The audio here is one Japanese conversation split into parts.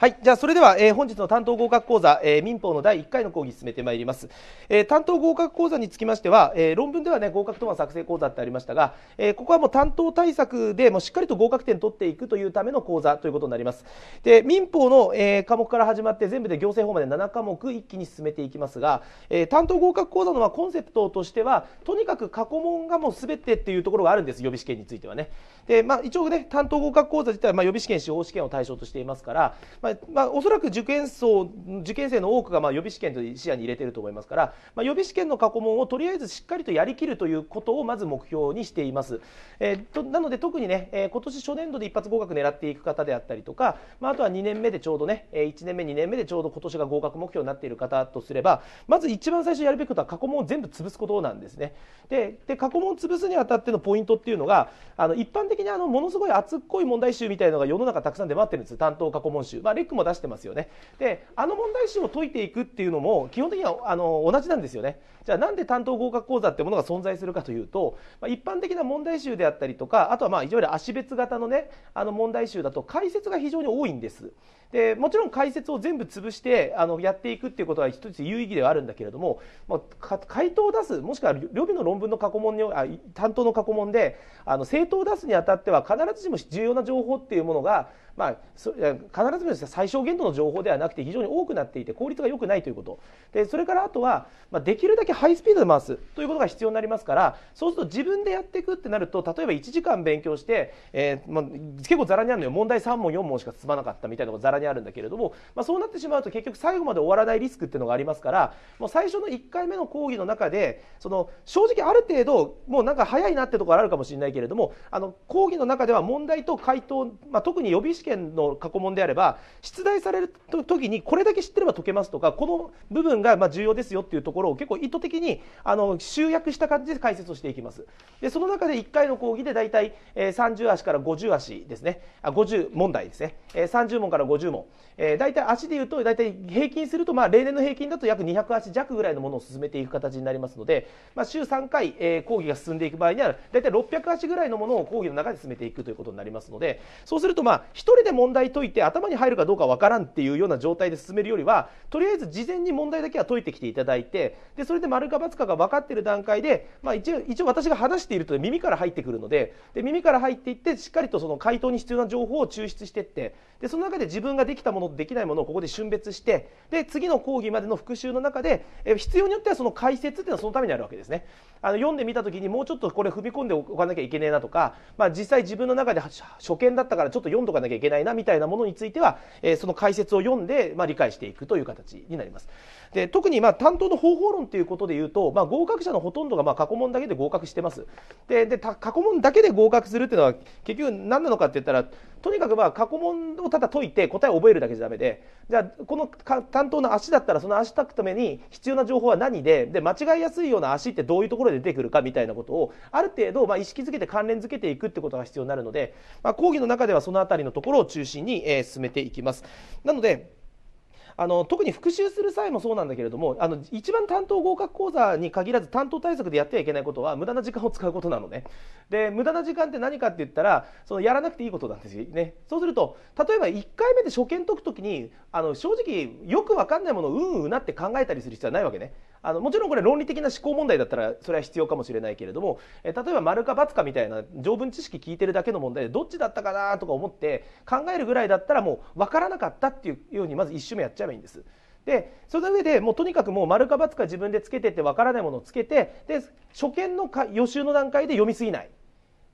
はい、じゃあそれでは、えー、本日の担当合格講座、えー、民法の第1回の講義進めてまいります、えー、担当合格講座につきましては、え論文ではね合格とは作成講座ってありましたが、えここはもう担当対策でもうしっかりと合格点取っていくというための講座ということになりますで民法の、え科目から始まって全部で行政法まで7科目一気に進めていきますが、え担当合格講座のコンセプトとしてはとにかく過去問がもう全てっていうところがあるんです予備試験についてはねで、まあ、一応ね担当合格講座自体は、まあ、予備試験司法試験を対象としていますから、まあまあ、まあ、おそらく受験層受験生の多くがまあ予備試験と視野に入れてると思いますから、まあ、予備試験の過去問をとりあえずしっかりとやりきるということをまず目標にしています、えー、となので特にね、えー、今年初年度で一発合格狙っていく方であったりとか、まあ、あとは2年目でちょうどね1年目2年目でちょうど今年が合格目標になっている方とすればまず一番最初やるべきことは過去問を全部潰すことなんですねでで過去問を潰すにあたってのポイントっていうのがあの一般的にあのものすごい厚っこい問題集みたいのが世の中たくさん出回ってるんです担当過去問集、まあレックも出してますよねであの問題集を解いていくっていうのも基本的にはあの同じなんですよねじゃあなんで担当合格講座ってものが存在するかというと、まあ、一般的な問題集であったりとかあとはまあいわゆる足別型のねあの問題集だと解説が非常に多いんです。でもちろん解説を全部潰してあのやっていくっていうことは一つ有意義ではあるんだけれども、まあ、回答を出すもしくは予備の論文の過去問にあ担当の過去問であの正答を出すにあたっては必ずしも重要な情報っていうものが、まあ、必ずしも最小限度の情報ではなくて非常に多くなっていて効率が良くないということでそれからあとは、まあ、できるだけけハイスピードで回すということが必要になりますからそうすると自分でやっていくってなると例えば1時間勉強して、えーまあ、結構ざらにあるのよ問題3問4問しか進まなかったみたいなのがざらにあるんだけれども、まあ、そうなってしまうと結局最後まで終わらないリスクっていうのがありますからもう最初の1回目の講義の中でその正直ある程度もうなんか早いなってところあるかもしれないけれどもあの講義の中では問題と回答、まあ、特に予備試験の過去問であれば出題される時にこれだけ知ってれば解けますとかこの部分がまあ重要ですよっていうところを結構意図的にあの集約した感じで解説をしていきますでその中で1回の講義で大体、えー、30足から50足ですねあ50問題ですね、えー、30問から50問、えー、大体足でいうと大体平均すると、まあ、例年の平均だと約200足弱ぐらいのものを進めていく形になりますので、まあ、週3回、えー、講義が進んでいく場合には大体600足ぐらいのものを講義の中で進めていくということになりますのでそうするとまあ1人で問題解いて頭に入るかどうかわからんっていうような状態で進めるよりはとりあえず事前に問題だけは解いてきていただいてでそれで丸か×かが分かってる段階で、まあ、一応一応私が話していると耳から入ってくるのでで耳から入っていってしっかりとその回答に必要な情報を抽出していってでその中で自分ができたものとできないものをここで峻別してで次の講義までの復習の中でえ必要によってはその解説っていうのはそのためにあるわけですね。あの読んでみた時にもうちょっとこれ踏み込んでおかなきゃいけねえなとか、まあ、実際自分の中で初見だったからちょっと読んどかなきゃいけないなみたいなものについては、えその解説を読んで、まあ、理解していくという形になります。で特にまあ担当の方法論ということでいうと、まあ、合格者のほとんどがまあ過去問だけで合格してますでで過去問だけで合格するっていうのは結局何なのかって言ったらとにかくまあ過去問をただ解いて答えを覚えるだけじゃダメでじゃあこの担当の足だったらその足たくために必要な情報は何でで間違いやすいような足ってどういうところで出てくるかみたいなことをある程度まあ意識づけて関連づけていくってことが必要になるので、まあ、講義の中ではその辺りのところを中心に、え進めていきます。なのであの特に復習する際もそうなんだけれどもあの一番担当合格講座に限らず担当対策でやってはいけないことは無駄な時間を使うことなのねで無駄な時間って何かって言ったらそのやらなくていいことなんですよねそうすると例えば1回目で初見解く時にあの正直よく分かんないものをうんうんなって考えたりする必要はないわけねあのもちろんこれ論理的な思考問題だったらそれは必要かもしれないけれども、え例えば丸か×かみたいな条文知識聞いてるだけの問題でどっちだったかなとか思って考えるぐらいだったらもう分からなかったっていうようにまず1周目やっちゃえばいいんです。でその上でもうとにかくもう丸か×か自分でつけてって分からないものをつけてで初見のか予習の段階で読みすぎない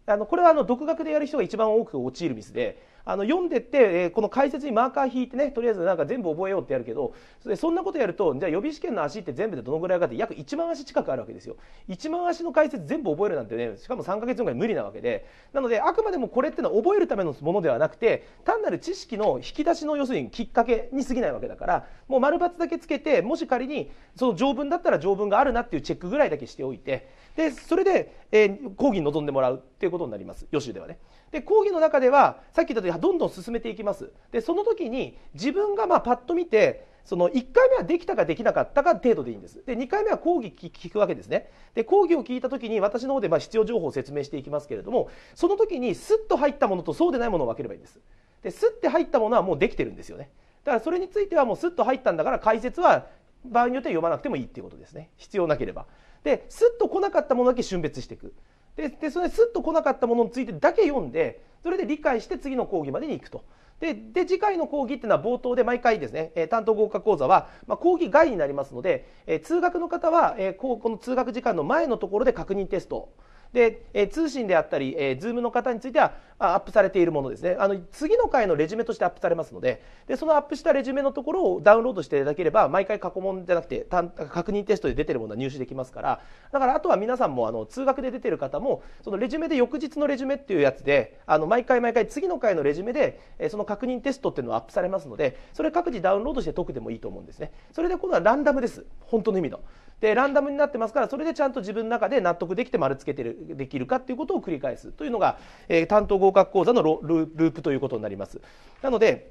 あのこれはあの独学でやる人が一番多く陥るミスであの読んでって、えー、この解説にマーカー引いてねとりあえずなんか全部覚えようってやるけどそんなことやるとじゃあ予備試験の足って全部でどのぐらいかって約1万足近くあるわけですよ1万足の解説全部覚えるなんてねしかも3か月ぐらい無理なわけでなのであくまでもこれってのは覚えるためのものではなくて単なる知識の引き出しの要するにきっかけに過ぎないわけだからもう丸抜だけつけてもし仮にその条文だったら条文があるなっていうチェックぐらいだけしておいてでそれで、えー、講義に臨んでもらうっていうことになります予習ではね。で講義の中ではさっき言ったとおりどんどん進めていきますでその時に自分がまあパッと見てその1回目はできたかできなかったか程度でいいんですで2回目は講義聞くわけですねで講義を聞いた時に私の方でま必要情報を説明していきますけれどもその時にスッと入ったものとそうでないものを分ければいいんですでスッて入ったものはもうできてるんですよねだからそれについてはもうスッと入ったんだから解説は場合によっては読まなくてもいいっていうことですね必要なければでスッと来なかったものだけ春別していくででそれスッと来なかったものについてだけ読んでそれで理解して次の講義までに行くと。でで次回の講義っていうのは冒頭で毎回ですね、えー、担当合格講座は、まあ、講義外になりますので、えー、通学の方は、えー、この通学時間の前のところで確認テストで、え通信であったり、えー、o o の方についてはアップされているものですねあの次の回のレジュメとしてアップされますのででそのアップしたレジュメのところをダウンロードしていただければ毎回過去問じゃなくて確認テストで出てるものは入手できますからだからあとは皆さんもあの通学で出てる方もそのレジュメで翌日のレジュメっていうやつであの毎回毎回次の回のレジュメで、えその確認テストっていうのをアップされますのでそれ各自ダウンロードして解くでもいいと思うんですねそれで今度はランダムです本当の意味のでランダムになってますからそれでちゃんと自分の中で納得できて丸つけてるできるかっていうことを繰り返すというのが、えー、担当合格講座のループということになります。なので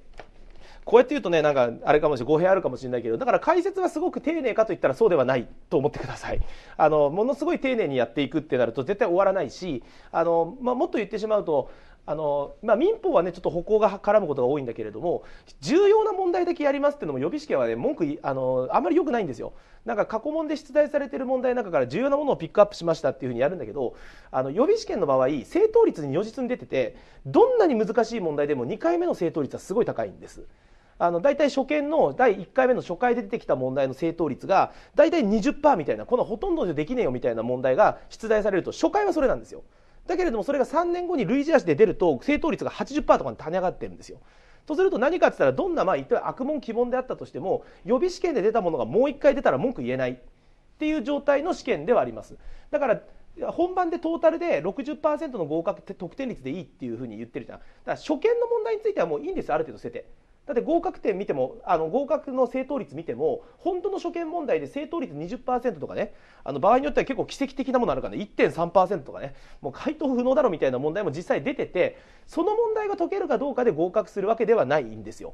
こうやって言うとねなんかあれかもしれない語弊あるかもしれないけどだから解説はすごく丁寧かといったらそうではないと思ってください あのものすごい丁寧にやっていくってなると絶対終わらないしあの、まあ、もっと言ってしまうとあのまあ、民法はねちょっと歩行が絡むことが多いんだけれども重要な問題だけやりますっていうのも予備試験はね文句あのあんまり良くないんですよなんか過去問で出題されてる問題の中から重要なものをピックアップしましたっていうふうにやるんだけどあの予備試験の場合正答率に如実に出ててどんなに難しい問題でも2回目の正答率はすごい高いんです。あの大体初見の第1回目の初回で出てきた問題の正答率が大体20%みたいなこのほとんどじゃできねえよみたいな問題が出題されると初回はそれなんですよ。だけれどもそれが3年後に類似足で出ると正答率が80%とかに跳ね上がってるんですよ。とすると何かって言ったらどんなまあ言って悪問鬼門であったとしても予備試験で出たものがもう1回出たら文句言えないっていう状態の試験ではあります。だから本番でトータルで60%の合格得点率でいいっていうふうに言ってるじゃんだから初見の問題についてはもういいんですある程度捨ててだって合格点見てもあの合格の正答率見ても本当の初見問題で正答率20%とかねあの場合によっては結構奇跡的なものあるからね1.3%とかねもう回答不能だろみたいな問題も実際出ててその問題が解けるかどうかで合格するわけではないんですよ。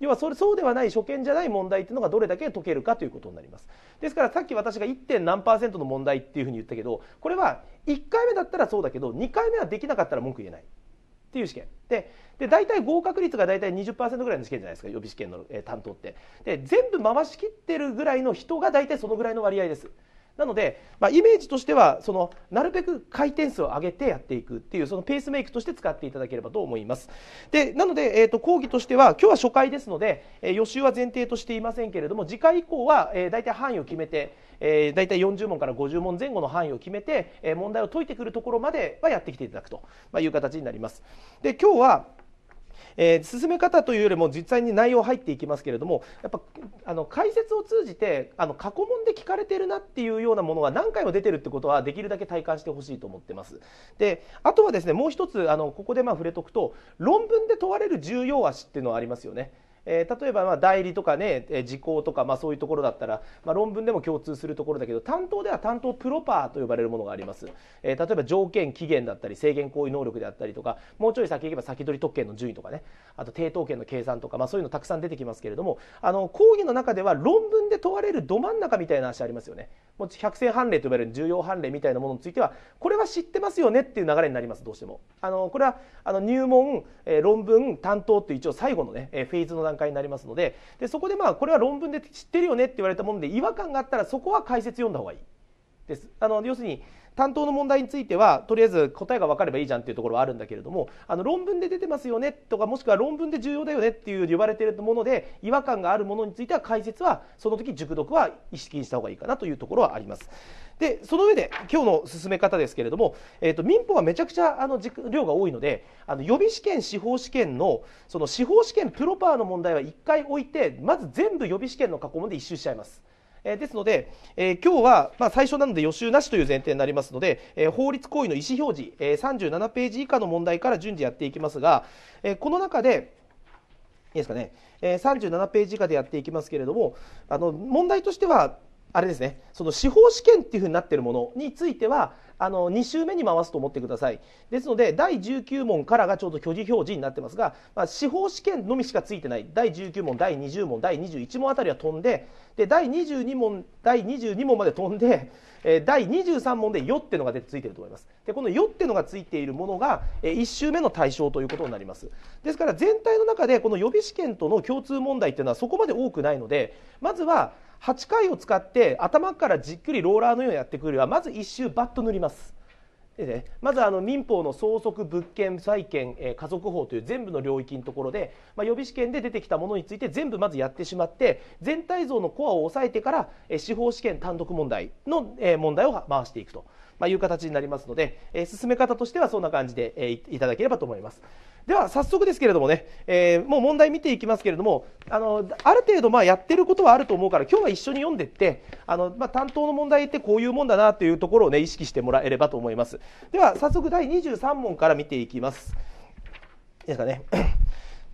要はそれそうではない初見じゃない問題っていうのがどれだけ解けるかということになりますですからさっき私が 1. 点何パーセントの問題っていうふうに言ったけどこれは1回目だったらそうだけど2回目はできなかったら文句言えないっていう試験でで大体合格率が大体20%ぐらいの試験じゃないですか予備試験の、え担当ってで全部回しきってるぐらいの人が大体そのぐらいの割合です。なので、まあ、イメージとしてはそのなるべく回転数を上げてやっていくっていうそのペースメイクとして使っていただければと思いますでなので、えーと、講義としては今日は初回ですので、えー、予習は前提としていませんけれども次回以降は、えー、大体範囲を決めて、えー、大体40問から50問前後の範囲を決めて、えー、問題を解いてくるところまではやってきていただくと、いう形になりますで今日はえー、進め方というよりも実際に内容入っていきますけれどもやっぱあの解説を通じてあの過去問で聞かれてるなっていうようなものが何回も出てるってことはできるだけ体感してほしいと思ってます。であとはですねもう一つあのここでまあ触れとくと論文で問われる重要足っていうのはありますよね。えー、例えばま代理とかね時効とか、まあ、そういうところだったら、まあ、論文でも共通するところだけど担当では担当プロパーと呼ばれるものがあります、えー、例えば条件期限だったり制限行為能力であったりとかもうちょい先行けば先取り特権の順位とかねあと抵当権の計算とか、まあ、そういうのたくさん出てきますけれどもあの講義の中では論文で問われるど真ん中みたいな話ありますよねもう百戦判例と呼ばれる重要判例みたいなものについてはこれは知ってますよねっていう流れになりますどうしてもあのこれはあの入門、えー、論文担当って一応最後のねフェーズの段階になりますのででそこでまあこれは論文で知ってるよねって言われたもので違和感があったらそこは解説読んだ方がいいです。あの要するに担当の問題についてはとりあえず答えが分かればいいじゃんっていうところはあるんだけれどもあの論文で出てますよねとかもしくは論文で重要だよねっていう呼ばれてるもので違和感があるものについては解説はその時熟読は意識にした方がいいかなというところはあります。でその上で今日の進め方ですけれども、えーと、と民法はめちゃくちゃあの量が多いのであの予備試験司法試験のその司法試験プロパーの問題は1回置いてまず全部予備試験の過去問で1周しちゃいます。えですので、え今日は、ま最初なので予習なしという前提になりますので、え法律行為の意思表示、え37ページ以下の問題から順次やっていきますが、えこの中で、いいですかね、え37ページ以下でやっていきますけれどもあの問題としてはあれですねその司法試験っていうふうになってるものについてはあの2週目に回すと思ってくださいですので第19問からがちょうど虚偽表示になってますが、まあ、司法試験のみしかついてない第19問第20問第21問あたりは飛んでで第22問第22問まで飛んでえー、第23問で「よ」ってのがついてると思いますでこの「よ」ってのがついているものが、えー、1周目の対象ということになりますですから全体の中でこの予備試験との共通問題っていうのはそこまで多くないのでまずは8回を使って頭からじっくりローラーのようにやってくるよりはまず1周バッと塗りますでね、まずあの民法の相続物件債権、えー、家族法という全部の領域のところで、まあ、予備試験で出てきたものについて全部まずやってしまって全体像のコアを抑えてから、えー、司法試験単独問題の、えー、問題を回していくと、まあ、いう形になりますので、え進め方としてはそんな感じで、えいただければと思います。では早速ですけれどもね、えー、もう問題見ていきますけれどもあのある程度まあやってることはあると思うから今日は一緒に読んでいってあの、まあ、担当の問題ってこういうもんだなというところを、ね、意識してもらえればと思いますでは早速第23問から見ていきますですかね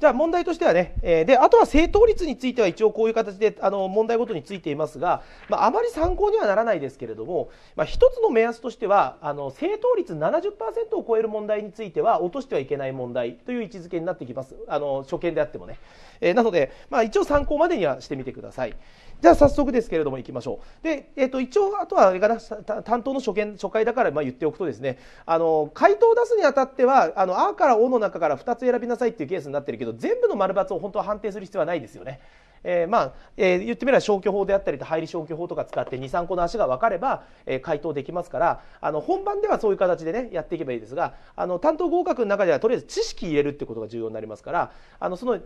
じゃあ問題としてはね、えー、であとは正答率については一応こういう形であの問題ごとについていますが、まあ、あまり参考にはならないですけれども、まあ、一つの目安としてはあの正答率70%を超える問題については落としてはいけない問題という位置づけになってきますあの初見であってもね、えー、なので、まあ、一応参考までにはしてみてください。じゃあ早速ですけれどもいきましょう。で、えっ、ー、と、一応あとはあれかな担当の初見初回だからまあ言っておくとですねあの回答を出すにあたってはあの「あ」から「お」の中から2つ選びなさいっていうケースになってるけど全部の丸抜を本当は判定する必要はないですよね。えーまあえー、言ってみれば消去法であったりと入り消去法とか使って23個の足が分かれば、えー、回答できますからあの本番ではそういう形でねやっていけばいいですがあの担当合格の中ではとりあえず知識入れるってことが重要になりますからあのその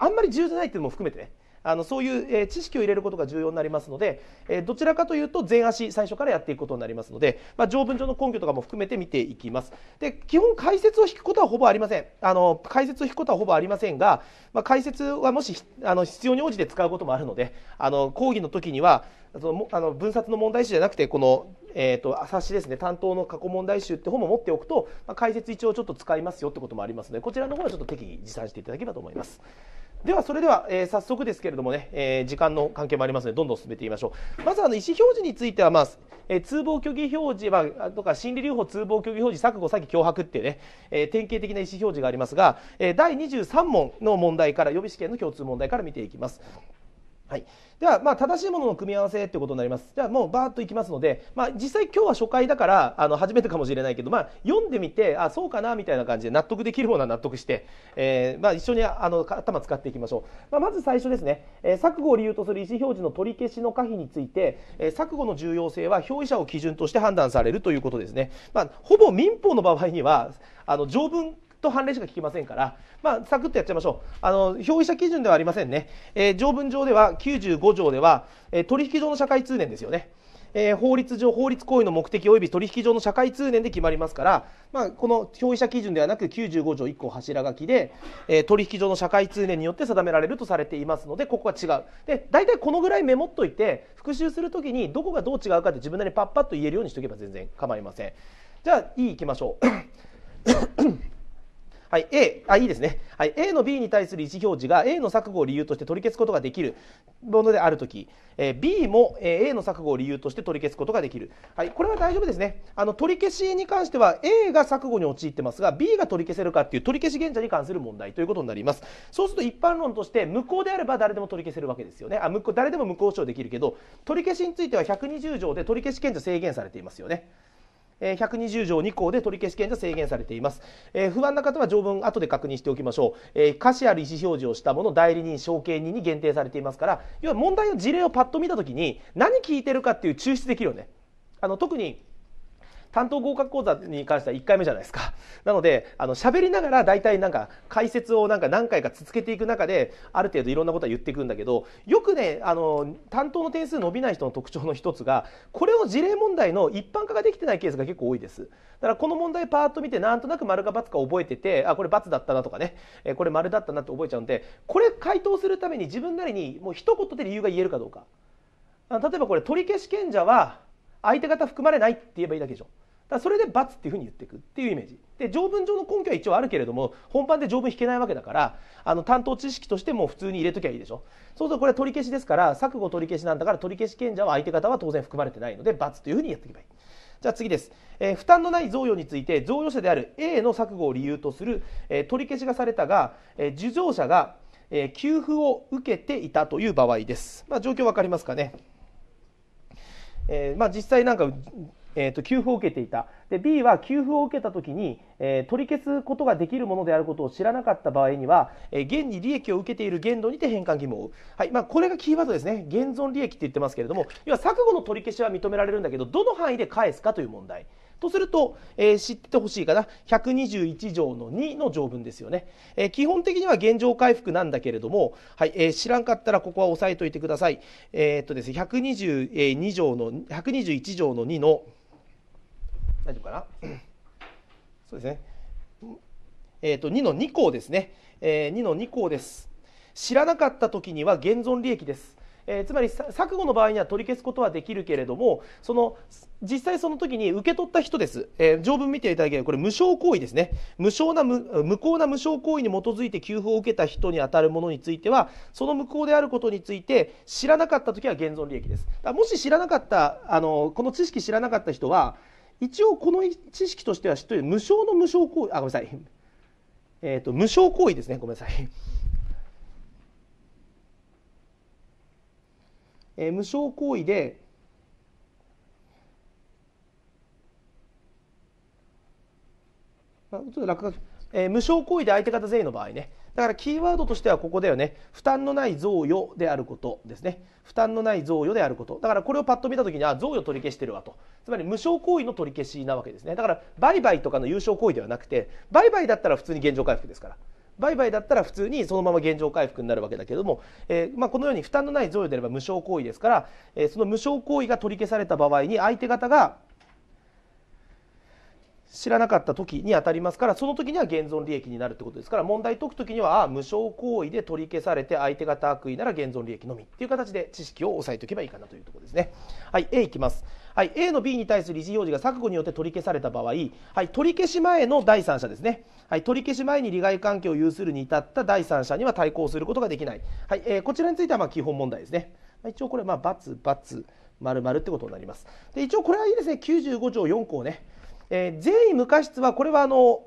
あんまり重要じゃないっていうのも含めてねあのそういう、え知識を入れることが重要になりますので、えどちらかというと前足最初からやっていくことになりますので、まあ、条文上の根拠とかも含めて見ていきますで基本解説を引くことはほぼありませんあの解説を引くことはほぼありませんが、まあ、解説はもしあの必要に応じて使うこともあるのであの講義の時にはそのあの分冊の問題集じゃなくてこのえーと、冊子ですね担当の過去問題集って本も持っておくと、まあ、解説一応ちょっと使いますよってこともありますのでこちらの方はちょっと適宜持参していただければと思います。ではそれでは、えー、早速ですけれどもね、えー、時間の関係もありますのでどんどん進めてみましょうまずあの意思表示については、まあえー、通謀虚偽表示、まあ、とか心理留保通謀虚偽表示錯誤詐欺脅迫っていうね、えー、典型的な意思表示がありますが、えー、第23問の問題から予備試験の共通問題から見ていきますはい、では、まあ、正しいものの組み合わせということになります。じゃあ、もうバーっといきますので、まあ、実際今日は初回だから、あの、初めてかもしれないけど、まあ、読んでみて、あ、そうかな、みたいな感じで納得できるような納得して、えー、まあ、一緒に、あの、頭使っていきましょう。まあ、まず最初ですね、えー、錯誤を理由とする意思表示の取り消しの可否について、えー、錯誤の重要性は表意者を基準として判断されるということですね。まあ、ほぼ民法の場合には、あの、条文と判例しか聞きませんから、まあ、サクッとやっちゃいましょうあの表意者基準ではありませんね、えー、条文上では95条では、えー、取引上の社会通念ですよねえー、法律上法律行為の目的及び取引上の社会通念で決まりますから、まあ、この表意者基準ではなく95条1項柱書きで、えー、取引上の社会通念によって定められるとされていますのでここは違うで大体このぐらいメモっといて復習するときにどこがどう違うかって自分なりにパッパッと言えるようにしておけば全然構いませんじゃあいいいきましょうはい、A あいいですね、はい、A の B に対する意思表示が A の錯誤を理由として取り消すことができるものである時、えー、B も A の錯誤を理由として取り消すことができる、はい、これは大丈夫ですねあの取り消しに関しては A が錯誤に陥ってますが B が取り消せるかっていう取り消し現者に関する問題ということになりますそうすると一般論として無効であれば誰でも取り消せるわけですよねあ無誰でも無効主張できるけど取り消しについては120条で取り消し現者制限されていますよねえ120条2項で取り消し権が制限されています、えー、不安な方は条文後で確認しておきましょう、えー、可ある意思表示をしたもの代理人承継人に限定されていますから要は問題の事例をパッと見た時に何聞いてるかっていう抽出できるよねあの特に担当合格講座に関しては1回目じゃないですか なのであの喋りながら大体なんか解説をなんか何回か続けていく中である程度いろんなことは言っていくんだけどよくねあの担当の点数伸びない人の特徴の一つがこれを事例問題の一般化ができてないケースが結構多いですだからこの問題パーッと見てなんとなく丸か×か覚えててあこれ×だったなとかねこれ丸だったなって覚えちゃうんでこれ回答するために自分なりにもう一言で理由が言えるかどうか例えばこれ取り消し賢者は相手方含まれないって言えばいいだけでしょだそれで罰っていうふうに言っていくっていうイメージで条文上の根拠は一応あるけれども本番で条文引けないわけだからあの担当知識としても普通に入れときゃいいでしょそうするとこれは取り消しですから錯誤取り消しなんだから取り消し権者は相手方は当然含まれてないので罰というふうにやっていけばいい。じゃあ次です、えー、負担のない贈与について贈与者である A の錯誤を理由とする、えー、取り消しがされたが、えー、受贈者が、え給付を受けていたという場合です、まあ、状況分かりますかね。えー、まあ、実際なんか、えー、と給付を受けていたで B は給付を受けたときに、えー、取り消すことができるものであることを知らなかった場合には、えー、現に利益を受けている限度にて返還義務を負う、はいまあ、これがキーワードですね現存利益って言ってますけれども要は錯誤の取り消しは認められるんだけどどの範囲で返すかという問題。とすると、えー、知ってほしいかな121条の2の条文ですよね、えー、基本的には現状回復なんだけれども、はいえー、知らんかったらここは押さえといてください、えー、っとですね、122条の121条の2の大丈夫かな そうですねえー、と2の2項ですね、えー、2の2項です知らなかった時には現存利益ですえー、つまり錯誤の場合には取り消すことはできるけれどもその実際その時に受け取った人です、えー、条文見ていただければこれ無償行為ですね無償な無効な無償行為に基づいて給付を受けた人に当たるものについてはその無効であることについて知らなかった時は現存利益ですだもし知らなかったあのこの知識知らなかった人は一応この知識としては知っている無償の無償行為あごめんなさいえーと無償行為ですね、ごめんなさい。えー、無償行為でまあ、ちょっと落書き、えー、無償行為で相手方善意の場合ねだからキーワードとしてはここだよね負担のない贈与であることですね負担のない贈与であることだからこれをパッと見た時にあ贈与取り消してるわとつまり無償行為の取り消しなわけですねだから売買とかの優勝行為ではなくて売買だったら普通に現状回復ですから売買だったら普通にそのまま現状回復になるわけだけども、えー、まあ、このように負担のない贈与であれば無償行為ですから、えー、その無償行為が取り消された場合に相手方が知らなかった時に当たりますからその時には現存利益になるってことですから問題解く時にはあ無償行為で取り消されて相手方悪意なら現存利益のみっていう形で知識を押さえておけばいいかなというところですね。はい A いきますはい、A の B に対する意思表示が錯誤によって取り消された場合、はい、取り消し前の第三者ですね、はい、取り消し前に利害関係を有するに至った第三者には対抗することができない、はいえー、こちらについてはまあ基本問題ですね、ま一応これま××○々ってことになりますで一応これはいいですね95条4項ね、えー、善意無過失はこれはあの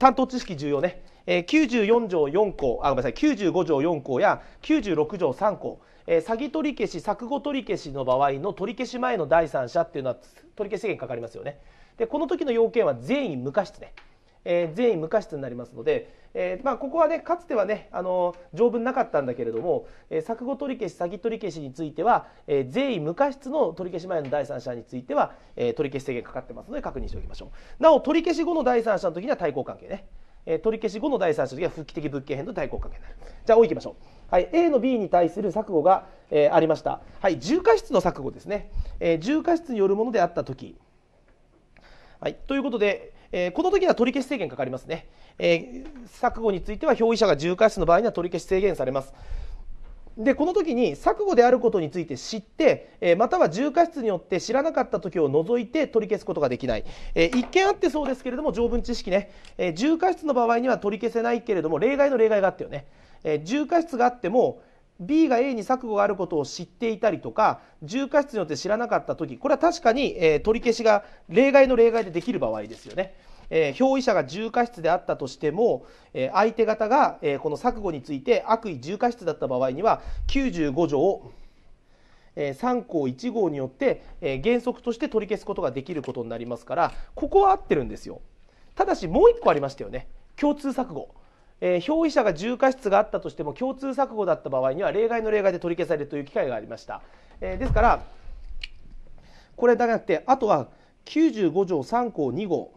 担当知識重要ね、えー、94条4項あごめんなさい95条4項や96条3項えー、詐欺取り消し錯誤取り消しの場合の取り消し前の第三者っていうのは取り消し制限かかりますよねでこの時の要件は全員無過失ね、えー、全員無過失になりますので、えー、まあ、ここはねかつてはねあの条文なかったんだけれども、え錯誤取り消し詐欺取り消しについては、え全員無過失の取り消し前の第三者については、え取り消し制限かかってますので確認しておきましょうなお取り消し後の第三者の時には対抗関係ねえ取り消し後の第三者の時は復帰的物件編の対抗関係になるじゃあおいきましょうはい、A の B に対する錯誤が、えー、ありました、はい、重過失の錯誤ですね、えー、重過失によるものであった時、はい、ということで、えー、この時は取り消し制限かかりますね、え錯誤については表意者が重過失の場合には取り消し制限されますでこの時に錯誤であることについて知って、えー、または重過失によって知らなかった時を除いて取り消すことができない、えー、一見あってそうですけれども条文知識ね、えー、重過失の場合には取り消せないけれども例外の例外があったよねえ重過失があっても B が A に錯誤があることを知っていたりとか重過失によって知らなかった時これは確かに、え取り消しが例外の例外でできる場合ですよね。えー、表意者が重過失であったとしても、えー、相手方が、えー、この錯誤について悪意重過失だった場合には95条、えー、3項1号によって、えー、原則として取り消すことができることになりますからここは合ってるんですよただしもう1個ありましたよね共通錯誤えー、表意者が重過失があったとしても共通錯誤だった場合には例外の例外で取り消されるという機会がありました、えー、ですからこれだけなくてあとは95条3項2号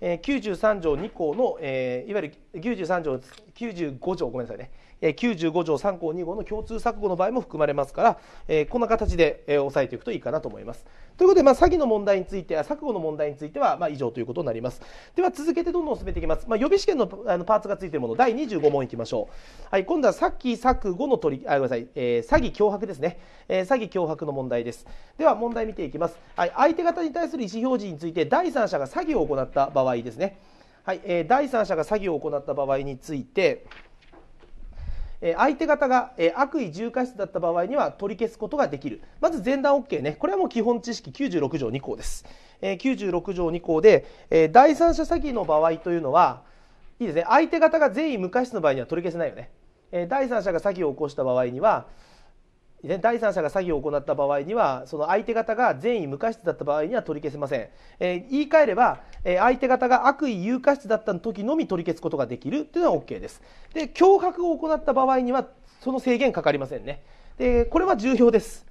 93条2項の、えー、いわゆる93条95条ごめんなさいね95条3項2号の共通錯誤の場合も含まれますから、えこんな形で、え押さえていくといいかなと思います。ということで、まあ、詐欺の問題について、錯誤の問題については、ま以上ということになります。では続けてどんどん進めていきます。まあ、予備試験のあのパーツがついているもの、第25問いきましょう。はい、今度は詐欺錯誤の取り、あ、ごめんなさい、えー、詐欺脅迫ですね、えー、詐欺脅迫の問題です。では問題見ていきます。はい、相手方に対する意思表示について、第三者が詐欺を行った場合ですね。はい、えー、第三者が詐欺を行った場合について、え相手方が、え悪意重過失だった場合には取り消すことができるまず前段 OK ねこれはもう基本知識96条2項です、え96条2項で、え第三者詐欺の場合というのはいいですね相手方が善意無過失の場合には取り消せないよね、え第三者が詐欺を起こした場合には第三者が詐欺を行った場合にはその相手方が善意無過失だった場合には取り消せません、えー、言い換えれば、えー、相手方が悪意有過失だった時のみ取り消すことができるというのは OK ですで脅迫を行った場合にはその制限かかりませんねでこれは重要です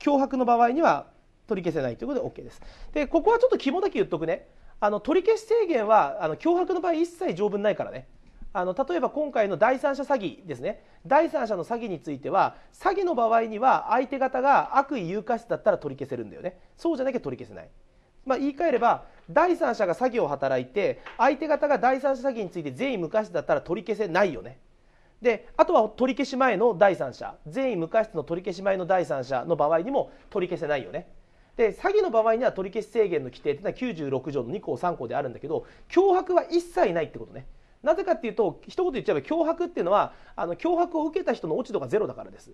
脅迫の場合には取り消せないということで OK ですでここはちょっと肝だけ言っとくねあの取り消し制限はあの脅迫の場合一切条文ないからねあの例えば今回の第三者詐欺ですね第三者の詐欺については詐欺の場合には相手方が悪意誘拐室だったら取り消せるんだよねそうじゃなきゃ取り消せない、まあ、言い換えれば第三者が詐欺を働いて相手方が第三者詐欺について善意無過失だったら取り消せないよねであとは取り消し前の第三者善意無過失の取り消し前の第三者の場合にも取り消せないよねで詐欺の場合には取り消し制限の規定ていうのは96条の2項3項であるんだけど脅迫は一切ないってことねなぜかっていうと一言言っちゃえば脅迫っていうのはあの脅迫を受けた人の落ち度がゼロだからです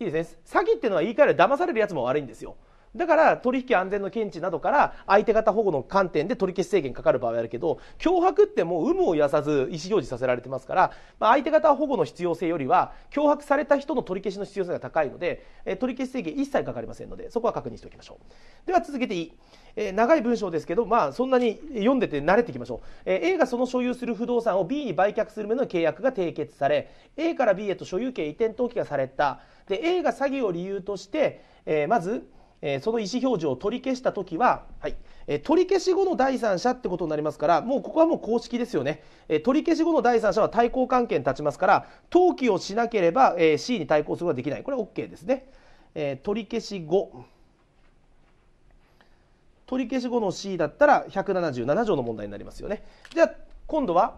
いいですね詐欺っていうのは言い換える騙されるやつも悪いんですよだから取引安全の検知などから相手方保護の観点で取り消し制限かかる場合あるけど脅迫ってもう有無を言わさず意思表示させられてますから、まあ、相手方保護の必要性よりは脅迫された人の取り消しの必要性が高いので、え取り消し制限一切かかりませんのでそこは確認しておきましょうでは続けていい、えー、長い文章ですけど、まあ、そんなに読んでて慣れていきましょう、えー、A がその所有する不動産を B に売却する目の契約が締結され A から B へと所有権移転登記がされたで A が詐欺を理由として、えー、まずえー、その意思表示を取り消した時は、はいえー、取り消し後の第三者ってことになりますからもうここはもう公式ですよね、えー、取り消し後の第三者は対抗関係に立ちますから登記をしなければ、えー、C に対抗することはできないこれは OK ですね、えー、取り消し後取り消し後の C だったら177条の問題になりますよねじゃあ今度は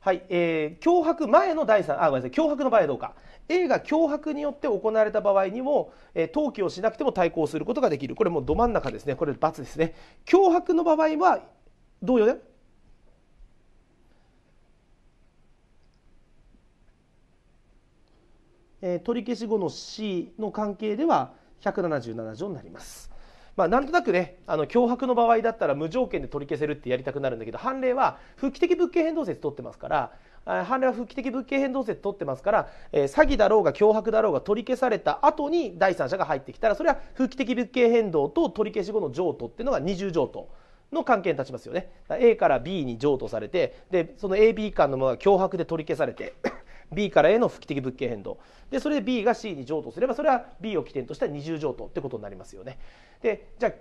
はい、えー、脅迫前の第三、あごめんなさい脅迫の場合はどうか A が脅迫によって行われた場合にも、えー、登記をしなくても対抗することができるこれもうど真ん中ですねこれ×ですね脅迫の場合はどうだよえ取り消し後の C の関係では177条になります。まあ、なんとなくねあの脅迫の場合だったら無条件で取り消せるってやりたくなるんだけど判例は復帰的物件変動説取ってますから判例は復帰的物件変動説取ってますから、えー、詐欺だろうが脅迫だろうが取り消された後に第三者が入ってきたらそれは復帰的物件変動と取り消し後の譲渡っていうのが二重譲渡。の関係に立ちますよね A から B に譲渡されてでその AB 間のものが脅迫で取り消されて B から A の不規的物件変動でそれで B が C に譲渡すればそれは B を起点とした二重譲渡ってことになりますよね。でじゃあ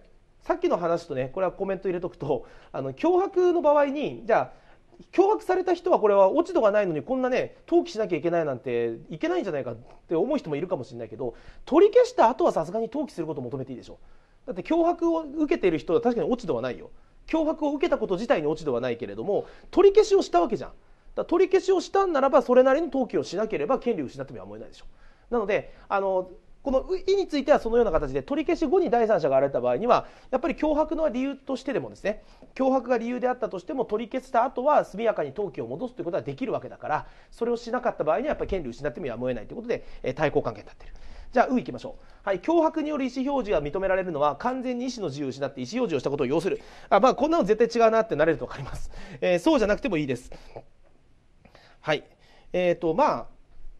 さっきの話とねこれはコメント入れとくとあの脅迫の場合にじゃあ脅迫された人はこれは落ち度がないのにこんなね登記しなきゃいけないなんていけないんじゃないかって思う人もいるかもしれないけど取り消した後はさすがに登記することを求めていいでしょだって脅迫を受けている人は確かに落ち度はないよ脅迫を受けたこと自体に落ち度はないけれども取り消しをしたわけじゃんだ取り消しをしたんならばそれなりの登記をしなければ権利を失ってもやむを得ないでしょう。なのであのこの「意についてはそのような形で取り消し後に第三者が現れた場合にはやっぱり脅迫の理由としてでもですね脅迫が理由であったとしても取り消した後は速やかに登記を戻すということはできるわけだからそれをしなかった場合にはやっぱり権利を失ってもやむを得ないということで、え対抗関係になっている。じゃあ、ういきましょう。はい、脅迫による意思表示が認められるのは完全に意思の自由を失って意思表示をしたことを要する。あまあ、こんなの絶対違うなってなれると分かります。えー、そうじゃなくてもいいです。はい。えっ、ー、と、まあ、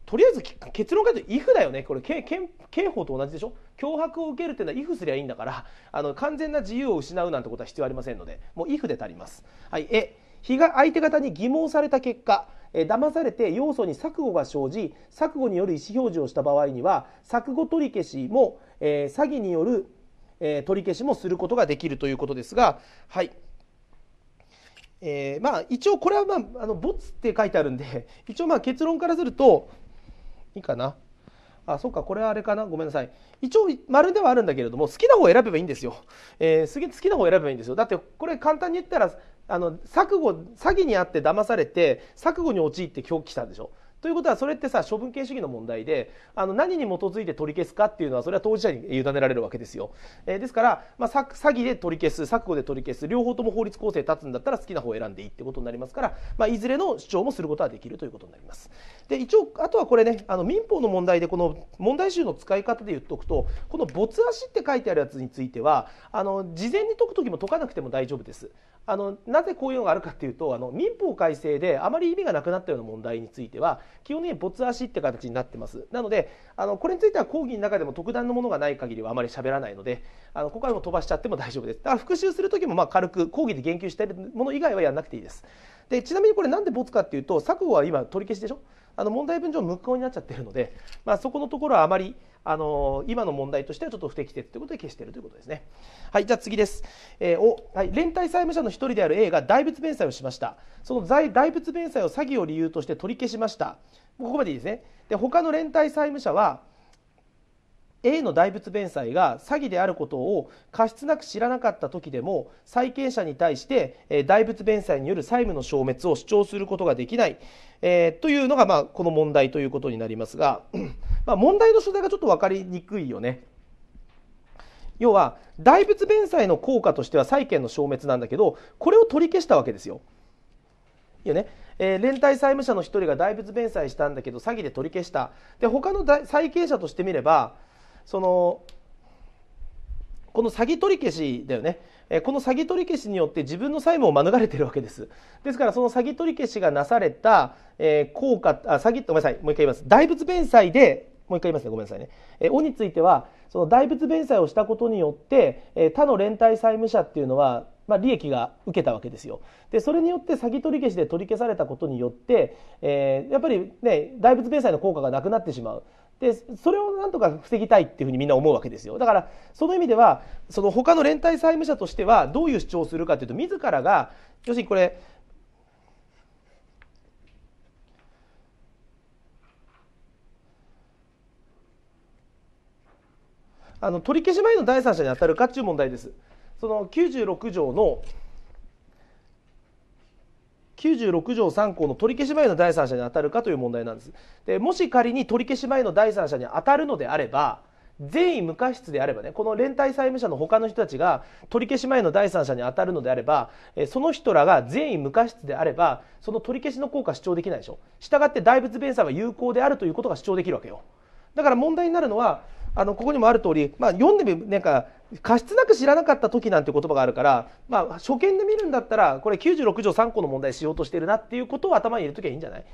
とりあえず結論から言うと、イフだよね。これ、刑法と同じでしょ脅迫を受けるっていうのは、イフすりゃいいんだから、あの、完全な自由を失うなんてことは必要ありませんので、もうイフで足ります。はい。え、相手方に疑問された結果、え騙されて要素に錯誤が生じ錯誤による意思表示をした場合には錯誤取り消しも、えー、詐欺による、えー、取り消しもすることができるということですがはい。えー、まあ一応これはまあ「あの没」って書いてあるんで 一応まあ結論からするといいかなあそうかこれはあれかなごめんなさい一応丸ではあるんだけれども好きな方を選べばいいんですよ、えー、好きな方を選べばいいんですよだってこれ簡単に言ったらあの錯誤詐欺にあって騙されて錯誤に陥って狂気したんでしょということはそれってさ処分権主義の問題であの何に基づいて取り消すかっていうのはそれは当事者に委ねられるわけですよ、えー、ですから、まあ、詐欺で取り消す錯誤で取り消す両方とも法律構成立つんだったら好きな方を選んでいいってことになりますから、まあ、いずれの主張もすることはできるということになりますで一応あとはこれねあの民法の問題でこの問題集の使い方で言っとくとこの「没足」って書いてあるやつについてはあの事前に解く時も解かなくても大丈夫ですあのなぜこういうのがあるかっていうとあの民法改正であまり意味がなくなったような問題については基本的に没足って形になってますなのであのこれについては講義の中でも特段のものがない限りはあまり喋らないのであのここはもう飛ばしちゃっても大丈夫ですだから復習する時もま軽く講義で言及しているもの以外はやんなくていいですでちなみにこれなんで没かっていうと錯誤は今取り消しでしょあの問題文上無効になっちゃってるので、まあ、そこのところはあまりあの今の問題としてはちょっと不適切ということで消しているということですね。はい、じゃあ次です。えー、おはい、連帯債務者の一人である A が大仏弁済をしました。その大仏弁済を詐欺を理由として取り消しました。ここまでいいですね。で、他の連帯債務者は A の大仏弁済が詐欺であることを過失なく知らなかった時でも債権者に対して、え仏弁済による債務の消滅を主張することができない、えー、というのが、まあ、この問題ということになりますが、まあ、問題の所在がちょっと分かりにくいよね。要は大仏弁済の効果としては債権の消滅なんだけどこれを取り消したわけですよ。いいよねえー、連帯債務者の1人が大仏弁済したんだけど詐欺で取り消したで他の債権者としてみればそのこの詐欺取り消しだよねこの詐欺取り消しによって自分の債務を免れてるわけですですからその詐欺取り消しがなされた、え効果あ詐欺ごめんなさいもう一回言います大仏弁済でもう一回言いますねごめんなさいね「えお」についてはその大仏弁済をしたことによって、え他の連帯債務者っていうのはまあ、利益が受けたわけですよでそれによって詐欺取り消しで取り消されたことによって、えー、やっぱり、ね、大仏弁済の効果がなくなってしまうでそれをなんとか防ぎたいっていうふうにみんな思うわけですよだからその意味ではその他の連帯債務者としてはどういう主張をするかというと自らが要するにこれあの取り消し前の第三者に当たるかっていう問題です。その96条の96条3項の取り消し前の第三者に当たるかという問題なんですでもし仮に取り消し前の第三者に当たるのであれば善意無過失であればねこの連帯債務者の他の人たちが取り消し前の第三者に当たるのであればその人らが善意無過失であればその取り消しの効果主張できないでしょしたがって大仏弁済は有効であるということが主張できるわけよだから問題になるのはあのここにもある通り、まあ、読んでみなんか過失なく知らなかった時なんて言葉があるから、まあ、初見で見るんだったらこれ96条3項の問題しようとしてるなっていうことを頭に入れときゃいいんじゃない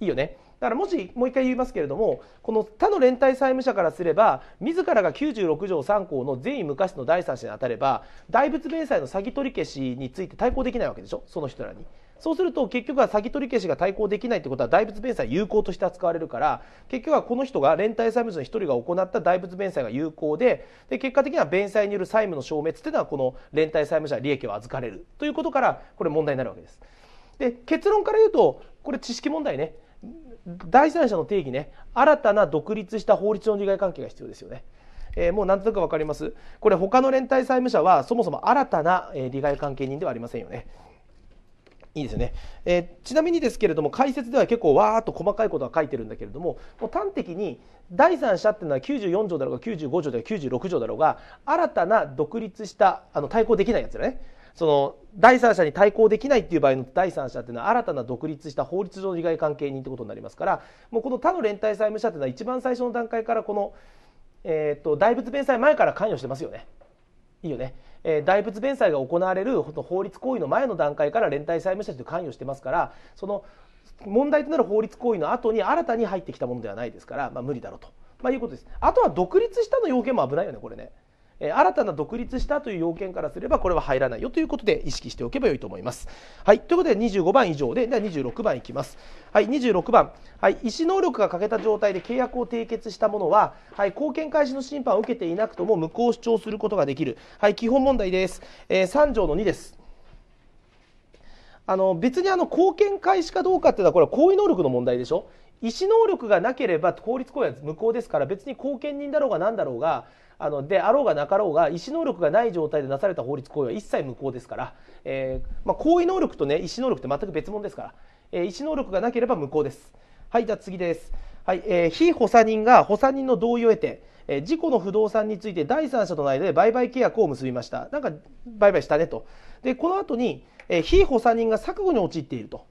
いいよねだからもしもう一回言いますけれどもこの他の連帯債務者からすれば自らが96条3項の善意無過失の第三者に当たれば大仏弁済の詐欺取り消しについて対抗できないわけでしょその人らに。そうすると結局は先取り消しが対抗できないってことは大仏弁済有効として扱われるから結局はこの人が連帯債務者の1人が行った大仏弁済が有効でで結果的には弁済による債務の消滅っていうのはこの連帯債務者利益を預かれるということからこれ問題になるわけです。で結論から言うとこれ知識問題ね第三者の定義ね新たな独立した法律の利害関係が必要ですよね。えー、もう何となく分かりますこれ他の連帯債務者はそもそも新たな、え利害関係人ではありませんよねいいですよね、えー、ちなみにですけれども解説では結構わーっと細かいことは書いてるんだけれどももう端的に第三者っていうのは94条だろうが95条だろうが96条だろうが新たな独立したあの対抗できないやつだねその第三者に対抗できないっていう場合の第三者っていうのは新たな独立した法律上の利害関係人ってことになりますからもうこの他の連帯債務者っていうのは一番最初の段階からこの、えーと、と大仏弁済前から関与してますよね。いいよねえー、大仏弁済が行われる法律行為の前の段階から連帯債務者と関与してますからその問題となる法律行為の後に新たに入ってきたものではないですから、まあ、無理だろうと、まあ、いうことですあとは独立したの要件も危ないよねこれね。新たな独立したという要件からすればこれは入らないよということで意識しておけばよいと思います。はい、ということで25番以上ででは26番いきます。はい、26番、はい、意思能力が欠けた状態で契約を締結したものは、はい、貢献開始の審判を受けていなくとも無効主張することができる、はい、基本問題です、えー、3条の2です。あの別にあの貢献開始かどうかっていうのはこれは行為能力の問題でしょ意思能力がなければ法律行為は無効ですから別に貢献人だろうが何だろうがあのであろうがなかろうが意思能力がない状態でなされた法律行為は一切無効ですから、えー、まあ、行為能力と、ね、意思能力って全く別物ですから、えー、意思能力がなければ無効です。はい、じゃ次です。はい、えー、被補佐人が補佐人の同意を得て、え事故の不動産について第三者との間で売買契約を結びました。なんか売買したねと。で、この後に、えー、非補佐人が錯誤に陥っていると。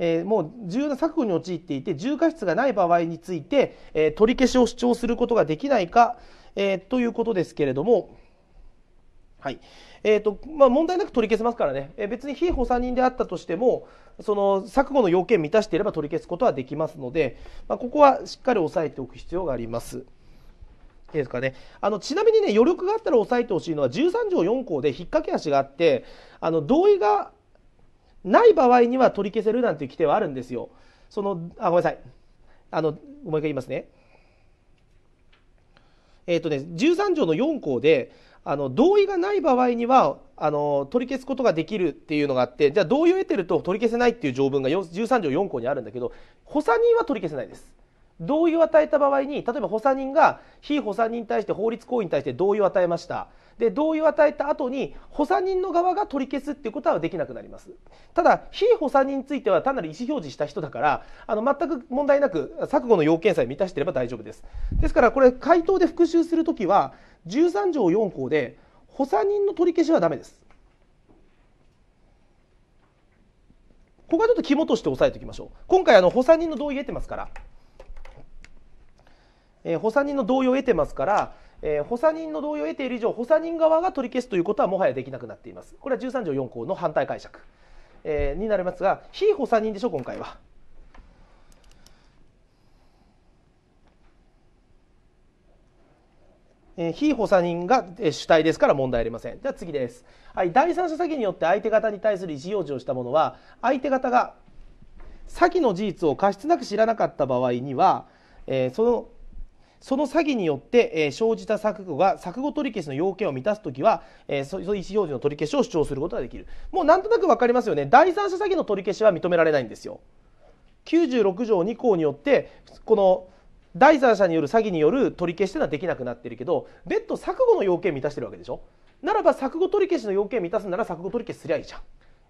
えー、もう重要な錯誤に陥っていて重過失がない場合について、えー、取り消しを主張することができないか、えー、ということですけれども、はいえーとまあ、問題なく取り消せますからね、えー、別に非補佐人であったとしてもその錯誤の要件を満たしていれば取り消すことはできますので、まあ、ここはしっかり押さえておく必要があります。ですかね、あのちなみにね余力があったら押さえてほしいのは13条4項で引っ掛け足があってあの同意がない場合には取り消せるなんていう規定はあるんですよ。そのあごめんなさいあのもう一回言いますね。えーとね、13条の4項であの同意がない場合にはあの取り消すことができるっていうのがあってじゃあ同意を得てると取り消せないっていう条文が13条4項にあるんだけど補佐人は取り消せないです。同意を与えた場合に例えば補佐人が非補佐人に対して法律行為に対して同意を与えましたで同意を与えた後に補佐人の側が取り消すっていうことはできなくなりますただ非補佐人については単なる意思表示した人だからあの全く問題なく錯誤の要件さえ満たしていれば大丈夫ですですからこれ回答で復習するときは13条4項で補佐人の取り消しはダメですここはちょっと肝として押さえておきましょう今回あの補佐人の同意得てますからえー、補佐人の同意を得てますから、えー、補佐人の同意を得ている以上補佐人側が取り消すということはもはやできなくなっていますこれは13条4項の反対解釈、えー、になりますが非補佐人でしょ今回は。え非補佐人が、え主体ですから問題ありません。じゃあ次です。はい、第三者詐欺によって相手方に対する意思表示をしたものは、相手方が詐欺の事実を過失なく知らなかった場合には、えー、そのその詐欺によって、えー、生じた錯誤が錯誤取り消しの要件を満たすときは、えー、その意思表示の取り消しを主張することができるもうなんとなく分かりますよね第三者詐欺の取り消しは認められないんですよ96条2項によってこの第三者による詐欺による取り消しというのはできなくなってるけど別途錯誤の要件を満たしてるわけでしょならば錯誤取り消しの要件を満たすなら錯誤取り消しすりゃいいじゃん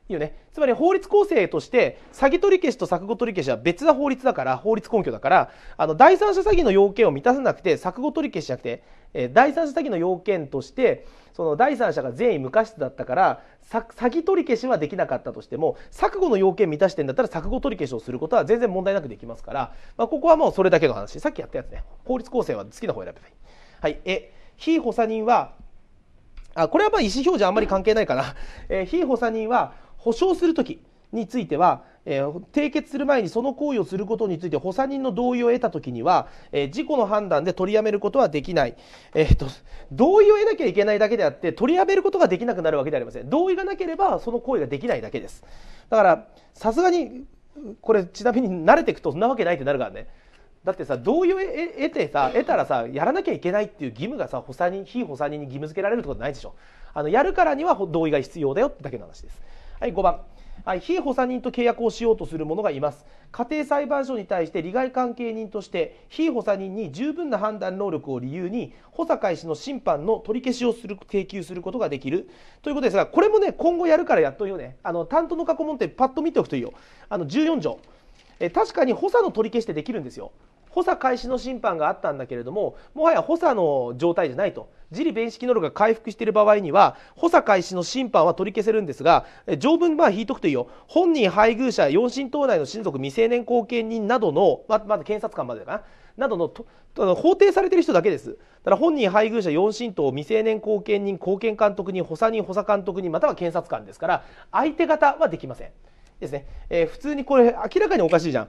いよね。つまり法律構成として、詐欺取り消しと錯誤取り消しは別な法律だから、法律根拠だから、あの、第三者詐欺の要件を満たさなくて、錯誤取り消しじゃなくて、えー、第三者詐欺の要件として、その第三者が善意無過失だったから、詐欺取り消しはできなかったとしても、錯誤の要件満たしてんだったら錯誤取り消しをすることは全然問題なくできますから、まあ、ここはもうそれだけの話。さっきやったやつね。法律構成は好きな方を選べばいい。はい。え、非補佐人は、あこれはまあ意思表示あんまり関係ないかな、えー、非補佐人は保証するときについては、えー、締結する前にその行為をすることについて補佐人の同意を得たときには、えー、事故の判断で取りやめることはできない、えーと、と同意を得なきゃいけないだけであって取りやめることができなくなるわけではありません同意がなければその行為ができないだけですだからさすがにこれちなみに慣れていくとそんなわけないってなるからねだってさ同意を得てさ得たらさやらなきゃいけないっていう義務がさ補佐人非補佐人に義務付けられるってことないでしょあのやるからには同意が必要だよってだけの話です。はい5番はい、被補佐人と契約をしようとする者がいます家庭裁判所に対して利害関係人として被補佐人に十分な判断能力を理由に補佐開始の審判の取り消しをする請求することができるということですがこれもね今後やるからやっといよねあの担当の過去問ってパッと見ておくといいよあの14条え確かに補佐の取り消しってできるんですよ補佐開始の審判があったんだけれどももはや補佐の状態じゃないと自利弁識能力が回復している場合には補佐開始の審判は取り消せるんですが条文まあ引いとくといいよ本人配偶者四親等内の親族未成年後見人などの、ままだ検察官までかななどのと法定されてる人だけですだから本人配偶者4親等未成年後見人後見監督人補佐人補佐監督人または検察官ですから相手方はできませんですね、えー、普通にこれ明らかにおかしいじゃん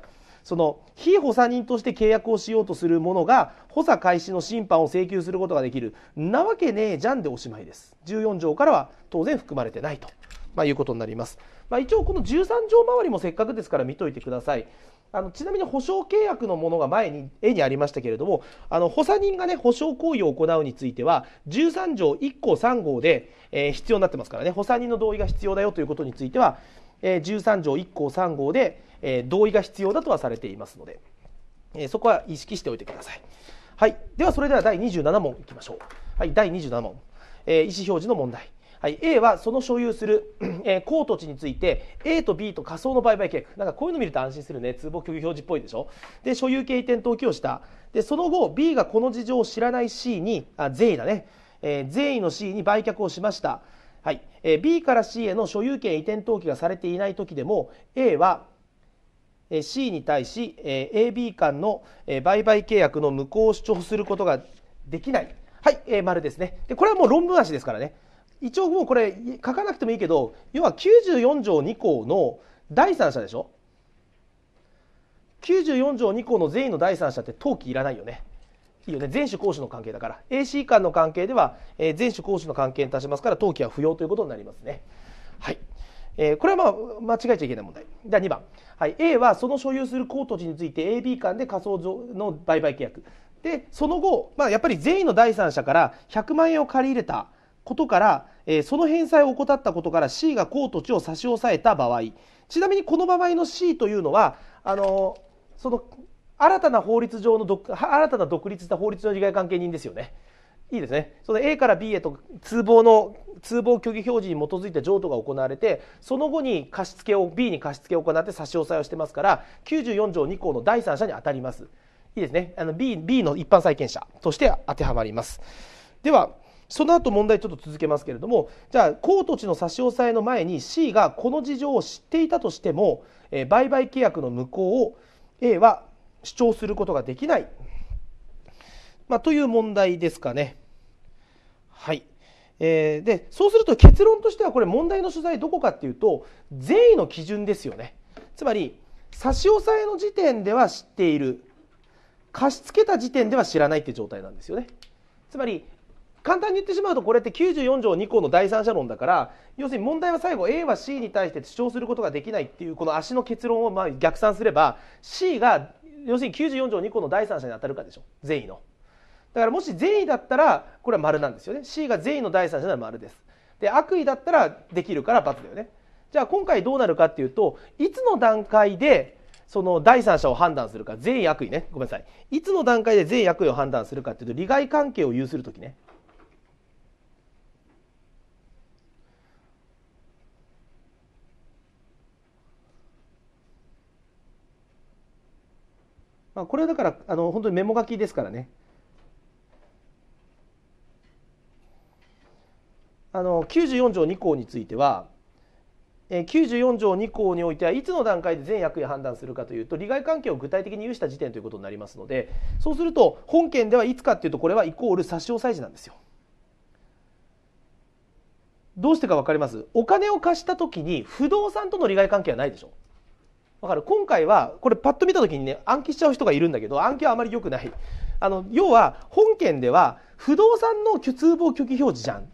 その非補佐人として契約をしようとする者が補佐開始の審判を請求することができるなわけねえじゃんでおしまいです14条からは当然含まれてないと、まあ、いうことになります、まあ、一応この13条周りもせっかくですから見といてくださいあのちなみに保証契約のものが前に絵にありましたけれどもあの補佐人がね保証行為を行うについては13条1項3号で、えー、必要になってますからね補佐人の同意が必要だよということについては、えー、13条1項3号でえ同意が必要だとはされていますので、えそこは意識しておいてください。はい、ではそれでは第27問いきましょう。はい、第27問、えー、意思表示の問題。はい、A はその所有する、えー、高土地について A と B と仮想の売買契約なんかこういうの見ると安心するね通報虚表示っぽいでしょで所有権移転登記をしたでその後 B がこの事情を知らない C にあ税意だね、えー、税意の C に売却をしました、はいえー、B から C への所有権移転登記がされていない時でも A は C に対し AB 間の売買契約の無効を主張することができない、はいえー、丸ですねでこれはもう論文足ですからね一応もうこれ書かなくてもいいけど要は94条2項の第三者でしょ94条2項の善意の第三者って登記いらないよねいいよね全種公主の関係だから AC 間の関係では、えー、前公主の関係に達しますから登記は不要ということになりますねはいえー、これは、まあ、間違えちゃいけない問題。じゃあ2番、はい、A はその所有するコート地について AB 間で仮想の売買契約でその後、まあ、やっぱり善意の第三者から100万円を借り入れたことから、えー、その返済を怠ったことから C がコート地を差し押さえた場合ちなみにこの場合の C というのはあのー、その新たな法律上の新たな独立した法律の利害関係人ですよね。いいですねその A から B へと通報の通報虚偽表示に基づいて譲渡が行われてその後に貸付を B に貸付を行って差し押さえをしてますから94条2項の第三者に当たりますいいですねあの B, B の一般債権者として当てはまりますではその後問題ちょっと続けますけれどもじゃあ公土地の差し押さえの前に C がこの事情を知っていたとしても、え売買契約の無効を A は主張することができないまあ、という問題ですかね。はい。えー、でそうすると結論としてはこれ問題の取材どこかっていうと善意の基準ですよねつまり差し押さえの時点では知っている貸し付けた時点では知らないって状態なんですよねつまり簡単に言ってしまうとこれって94条2項の第三者論だから要するに問題は最後 A は C に対して主張することができないっていうこの足の結論をまあ逆算すれば C が要するに94条2項の第三者に当たるかでしょ善意の。だからもし善意だったらこれは丸なんですよね C が善意の第三者なら丸ですで悪意だったらできるから×だよねじゃあ今回どうなるかっていうといつの段階でその第三者を判断するか善意悪意ねごめんなさいいつの段階で善意悪意を判断するかっていうと利害関係を有する時ねまあ、これはだからあの本当にメモ書きですからねあの94条2項については94条2項においてはいつの段階で全役員判断するかというと利害関係を具体的に有した時点ということになりますのでそうすると本件ではいつかというとこれはイコール差し押さえ時なんですよ。どうしてか分かりますお金を貸した時に不動産との利害関係はないでしょだかる今回はこれパッと見た時にね暗記しちゃう人がいるんだけど暗記はあまり良くないあの要は本件では不動産の通報拒否表示じゃん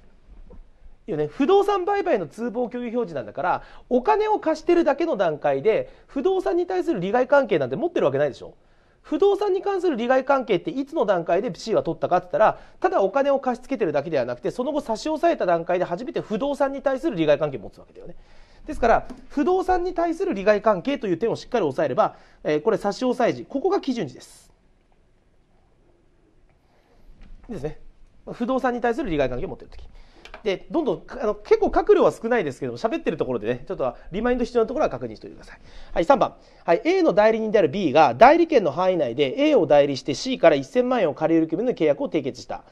いよね、不動産売買の通報共有表示なんだからお金を貸してるだけの段階で不動産に対する利害関係なんて持ってるわけないでしょ不動産に関する利害関係っていつの段階で C は取ったかって言ったらただお金を貸し付けてるだけではなくてその後差し押さえた段階で初めて不動産に対する利害関係を持つわけだよねですから不動産に対する利害関係という点をしっかり押さえれば、えー、これ差し押さえ時ここが基準時ですですね不動産に対する利害関係を持ってる時でどんどんあの結構書く量は少ないですけども喋ってるところでねちょっとリマインド必要なところは確認しておいてください、はい、3番、はい、A の代理人である B が代理権の範囲内で A を代理して C から1000万円を借りる決めの契約を締結した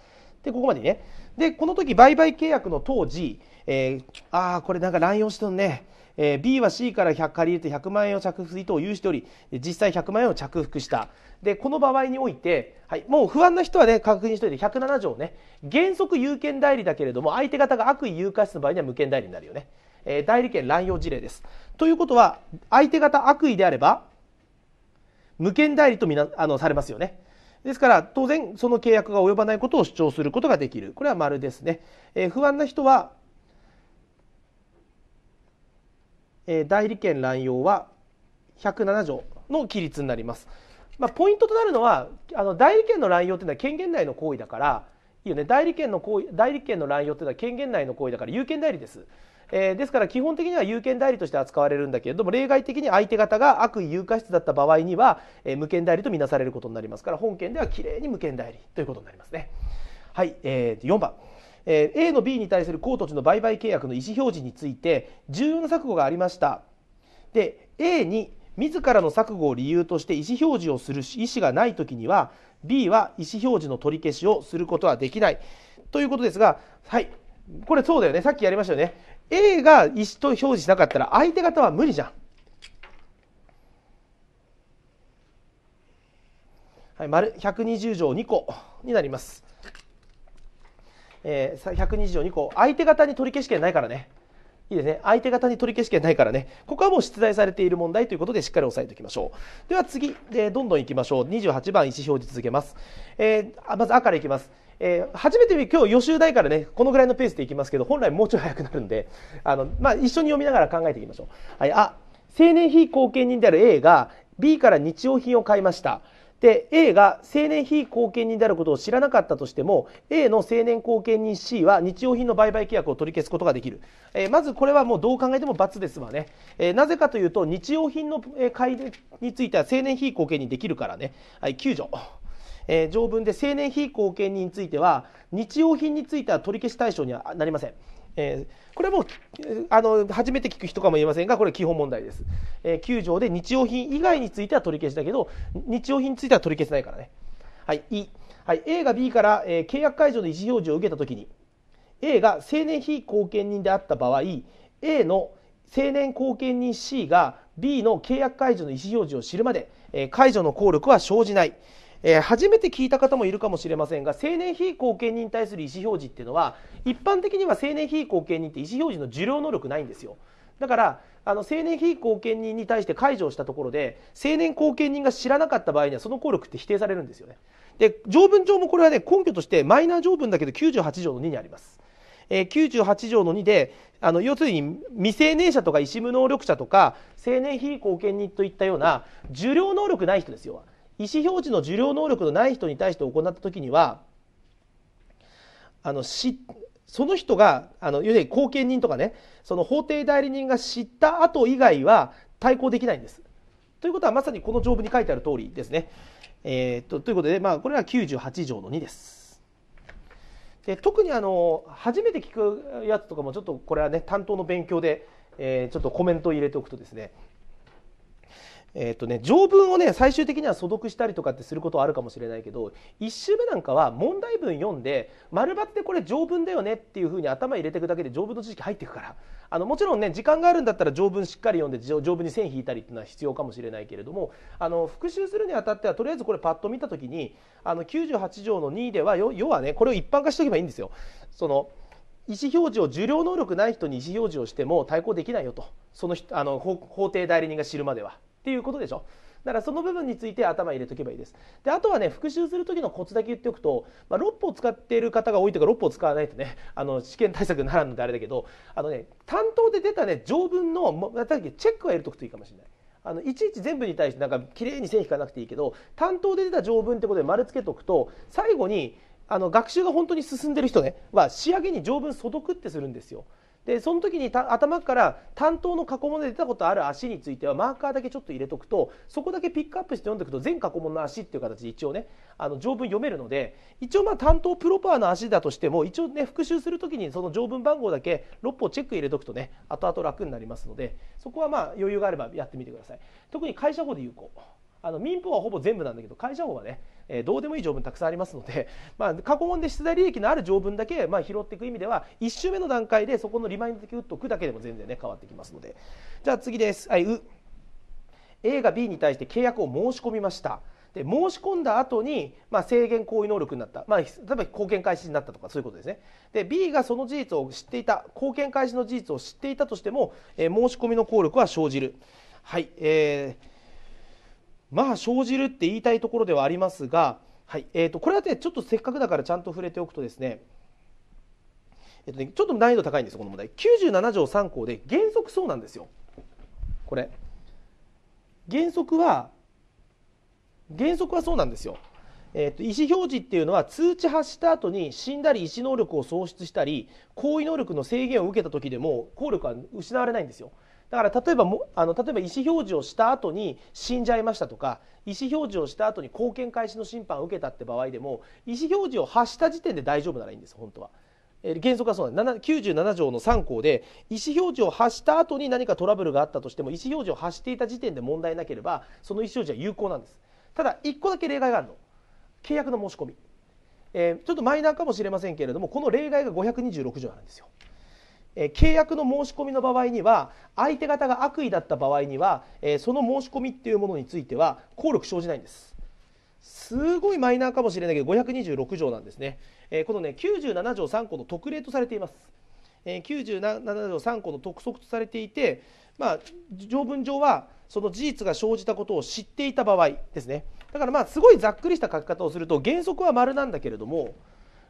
でここまでねでこの時売買契約の当時、えー、あこれなんか乱用してるねえー、B は C から100借り入れて100万円を着服する意図を有しており実際100万円を着服したでこの場合において、はい、もう不安な人はね確認しておいて107条ね原則有権代理だけれども相手方が悪意誘拐室の場合には無権代理になるよね、えー、代理権乱用事例ですということは相手方悪意であれば無権代理とみなあのされますよねですから当然その契約が及ばないことを主張することができるこれは丸ですね、えー、不安な人はえ代理権乱用は107条の規律になります。まあ、ポイントとなるのはあの代理権の乱用というのは権限内の行為だからいいよね代理権の行為代理権の乱用というのは権限内の行為だから有権代理です。えー、ですから基本的には有権代理として扱われるんだけれども例外的に相手方が悪意有過失だった場合には、えー、無権代理とみなされることになりますから本件ではきれいに無権代理ということになりますね。はい、えー、4番えー、A の B に対するー土地の売買契約の意思表示について重要な錯誤がありましたで A に自らの錯誤を理由として意思表示をする意思がない時には B は意思表示の取り消しをすることはできないということですがはいこれそうだよねさっきやりましたよね A が意思と表示しなかったら相手方は無理じゃんはい、丸120条2個になります。え120条2項相手方に取り消し権ないからねいいですね相手方に取り消し権ないからねここはもう出題されている問題ということでしっかり押さえておきましょうでは次、でどんどんいきましょう28番意思表示続けます、えー、まず「あ」からいきますえー、初めて今日予習題からねこのぐらいのペースでいきますけど本来もうちょい早くなるんであの、まあ、一緒に読みながら考えていきましょう、はい、あ青年非後見人である A が B から日用品を買いましたで A が青年非後見人であることを知らなかったとしても A の青年後見人 C は日用品の売買契約を取り消すことができる、えー、まずこれはもうどう考えても罰ですわね、えー、なぜかというと日用品の買いについては青年非後見人できるからね、はい、9条えー、条文で成年非後見人については日用品については取り消し対象にはなりませんえー、これはもあの初めて聞く人かも言えませんがこれ基本問題です、えー、9条で日用品以外については取り消しだけど日用品については取り消せないからねはい、e はい、A が B から、えー、契約解除の意思表示を受けたときに A が成年非後見人であった場合 A の成年後見人 C が B の契約解除の意思表示を知るまで、えー、解除の効力は生じない、えー、初めて聞いた方もいるかもしれませんが成年非後見人に対する意思表示っていうのは一般的には成年非後見人って意思表示の受領能力ないんですよだからあの成年非後見人に対して解除したところで成年後見人が知らなかった場合にはその効力って否定されるんですよねで条文上もこれはね根拠としてマイナー条文だけど98条の2にありますえー、98条の2であの要するに未成年者とか医師無能力者とか成年非後見人といったような受領能力ない人ですよ意思表示の受領能力のない人に対して行った時にはあのしその人があの要するに後見人とかねその法定代理人が知った後以外は対抗できないんです。ということはまさにこの条文に書いてある通りですね。えー、っとということで、まあ、これは98条の2です。で特にあの初めて聞くやつとかもちょっとこれはね担当の勉強で、えー、ちょっとコメントを入れておくとですねえっ、ー、とね、条文をね最終的には素読したりとかってすることはあるかもしれないけど1周目なんかは問題文読んで丸抜ってこれ条文だよねっていうふうに頭入れていくだけで条文の知識入っていくからあのもちろんね時間があるんだったら条文しっかり読んで条文に線引いたりっていうのは必要かもしれないけれどもあの復習するにあたってはとりあえずこれパッと見た時にあの98条の2では要はねこれを一般化しておけばいいんですよ。その意思表示を受領能力ない人に意思表示をしても対抗できないよとそのあの法定代理人が知るまでは。っていうことでしょだからその部分について頭入れとけばいいです。で、あとはね、復習する時のコツだけ言っておくと、まあ、ロッを使っている方が多いというか、6歩を使わないとね、あの、試験対策にならんのであれだけど、あのね、担当で出たね、条文の、まあ、チェックは入れとくといいかもしれない。あのいちいち全部に対してなんか綺麗に線引かなくていいけど担当で出た条文ってことで丸つけとくと最後にあの学習が本当に進んでる人ねは仕上げに条文素読ってするんですよ。でその時に頭から担当の過去問で出たことある足についてはマーカーだけちょっと入れとくとそこだけピックアップして読んでいくと全過去問の足っていう形で一応ねあの条文読めるので一応まあ担当プロパーの足だとしても一応ね復習する時にその条文番号だけ6本チェック入れとくとね後々楽になりますのでそこはまあ余裕があればやってみてください。特に会社法で有効あの民法はほぼ全部なんだけど会社法はねえどうでもいい条文たくさんありますので、まあ、過去問で出題履歴のある条文だけ、まあ、拾っていく意味では1周目の段階でそこのリマインドだけ打っておくだけでも全然ね変わってきますのでじゃあ次です、はい、う A が B に対して契約を申し込みましたで申し込んだ後にまあ、制限行為能力になった、まあ、例えば貢献開始になったとかそういうことですねで B がその事実を知っていた貢献開始の事実を知っていたとしても、えー、申し込みの効力は生じるはい、えーまあ生じるって言いたいところではありますが、はいえー、とこれは、ね、ちょっとせっかくだからちゃんと触れておくとですねえっとね、ちょっと難易度高いんですこの問題97条3項で原則そうなんですよこれ原則は原則はそうなんですよ、えー、と意思表示っていうのは通知発した後に死んだり意思能力を喪失したり行為能力の制限を受けた時でも効力は失われないんですよだから例えばもあの例えば意思表示をした後に死んじゃいましたとか意思表示をした後に貢献開始の審判を受けたって場合でも意思表示を発した時点で大丈夫ならいいんです本当は。原則はそうなんです97条の3項で意思表示を発した後に何かトラブルがあったとしても意思表示を発していた時点で問題なければその意思表示は有効なんですただ1個だけ例外があるの契約の申し込み、えー、ちょっとマイナーかもしれませんけれどもこの例外が526条なんですよえ契約の申し込みの場合には相手方が悪意だった場合には、えその申し込みっていうものについては効力生じないんですすごいマイナーかもしれないけど526条なんですね、えこのね97条3項の特例とされています、え97条3項の特則とされていてまあ、条文上はその事実が生じたことを知っていた場合ですねだからまあすごいざっくりした書き方をすると原則は丸なんだけれども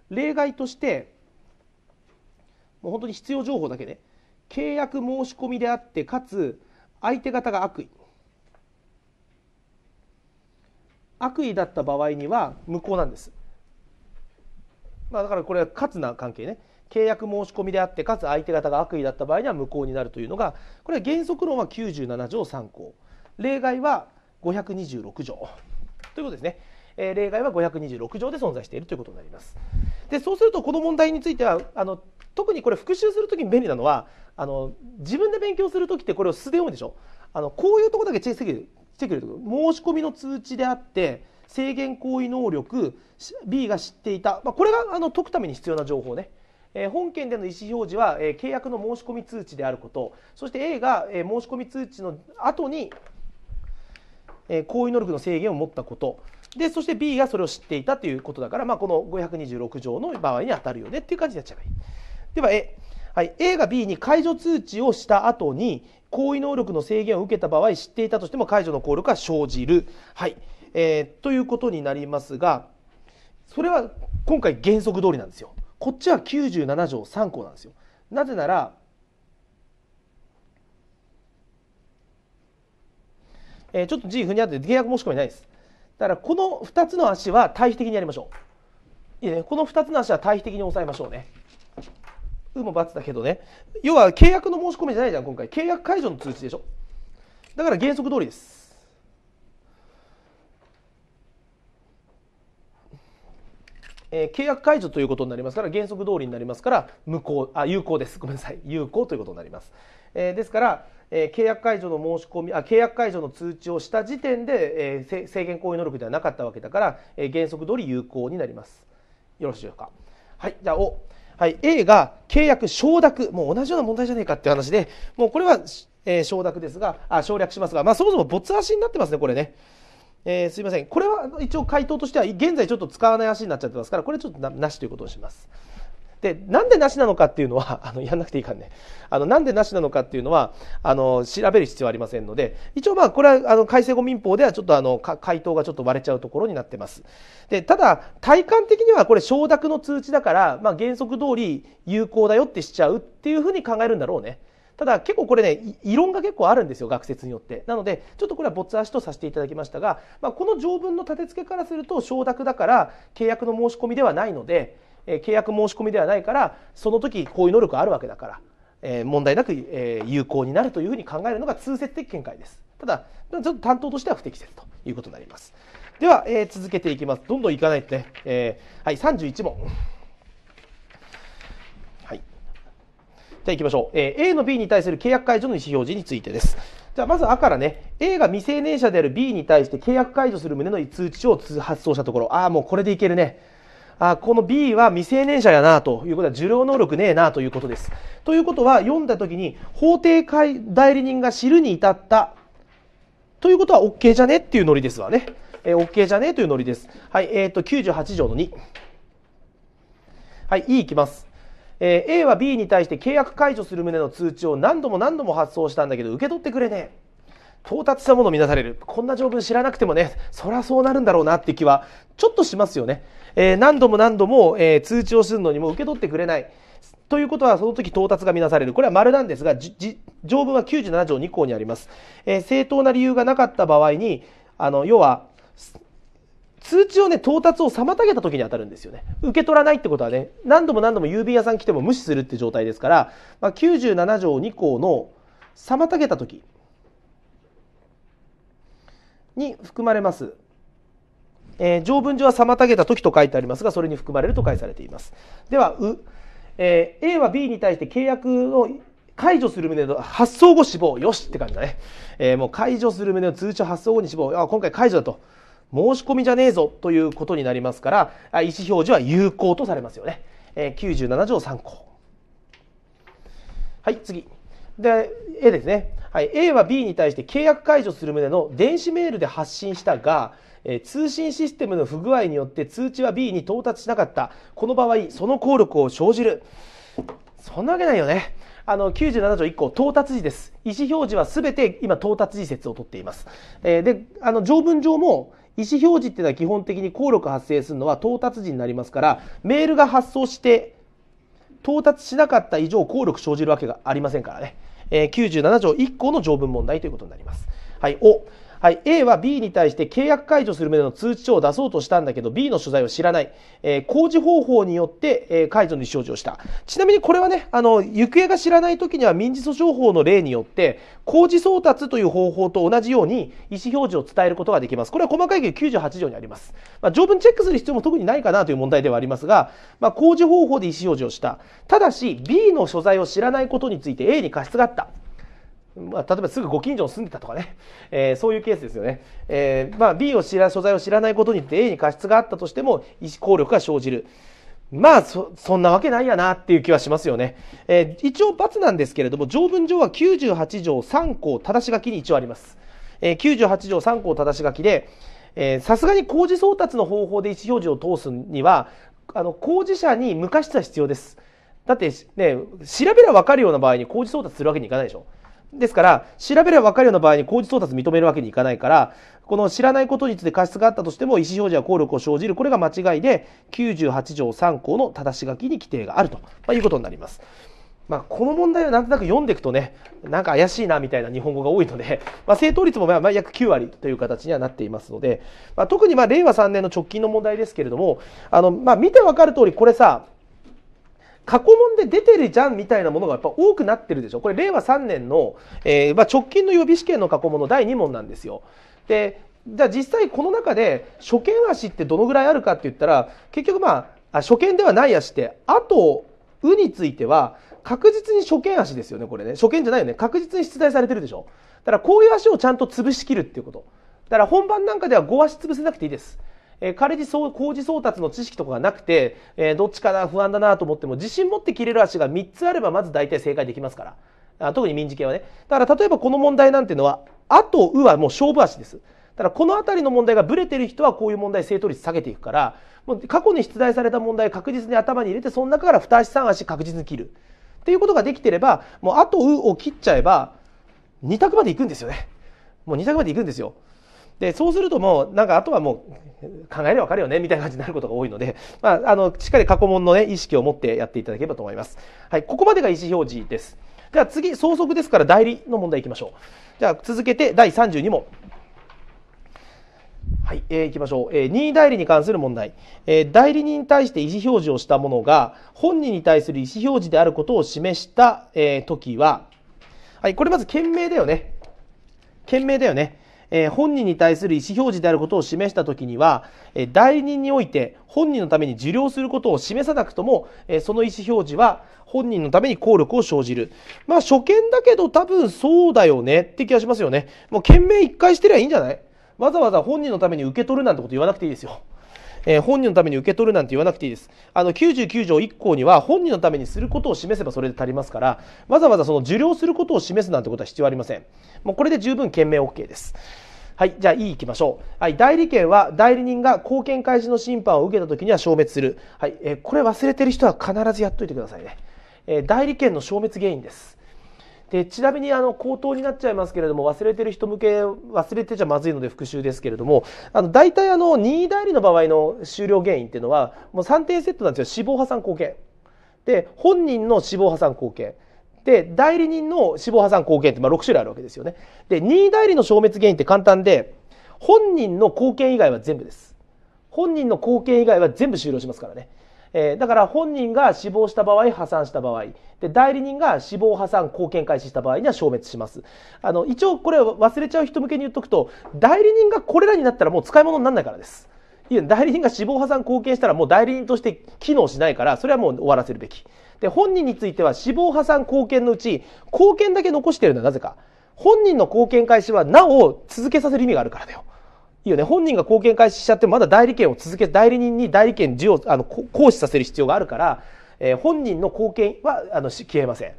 例外としてもう本当に必要情報だけね契約申し込みであってかつ相手方が悪意悪意だった場合には無効なんです、まあ、だからこれは勝な関係ね契約申し込みであってかつ相手方が悪意だった場合には無効になるというのがこれは原則論は97条3項例外は526条ということですね、えー、例外は526条で存在しているということになりますでそうするとこの問題についてはあの特にこれ復習するときに便利なのはあの自分で勉強する時ってこれを素で読むでしょあのこういうとこだけチェックチェック申し込みの通知であって制限行為能力 B が知っていた、まあ、これがあの解くために必要な情報ね。えー、本件での意思表示は、えー、契約の申し込み通知であることそして A が、えー、申し込み通知の後に、えー、行為能力の制限を持ったことでそして B がそれを知っていたということだから、まあ、この526条の場合に当たるよねっていう感じでやっちゃえばいい。では A。はい、A が B に解除通知をした後に、行為能力の制限を受けた場合、知っていたとしても解除の効力は生じる。はい。えー、ということになりますが、それは今回原則通りなんですよ。こっちは97条3項なんですよ。なぜなら、えー、ちょっと G ふにあって契約申し込みないです。だからこの2つの足は対比的にやりましょう。いいね、この2つの足は対比的に抑えましょうね。うも罰だけどね要は契約の申し込みじゃないじゃん今回契約解除の通知でしょだから原則通りですえー、契約解除ということになりますから原則通りになりますから無効あ有効ですごめんなさい有効ということになります、えー、ですから、えー、契約解除の申し込みあ契約解除の通知をした時点で、え制限行為能力ではなかったわけだから、え原則通り有効になりますよろしいでしょうかはいじゃあおはい、A が契約承諾もう同じような問題じゃねえかっていう話でもうこれは、えー、承諾ですがあ省略しますが、まあ、そもそも没足になってますねこれね。えー、すいませんこれは一応回答としては現在ちょっと使わない足になっちゃってますからこれちょっとなしということにします。でなんでなしなのかっていうのは あのやんなくていいからねあのなんでなしなのかっていうのはあの調べる必要はありませんので一応まあこれはあの改正後民法ではちょっとあの回答がちょっと割れちゃうところになってますでただ体感的にはこれ承諾の通知だから、まあ、原則通り有効だよってしちゃうっていうふうに考えるんだろうね。ただ結構これね異論が結構あるんですよ学説によってなのでちょっとこれは没足とさせていただきましたが、まあ、この条文の立て付けからすると承諾だから契約の申し込みではないのでえ契約申し込みではないからその時こういう能力があるわけだから、え問題なく、え有効になるというふうに考えるのが通説的見解ですただちょっと担当としては不適切ということになりますでは、え続けていきますどんどんいかないとね、えはい31問じゃあ行きましょう、えー、A の B に対する契約解除の意思表示についてですじゃあまず「あ」からね A が未成年者である B に対して契約解除する旨の通知書を発送したところああもうこれでいけるねあこの B は未成年者やなということは受領能力ねえなということです。ということは読んだ時に法定代理人が知るに至ったということは OK じゃねっていうノリですわね。えー、OK じゃねというノリです。はい、えっ、と、98条の2。はい、E いきます。えー、A は B に対して契約解除する旨の通知を何度も何度も発送したんだけど受け取ってくれねえ。到達したものを見なされる。こんな条文知らなくてもね、そりゃそうなるんだろうなって気は、ちょっとしますよね。えー、何度も何度も、えー、通知をするのにも受け取ってくれない。ということは、その時到達が見なされる。これは丸なんですが、条文は97条2項にあります。えー、正当な理由がなかった場合に、あの、要は、通知をね、到達を妨げた時に当たるんですよね。受け取らないってことはね、何度も何度も郵便屋さん来ても無視するって状態ですから、まあ、97条2項の妨げた時、に含まれます。えー、条文上は妨げた時と書いてありますが、それに含まれると解されています。では、う。えー、A は B に対して契約を解除する旨の発送後死亡。よしって感じだね。えー、もう解除する旨の通知発送後に死亡。あ、今回解除だと。申し込みじゃねえぞということになりますから、意思表示は有効とされますよね。えー、97条3項。はい、次。で、A ですね。はい、A は B に対して契約解除する旨の電子メールで発信したが、え通信システムの不具合によって通知は B に到達しなかったこの場合その効力を生じるそんなわけないよねあの97条1項到達時です意思表示は全て今到達時説をとっています、えー、であの条文上も意思表示っていうのは基本的に効力発生するのは到達時になりますからメールが発送して到達しなかった以上効力生じるわけがありませんからねえ97条1項の条文問題ということになります。はい、はい、A は B に対して契約解除する旨の通知書を出そうとしたんだけど B の所在を知らない、えー、工事方法によって、えー、解除の意思表示をしたちなみにこれはねあの行方が知らない時には民事訴訟法の例によって工事送達という方法と同じように意思表示を伝えることができますこれは細かいけど98条にあります、まあ、条文チェックする必要も特にないかなという問題ではありますが、まあ、工事方法で意思表示をしたただし B の所在を知らないことについて A に過失があったまあ、例えばすぐご近所に住んでたとかね、えー、そういうケースですよね、えーまあ、B を知ら所在を知らないことによって A に過失があったとしても意思効力が生じるまあそんなわけないやなっていう気はしますよね、えー、一応罰なんですけれども条文上は98条3項正し書きに一応あります、えー、98条3項正し書きでさすがに工事送達の方法で意思表示を通すにはあの工事者に無過失は必要ですだってね調べれば分かるような場合に工事送達するわけにいかないでしょうですから、調べれば分かるような場合に工事到達認めるわけにいかないから、この知らないことについて過失があったとしても、意思表示は効力を生じる。これが間違いで、98条3項の正し書きに規定があると、まあ、いうことになります。まあ、この問題をなんとなく読んでいくとね、なんか怪しいなみたいな日本語が多いので、まあ、正答率もまあ約9割という形にはなっていますので、まあ、特にまあ令和3年の直近の問題ですけれども、あのまあ、見てわかる通り、これさ、過去問で出てるじゃんみたいなものがやっぱ多くなってるでしょ。これ令和3年の、えー、まあ、直近の予備試験の過去問の第2問なんですよ。で、じゃあ実際この中で初見足ってどのぐらいあるかって言ったら、結局まあ、あ初見ではない足って、あと、うについては、確実に初見足ですよね、これね。初見じゃないよね。確実に出題されてるでしょ。だからこういう足をちゃんと潰しきるっていうこと。だから本番なんかでは5足潰せなくていいです。えー、仮にそう工事送達の知識とかがなくて、えー、どっちかな不安だなと思っても自信持って切れる足が3つあればまず大体正解できますからあ特に民事系はねだから例えばこの問題なんていうのは「あ」と「う」はもう勝負足ですただこの辺りの問題がブレてる人はこういう問題正答率下げていくからもう過去に出題された問題確実に頭に入れてその中から2足3足確実に切るっていうことができてればもう「あ」と「う」を切っちゃえば2択まで行くんですよねもう2択までいくんですよでそうするともうなんかあとはもう考えればわかるよねみたいな感じになることが多いので、まあ、あのしっかり過去問の、ね、意識を持ってやっていただければと思います。はい、ここまでが意思表示です。では次、相続ですから代理の問題いきましょう。じゃあ続けて第32問。はい、えー、いきましょう、えー、任意代理に関する問題、えー、代理人に対して意思表示をしたものが本人に対する意思表示であることを示した、えー、時は、はい、これまず件名だよね件名だよねえー、本人に対する意思表示であることを示した時には、えー、代理人において本人のために受領することを示さなくとも、えー、その意思表示は本人のために効力を生じる。まあ初見だけど多分そうだよねって気がしますよね。もう懸命一回してりゃいいんじゃないわざわざ本人のために受け取るなんてこと言わなくていいですよ。えー、本人のために受け取るなんて言わなくていいです。あの、99条1項には本人のためにすることを示せばそれで足りますから、わざわざその受領することを示すなんてことは必要ありません。もうこれで十分件名 OK です。はい、じゃあ E 行きましょう。はい、代理権は代理人が貢献開始の審判を受けた時には消滅する。はい、えー、これ忘れてる人は必ずやっといてくださいね。えー、代理権の消滅原因です。でちなみにあの口頭になっちゃいますけれども忘れてる人向け忘れてちゃまずいので復習ですけれどもあの大体あの任意代理の場合の終了原因っていうのはもう3点セットなんですよ死亡破産後献で本人の死亡破産後見で代理人の死亡破産後見ってまあ6種類あるわけですよねで任意代理の消滅原因って簡単で本人の後献以外は全部です本人の後献以外は全部終了しますからねえー、だから本人が死亡した場合、破産した場合、で、代理人が死亡破産、貢献開始した場合には消滅します。あの、一応これ忘れちゃう人向けに言っとくと、代理人がこれらになったらもう使い物にならないからです。いや、代理人が死亡破産貢献したらもう代理人として機能しないから、それはもう終わらせるべき。で、本人については死亡破産貢献のうち、貢献だけ残してるのはなぜか。本人の貢献開始はなお続けさせる意味があるからだよ。いいよね。本人が貢献開始しちゃって、まだ代理権を続け、代理人に代理権授与、あの、行使させる必要があるから、えー、本人の貢献は、あの、消えません。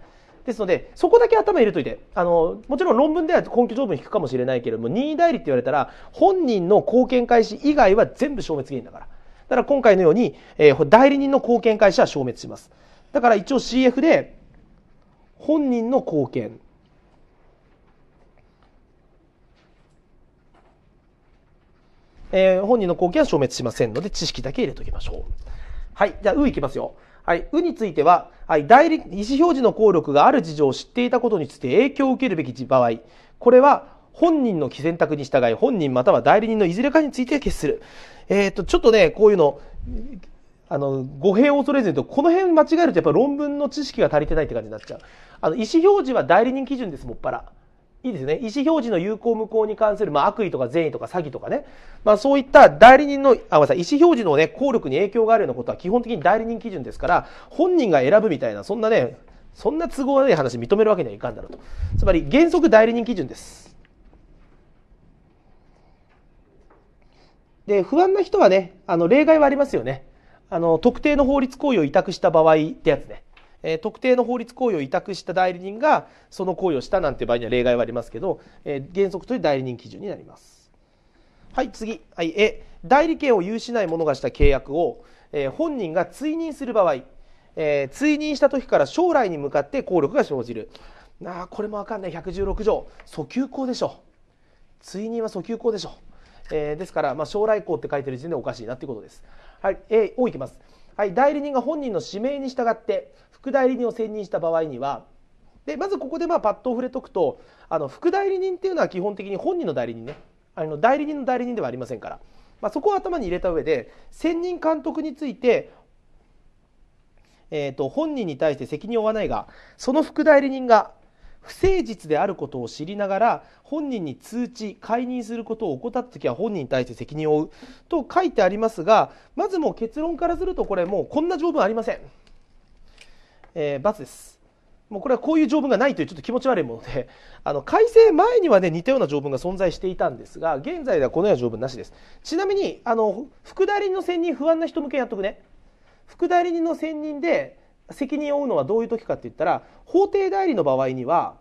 ですので、そこだけ頭入れといて、あの、もちろん論文では根拠条文引くかもしれないけれども、任意代理って言われたら、本人の貢献開始以外は全部消滅原因だから。だから今回のように、えー、代理人の貢献開始は消滅します。だから一応 CF で、本人の貢献、えー、本人の貢献は消滅しませんので、知識だけ入れておきましょう。はい。じゃあ、ういきますよ。はい。うについては、はい。代理、意思表示の効力がある事情を知っていたことについて影響を受けるべき場合、これは、本人の選択に従い、本人または代理人のいずれかについて決する。えっ、ー、と、ちょっとね、こういうの、あの、語弊を恐れずにと、この辺間違えるとやっぱ論文の知識が足りてないって感じになっちゃう。あの、意思表示は代理人基準です、もっぱら。いいですね。意思表示の有効無効に関する、まあ、悪意とか善意とか詐欺とかね。まあ、そういった代理人の、あ、ごめんなさい、意思表示のね、効力に影響があるようなことは基本的に代理人基準ですから、本人が選ぶみたいな、そんなね、そんな都合のいい話認めるわけにはいかんだろうと。つまり、原則代理人基準です。で、不安な人はね、あの、例外はありますよね。あの、特定の法律行為を委託した場合ってやつね。え特定の法律行為を委託した代理人がその行為をしたなんて場合には例外はありますけど、え原則という代理人基準になります。はい次、はい、え代理権を有しない者がした契約を、え本人が追認する場合、え追認した時から将来に向かって効力が生じる。なあこれもわかんない116条訴求項でしょ追認は訴求項でしょ、えー、ですから、まあ、将来項って書いてる時点でおかしいなっていうことですはい、えー、おいきますはい代理人が本人の指名に従って副代理人を選任した場合にはでまずここでまあパッと触れとくとあの副代理人っていうのは基本的に本人の代理人ねあの代理人の代理人ではありませんから、まあ、そこを頭に入れた上で選任監督について、えーと本人に対して責任を負わないがその副代理人が不誠実であることを知りながら本人に通知解任することを怠った時は本人に対して責任を負うと書いてありますがまずもう結論からするとこれもうこんな条文ありません。えー、罰です。もうこれはこういう条文がないというちょっと気持ち悪いもので あの改正前にはね似たような条文が存在していたんですが現在ではこのような条文なしですちなみにあの副代理人の選任不安な人向けやっとくね副代理人の選任で責任を負うのはどういう時かって言ったら法定代理の場合には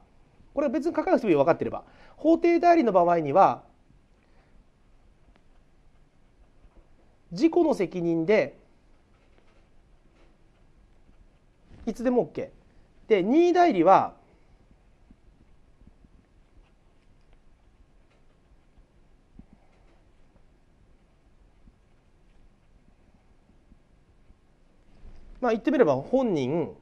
これは別に書かなくてもいい分かってれば法定代理の場合には事故の責任でいつでも OK で任意代理はまあ言ってみれば本人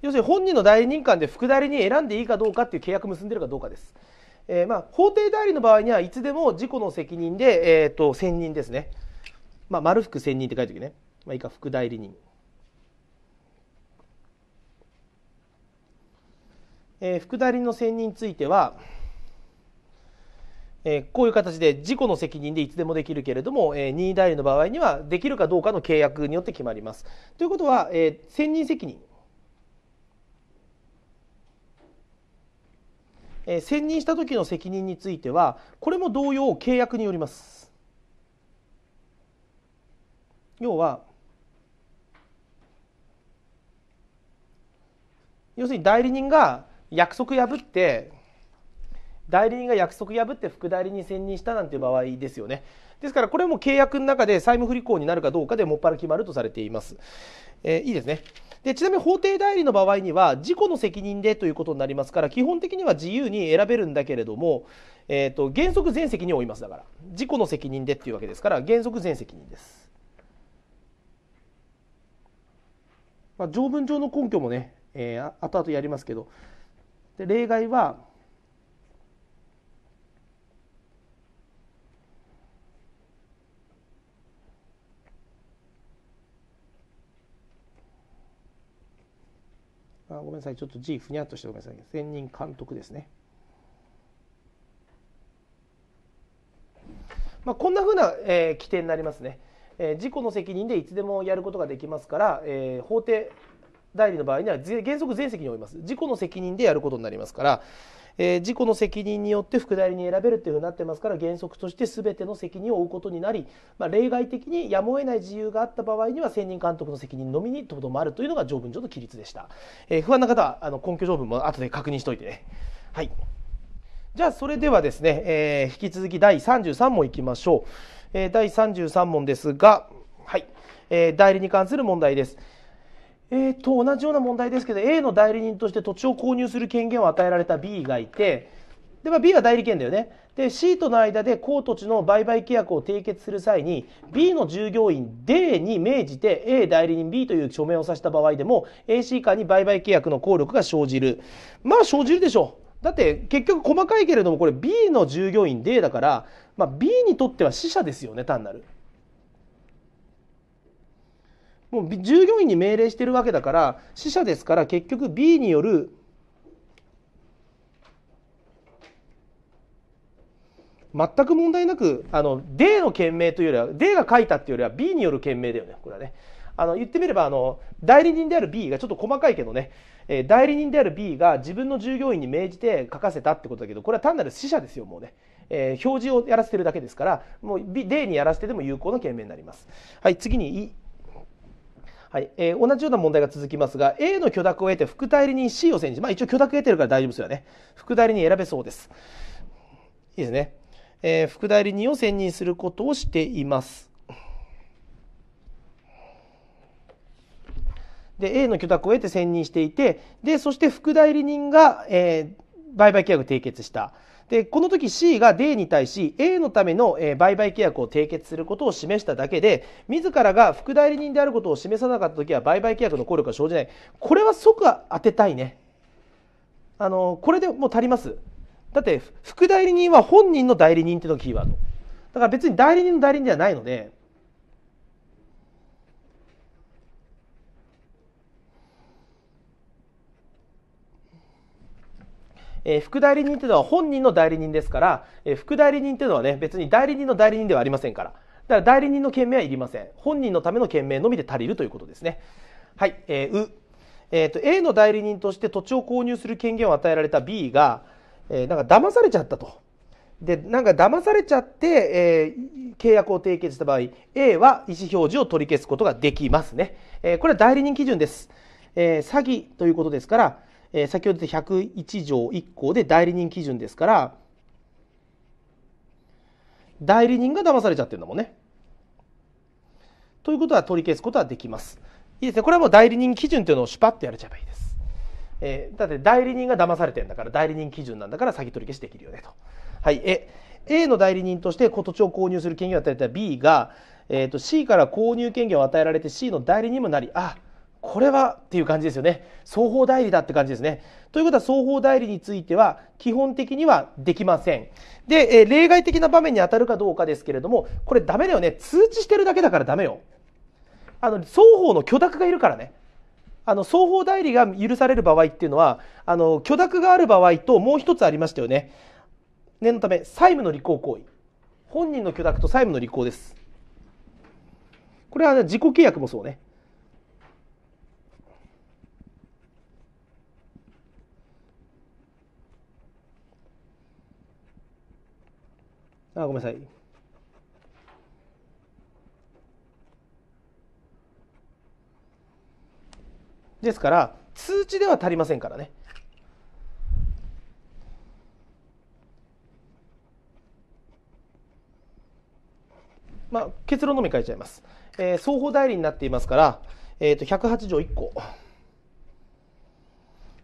要するに本人の代理人間で副代理に選んでいいかどうかっていう契約結んでるかどうかです。えー、まあ法定代理の場合にはいつでも自己の責任で、えー、と選任ですね。まあ、丸福専任って書いておきね。まあ、いか、副代理人。えー、副代理の専任については、えー、こういう形で自己の責任でいつでもできるけれども、えー、任意代理の場合にはできるかどうかの契約によって決まります。ということは、えー、専任責任、えー、専任した時の責任についてはこれも同様契約によります。要は要するに代理人が約束破って代理人が約束破って副代理に選任したなんていう場合ですよね。ですからこれも契約の中で債務不履行になるかどうかでもっぱら決まるとされています。えー、いいですね。でちなみに法定代理の場合には事故の責任でということになりますから基本的には自由に選べるんだけれども、えーと、原則全責任を負いますだから自己の責任でっていうわけですから原則全責任です。まあ、条文上の根拠もね、えー、後々やりますけどで例外はあごめんなさいちょっと字ふにゃっとしてごめんなさい専任監督ですね。まあ、こんなふうな、えー、規定になりますね。えー、事故の責任でいつでもやることができますから、えー、法定代理の場合には原則全責任を負います事故の責任でやることになりますから、えー、事故の責任によって副代理に選べるというふうになってますから原則として全ての責任を負うことになり、まあ、例外的にやむを得ない自由があった場合には専任監督の責任のみにとどまるというのが条文上の規律でした、えー、不安な方はあの根拠条文も後で確認しておいてねはいじゃあそれではですね、えー、引き続き第33問いきましょうえー、第33問ですが、はい、えー、代理に関する問題です。えーと、同じような問題ですけど A の代理人として土地を購入する権限を与えられた B がいてで、まあ、B は代理権だよねで C との間で高土地の売買契約を締結する際に B の従業員 D に命じて A 代理人 B という署名をさせた場合でも AC 間に売買契約の効力が生じるまあ生じるでしょうだって結局細かいけれどもこれ B の従業員 D だから、まあ、B にとっては死者ですよね単なる。もう従業員に命令してるわけだから死者ですから結局 B による全く問題なくあの D の件名というよりは D が書いたっていうよりは B による件名だよねこれはね。あの言ってみればあの代理人である B がちょっと細かいけどねえー、代理人である B が自分の従業員に命じて書かせたってことだけどこれは単なる死者ですよもうね。えー、表示をやらせてるだけですからもう D にやらせてでも有効な懸命になります。はい次に、e はいえー、同じような問題が続きますが A の許諾を得て副代理人 C を選じ、まあ、一応許諾を得てるから大丈夫ですよね副代理人選べそうですいいですね、えー、副代理人を選任することをしていますで A の許諾を得て選任していてでそして副代理人が、えー、売買契約を締結した。でこの時 C が D に対し A のための売買契約を締結することを示しただけで自らが副代理人であることを示さなかった時は売買契約の効力が生じないこれは即当てたいねあのこれでもう足りますだって副代理人は本人の代理人っていうのがキーワードだから別に代理人の代理人ではないのでえー、副代理人というのは本人の代理人ですから、えー、副代理人というのはね、別に代理人の代理人ではありませんから。だから代理人の件名はいりません。本人のための件名のみで足りるということですね。はい、えー、う。えっ、ー、と、A の代理人として土地を購入する権限を与えられた B が、えー、なんか騙されちゃったと。で、なんか騙されちゃって、えー、契約を締結した場合、A は意思表示を取り消すことができますね。えー、これは代理人基準です。えー、詐欺ということですから、えー、先ほど言った101条1項で代理人基準ですから代理人が騙されちゃってるんだもんね。ということは取り消すことはできます。いいですね。これはもう代理人基準というのをシュパッとやれちゃえばいいです。えー、だって代理人が騙されてるんだから代理人基準なんだから先取り消しできるよねと。はい、え A の代理人として土地を購入する権限を与えた B が、えーと、と C から購入権限を与えられて C の代理人もなりあこれはっていう感じですよね双方代理だって感じですねということは双方代理については基本的にはできませんで、えー、例外的な場面に当たるかどうかですけれどもこれダメだよね通知してるだけだからダメよあの双方の許諾がいるからねあの双方代理が許される場合っていうのはあの許諾がある場合ともう一つありましたよね念のため債務の履行行為本人の許諾と債務の履行ですこれは、ね、自己契約もそうねあ、ごめんなさい。ですから、通知では足りませんからね。まあ、結論のみ書いちゃいます。えー、双方代理になっていますから、えーと、108条1項。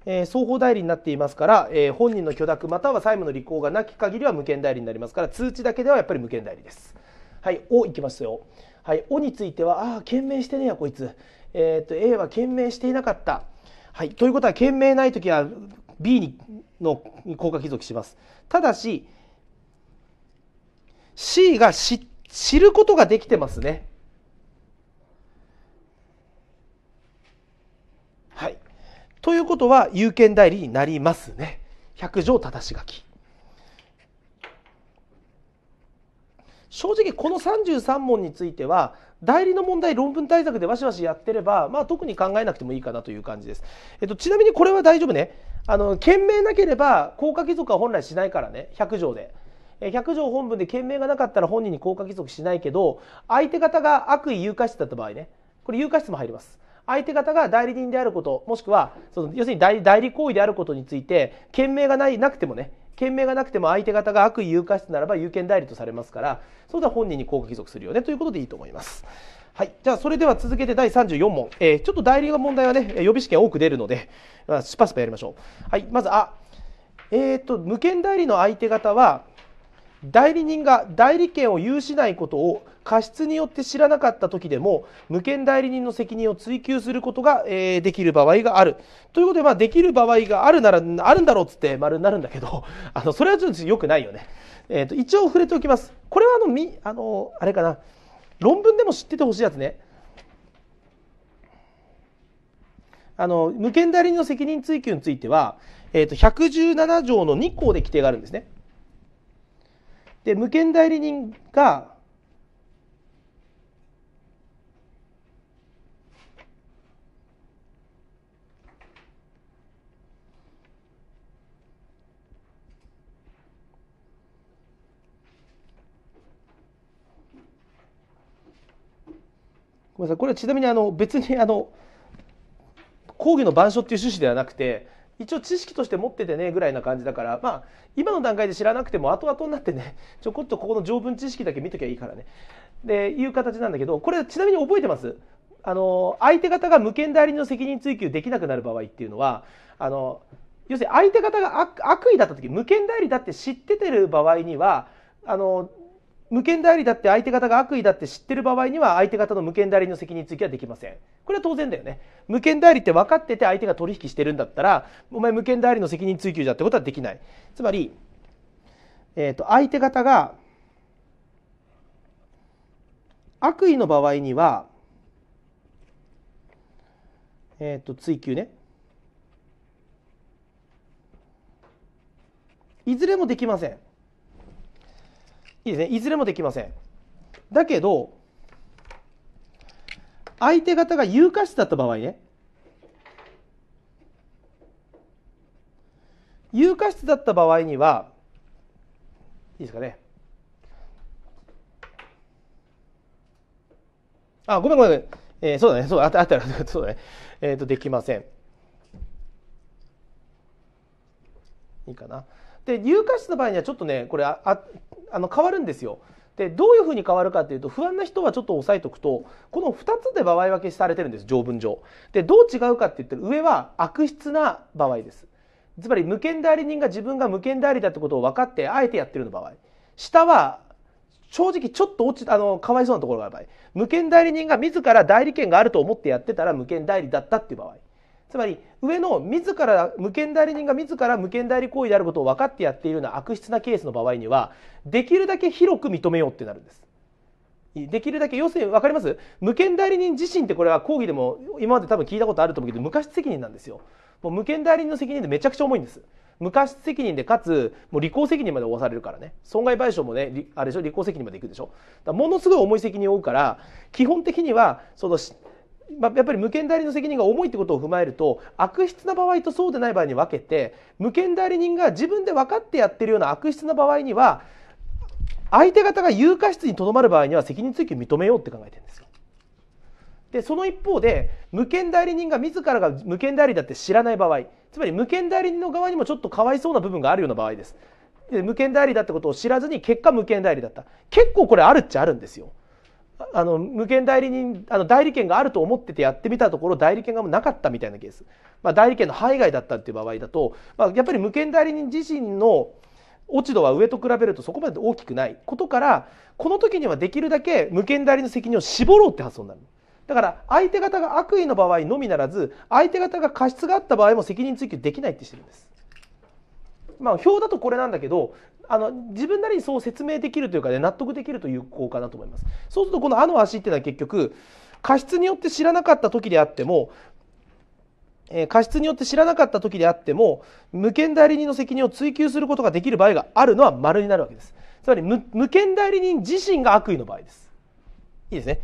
え双方代理になっていますから、え本人の許諾または債務の履行がなき限りは無権代理になりますから通知だけではやっぱり無権代理です。はい、おいきますよ。はい、おについてはああ懸命してねやこいつ。えっ、と A は懸命していなかった。はい、ということは懸命ない時は B にの効果帰属します。ただし C が知ることができてますね。ということは有権代理になりますね百条正し書き正直この33問については代理の問題論文対策でわしわしやってれば、まあ、特に考えなくてもいいかなという感じです、えっと、ちなみにこれは大丈夫ねあの賢明なければ降下貴族は本来しないからね100条で。100条本文で件名がなかったら本人に降下規則しないけど相手方が悪意誘拐してた場合ねこれ誘拐室も入ります相手方が代理人であることもしくはその要するに代理行為であることについて件名がないなくてもね件名がなくても相手方が悪意誘拐したならば有権代理とされますからそれでは本人に効果帰属するよねということでいいと思います。はい、じゃあそれでは続けて第34問、えー、ちょっと代理の問題はね予備試験多く出るので、まあ、スパスパやりましょう。はい、まずあえー、っと無権代理の相手方は代理人が代理権を有しないことを過失によって知らなかった時でも無権代理人の責任を追及することが、えー、できる場合があるということで、まあ、できる場合があるならあるんだろうっつって丸になるんだけど あのそれはちょっとくないよね、えーと、一応触れておきますこれはあのみあのあれかな論文でも知っててほしいやつねあの無権代理人の責任追及については、えーと、と117条の2項で規定があるんですねで無権代理人がごめんなさいこれはちなみにあの別にあの講義の板書っていう趣旨ではなくて一応知識として持っててねぐらいな感じだからまあ今の段階で知らなくても後々になってね ちょこっとここの条文知識だけ見ときゃいいからねでいう形なんだけどこれちなみに覚えてますあの相手方が無権代理の責任追及できなくなる場合っていうのはあの要するに相手方が悪意だった時無権代理だって知っててる場合にはあの無権代理だって相手方が悪意だって知ってる場合には相手方の無権代理の責任についてはできませんこれは当然だよね無権代理って分かってて相手が取引してるんだったらお前無権代理の責任追及だってことはできないつまり、えーと、相手方が悪意の場合には、えーと追及ねいずれもできませんいいですねいずれもできませんだけど相手方が有価値だった場合ね有価質だった場合にはいいですかねあごめんごめん、えー、そうだねそうだ、ったあったら そうだねえっ、ー、とできませんいいかなで有価質の場合にはちょっとねこれああの変わるんですよ。でどういうふうに変わるかというと不安な人はちょっと押さえておくとこの2つで場合分けされてるんです条文上。でどう違うかって言っら上は悪質な場合です。つまり無権代理人が自分が無権代理だってことを分かってあえてやってるの場合下は正直ちょっと落ちあのかわいそうなところがある場合無権代理人が自ら代理権があると思ってやってたら無権代理だったっていう場合つまり上の自ら無権代理人が自ら無権代理行為であることを分かってやっているような悪質なケースの場合にはできるだけ広く認めようってなるんです。できるだけ要するに分かります無権代理人自身ってこれは講義でも今まで多分聞いたことあると思うけど無過失責任なんですよ。もう無権代理人の責任でめちゃくちゃ重いんです。無過失責任でかつもう履行責任まで負わされるからね損害賠償もねあれでしょ履行責任までいくでしょだものすごい重い責任を負うから基本的にはそのまあ、やっぱり無権代理の責任が重いってことを踏まえると悪質な場合とそうでない場合に分けて無権代理人が自分で分かってやってるような悪質な場合には相手方が有価質にとどまる場合には責任追及認めようって考えてるんですよ。でその一方で無権代理人が自らが無権代理だって知らない場合つまり無権代理人の側にもちょっとかわいそうな部分があるような場合です。で無権代理だってことを知らずに結果無権代理だった結構これあるっちゃあるんですよ。あの無権代理人あの代理権があると思っててやってみたところ代理権がなかったみたいなケース、まあ、代理権の範外だったっていう場合だと、まあ、やっぱり無権代理人自身の落ち度は上と比べるとそこまで大きくないことからこの時にはできるだけ無権代理の責任を絞ろうって発想になる。だから相手方が悪意の場合のみならず相手方が過失があった場合も責任追及できないってしてるんです。まあ、表だとこれなんだけどあの自分なりにそう説明できるというかね納得できると有効かなと思いますそうするとこの「あの足」っていうのは結局過失によって知らなかった時であっても、えー、過失によって知らなかった時であっても無権代理人の責任を追及することができる場合があるのは丸になるわけですつまり無権代理人自身が悪意の場合ですいいですね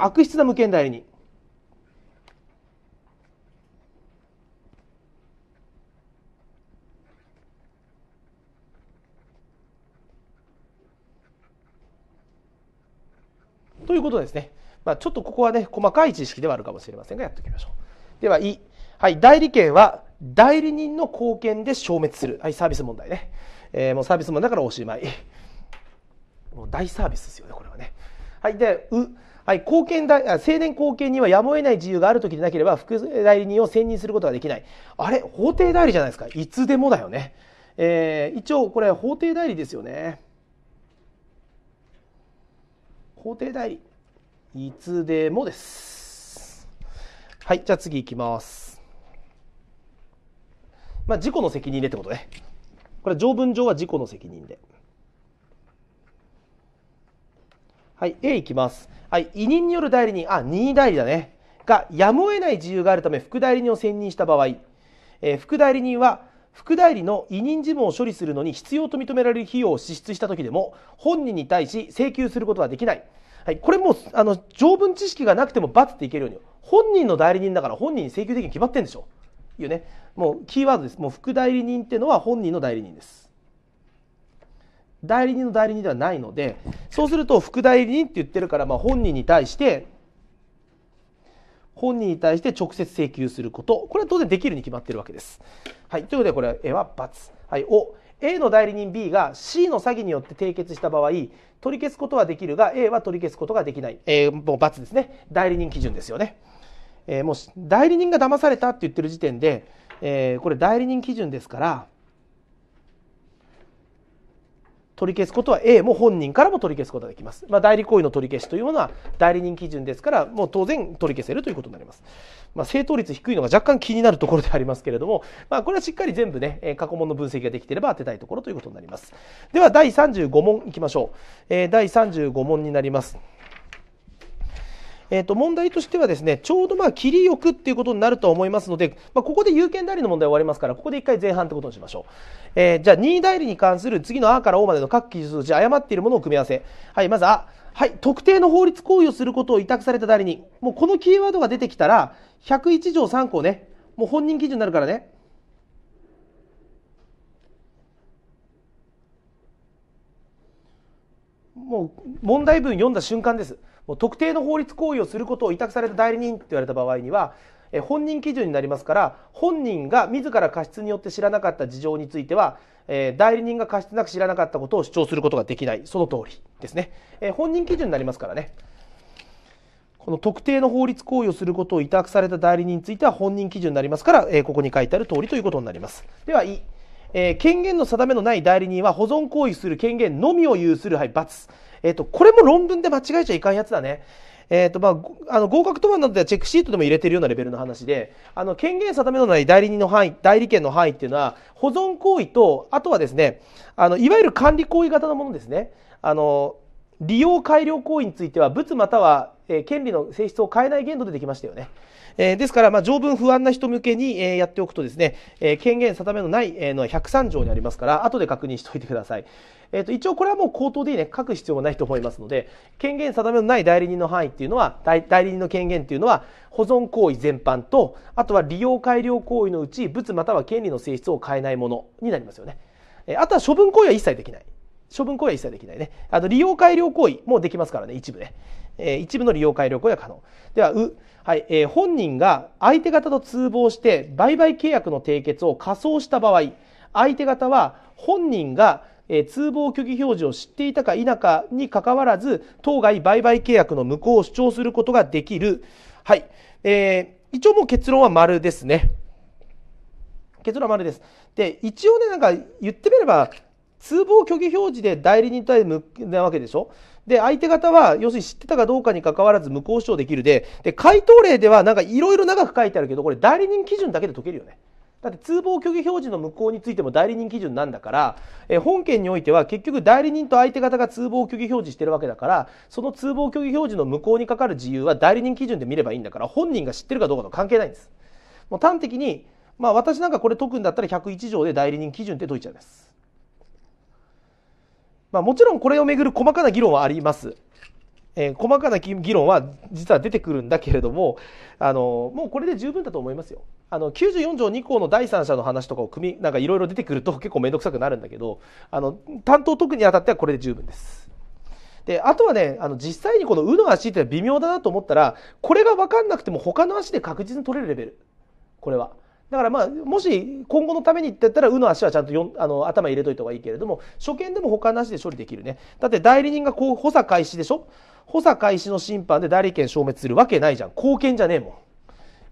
悪質な無権代理人ということですね。まあ、ちょっとここはね、細かい知識ではあるかもしれませんが、やっておきましょう。では、E。はい、代理権は代理人の貢献で消滅する。はい、サービス問題ね。えー、もうサービス問題だからおしまい。もう大サービスですよね、これはね。はい、で、う。はい、貢献だ成年後見にはやむを得ない自由がある時でなければ副代理人を選任することができないあれ法定代理じゃないですかいつでもだよね、えー、一応これ法定代理ですよね法定代理いつでもですはいじゃあ次いきますまあ事故の責任でってことねこれ条文上は事故の責任ではい A いきますはい委任による代理人あ任意代理だねがやむを得ない自由があるため副代理人を選任した場合、えー、副代理人は副代理の委任事務を処理するのに必要と認められる費用を支出した時でも本人に対し請求することはできない、はい、これもあの条文知識がなくてもバツっていけるように本人の代理人だから本人に請求できるに決まってんでしょいうねもうキーワードですもう副代理人っていうのは本人の代理人です代理人の代理人ではないのでそうすると副代理人って言ってるから、まあ、本人に対して本人に対して直接請求すること。これは当然できるに決まってるわけです。はい。ということで、これは A は×。はい。を A の代理人 B が C の詐欺によって締結した場合、取り消すことはできるが、A は取り消すことができない。えー、もう×ですね。代理人基準ですよね。えー、もし、代理人が騙されたって言ってる時点で、えー、これ代理人基準ですから、取り消すことは A も本人からも取り消すことができます。まあ、代理行為の取り消しというものは代理人基準ですから、もう当然取り消せるということになります。まあ、正答率低いのが若干気になるところでありますけれども、まあ、これはしっかり全部ね、過去問の分析ができていれば当てたいところということになります。では、第35問いきましょう。えー、第35問になります。えー、と問題としてはですねちょうどまあ切りよくっていうことになると思いますので、まあ、ここで有権代理の問題終わりますからここで1回前半ってことにしましょう、えー、じゃあ任意代理に関する次の「あ」から「お」までの各記述の誤っているものを組み合わせはいまず「あ」はい特定の法律行為をすることを委託された代理人もうこのキーワードが出てきたら101条3項ねもう本人基準になるからねもう問題文読んだ瞬間ですもう特定の法律行為をすることを委託された代理人って言われた場合には本人基準になりますから本人が自ら過失によって知らなかった事情については、え代理人が過失なく知らなかったことを主張することができないその通りですね、え本人基準になりますからねこの特定の法律行為をすることを委託された代理人については本人基準になりますから、えここに書いてある通りということになりますでは、e え権限の定めのない代理人は保存行為する権限のみを有する、はい、×。えっ、ー、と、これも論文で間違えちゃいかんやつだね。えっ、ー、と、まあ、あの、合格答案などではチェックシートでも入れてるようなレベルの話で、あの、権限定めのない代理人の範囲、代理権の範囲っていうのは、保存行為と、あとはですね、あの、いわゆる管理行為型のものですね。あの、利用改良行為については、物または、えー、権利の性質を変えない限度でできましたよね。えー、ですから、まあ、条文不安な人向けに、えー、やっておくとですね、えー、権限定めのない、えー、の103条にありますから、後で確認しておいてください。えっ、ー、と、一応これはもう口頭でね、書く必要もないと思いますので、権限定めのない代理人の範囲っていうのは、代理人の権限っていうのは、保存行為全般と、あとは利用改良行為のうち、物または権利の性質を変えないものになりますよね。えあとは処分行為は一切できない。処分行為は一切できないね。あの、利用改良行為もできますからね、一部ね。えー、一部の利用改良行為は可能。では、う、はい、えー、本人が相手方と通報して売買契約の締結を仮想した場合、相手方は本人がえ通報虚偽表示を知っていたか否かにかかわらず、当該売買契約の無効を主張することができる。はい。えー、一応もう結論は丸ですね。結論は丸です。で、一応ね、なんか言ってみれば、通報虚偽表示で代理人対無なわけでしょで、相手方は、要するに知ってたかどうかに関わらず無効主張できるで、で、回答例ではなんかいろいろ長く書いてあるけど、これ代理人基準だけで解けるよね。だって通報虚偽表示の無効についても代理人基準なんだから、えー、本件においては結局代理人と相手方が通報虚偽表示してるわけだからその通報虚偽表示の無効にかかる自由は代理人基準で見ればいいんだから本人が知ってるかどうかと関係ないんですもう端的に、まあ、私なんかこれ解くんだったら101条で代理人基準って解いちゃうまです、まあ、もちろんこれをめぐる細かな議論はありますえー、細かな議論は実は出てくるんだけれども、あのもうこれで十分だと思いますよ。あの94条2項の第三者の話とかを組みなんかいろいろ出てくると 結構面倒くさくなるんだけどあの担当特にあたってはこれで十分です。であとはねあの実際にこの「う」の足って微妙だなと思ったらこれが分かんなくても他の足で確実に取れるレベルこれは。だからまあもし今後のためにって言ったら「う」の足はちゃんとよあの頭入れといた方がいいけれども初見でも他の足で処理できるね。だって代理人がこう補佐開始でしょ補佐開始の審判で代理権消滅するわけないじゃん貢献じゃねえも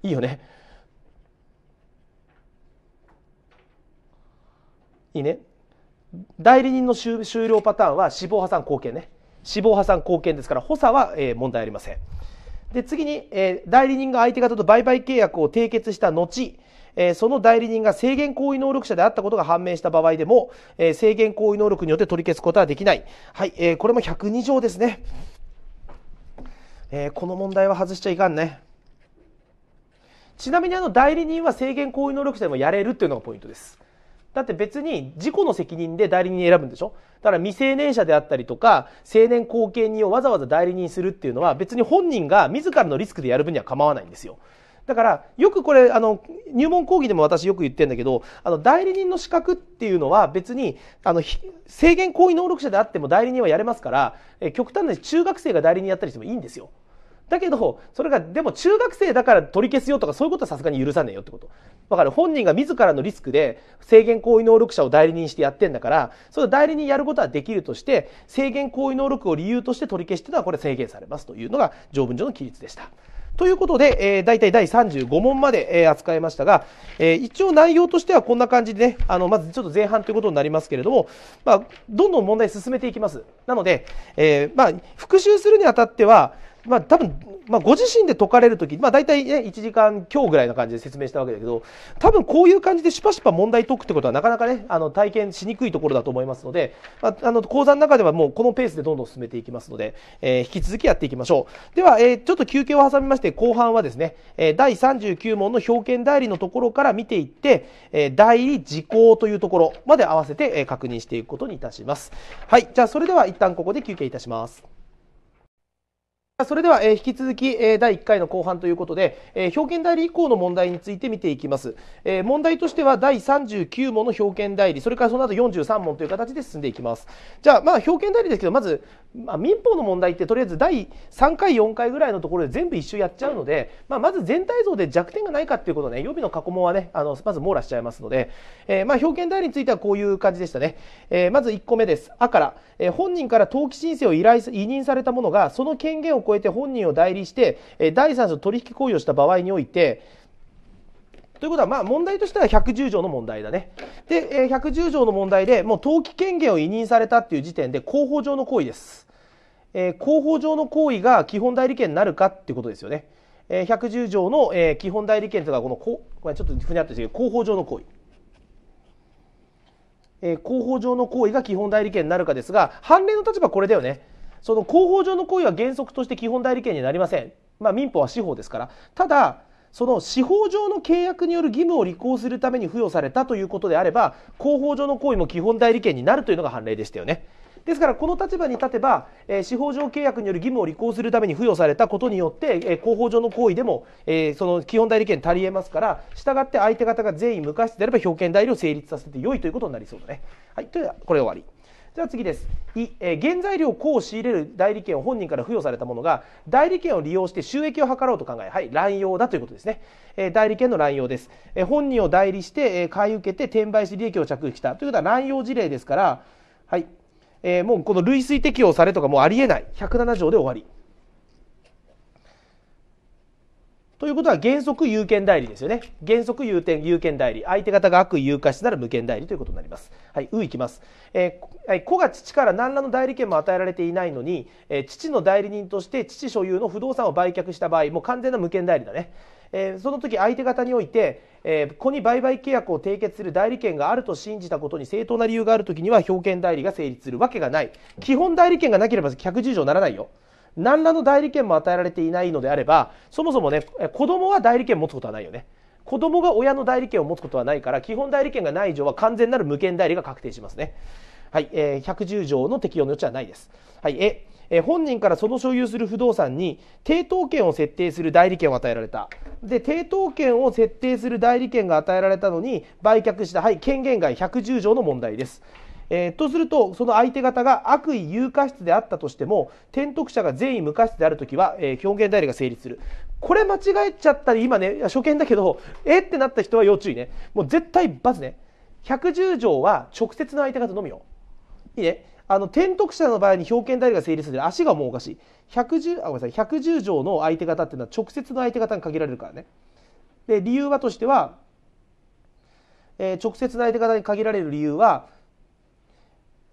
ん。いいよね。いいね代理人の終了パターンは死亡破産貢献ね死亡破産貢献ですから補佐は、えー、問題ありませんで次に、えー、代理人が相手方と売買契約を締結した後えー、その代理人が制限行為能力者であったことが判明した場合でも、えー、制限行為能力によって取り消すことはできない、はいえー、これも102条ですね、えこの問題は外しちゃいかんねちなみにあの代理人は制限行為能力者でもやれるっていうのがポイントですだって別に事故の責任で代理人選ぶんでしょだから未成年者であったりとか成年後見人をわざわざ代理人するっていうのは別に本人が自らのリスクでやる分には構わないんですよ。だからよくこれあの入門講義でも私よく言ってるんだけどあの代理人の資格っていうのは別にあの制限行為能力者であっても代理人はやれますからえ極端な中学生が代理人やったりしてもいいんですよ。だけど、それが、でも中学生だから取り消すよとかそういうことはさすがに許さねえよってこと。だから本人が自らのリスクで制限行為能力者を代理人してやってんだから、その代理人やることはできるとして、制限行為能力を理由として取り消していうのはこれ制限されますというのが条文上の規律でした。ということで、えー、大体第35問まで、えー、扱いましたが、えー、一応内容としてはこんな感じでね、あの、まずちょっと前半ということになりますけれども、まあ、どんどん問題進めていきます。なので、えまあ、復習するにあたっては、まあ、多分、まあ、ご自身で解かれる時、まあ、大体、ね、1時間強ぐらいな感じで説明したわけだけど多分こういう感じでしシしパ問題解くってことはなかなかねあの体験しにくいところだと思いますので、まあ、の講座の中ではもうこのペースでどんどん進めていきますので、えー、引き続きやっていきましょうでは、えー、ちょっと休憩を挟みまして後半はですね、え第39問の表見代理のところから見ていって、え代理時効というところまで合わせて、え確認していくことにいたしますはいじゃあそれでは一旦ここで休憩いたしますそれでは、え引き続き、え第1回の後半ということで、え表現代理以降の問題について見ていきます、え問題としては第39問の表現代理それからその後43問という形で進んでいきますじゃあまあ表現代理ですけどまず、まあ、民法の問題ってとりあえず第3回4回ぐらいのところで全部一周やっちゃうので、まあ、まず全体像で弱点がないかっていうことね予備の過去問はねあのまず網羅しちゃいますので、えまあ表現代理についてはこういう感じでしたね、えまず1個目です「あ」から、え本人から登記申請を依頼委任されたものがその権限を超えて本人を代理して、え第三者取引行為をした場合において、ということは、まあ、問題としては110条の問題だね。で、えー、110条の問題で、もう登記権限を委任されたっていう時点で、広報上の行為です。えー、広報上の行為が基本代理権になるかっていうことですよね。えー、110条の、えー、基本代理権というのは、このこ、これちょっとふにゃっとしてる広報上の行為。えー、広報上の行為が基本代理権になるかですが、判例の立場これだよね。その広報上の行為は原則として基本代理権になりません、まあ、民法は司法ですからただその司法上の契約による義務を履行するために付与されたということであれば広報上の行為も基本代理権になるというのが判例でしたよね。ですからこの立場に立てば、えー、司法上契約による義務を履行するために付与されたことによって、えー、広報上の行為でも、えー、その基本代理権足りえますからしたがって相手方が善意無過失であれば表見代理を成立させてよいということになりそうだね。はい、というこれ終わり。では次です。いえ原材料を仕入れる代理権を本人から付与されたものが代理権を利用して収益を図ろうと考え、はい、乱用だということですね。え代理権の乱用です。え本人を代理して、え買い受けて転売し利益を着服したということは乱用事例ですから、はい、えー、もうこの類推適用されとかもありえない。107条で終わり。ということは原則有権代理ですよね。原則有権有権代理。相手方が悪意誘拐しなら無権代理ということになります。はい、ういきます。えー、はい、子が父から何らの代理権も与えられていないのに、えー、父の代理人として父所有の不動産を売却した場合、もう完全な無権代理だね。えー、その時相手方において、えー、子に売買契約を締結する代理権があると信じたことに正当な理由がある時には表権代理が成立するわけがない。基本代理権がなければ110条ならないよ。何らの代理権も与えられていないのであればそもそもね子供は代理権持つことはないよね子供が親の代理権を持つことはないから基本代理権がない以上は完全なる無権代理が確定しますねはい、えー、110条の適用の余地はないです。はい、ええ本人からその所有する不動産に抵当権を設定する代理権を与えられたで抵当権を設定する代理権が与えられたのに売却した、はい、権限外110条の問題です。えー、とするとその相手方が悪意有価質であったとしても転得者が善意無価質である時は、えー、表現代理が成立するこれ間違えちゃったり今ね初見だけど えってなった人は要注意ねもう絶対罰ね110条は直接の相手方のみよいいねあの転得者の場合に表現代理が成立する足がもうおかしい110あごめんなさい110条の相手方っていうのは直接の相手方に限られるからねで理由はとしては、えー、直接の相手方に限られる理由は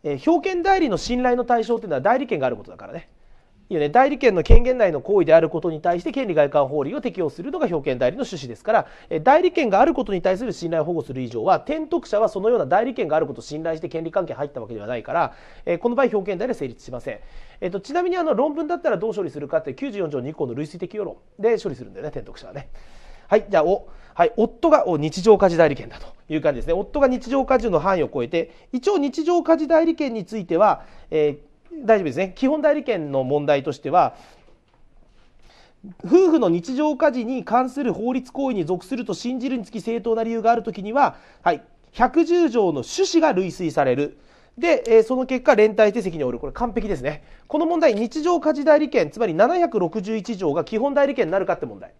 えー、表券代理の信頼の対象というのは代理権があることだからねいいよね代理権の権限内の行為であることに対して権利外観法令を適用するのが表権代理の趣旨ですから、えー、代理権があることに対する信頼を保護する以上は転得者はそのような代理権があることを信頼して権利関係入ったわけではないから、えー、この場合表権代理は成立しません、えーと、ちなみにあの論文だったらどう処理するかって94条2項の類推的世論で処理するんだよね転得者はねはいじゃあおはい、夫が日常家事代理権だという感じですね夫が日常家事の範囲を超えて一応日常家事代理権については、えー、大丈夫ですね基本代理権の問題としては夫婦の日常家事に関する法律行為に属すると信じるにつき正当な理由があるときには、はい、110条の趣旨が類推される。で、えー、その結果、連帯手席におる。これ完璧ですね。この問題、日常家事代理権、つまり761条が基本代理権になるかって問題。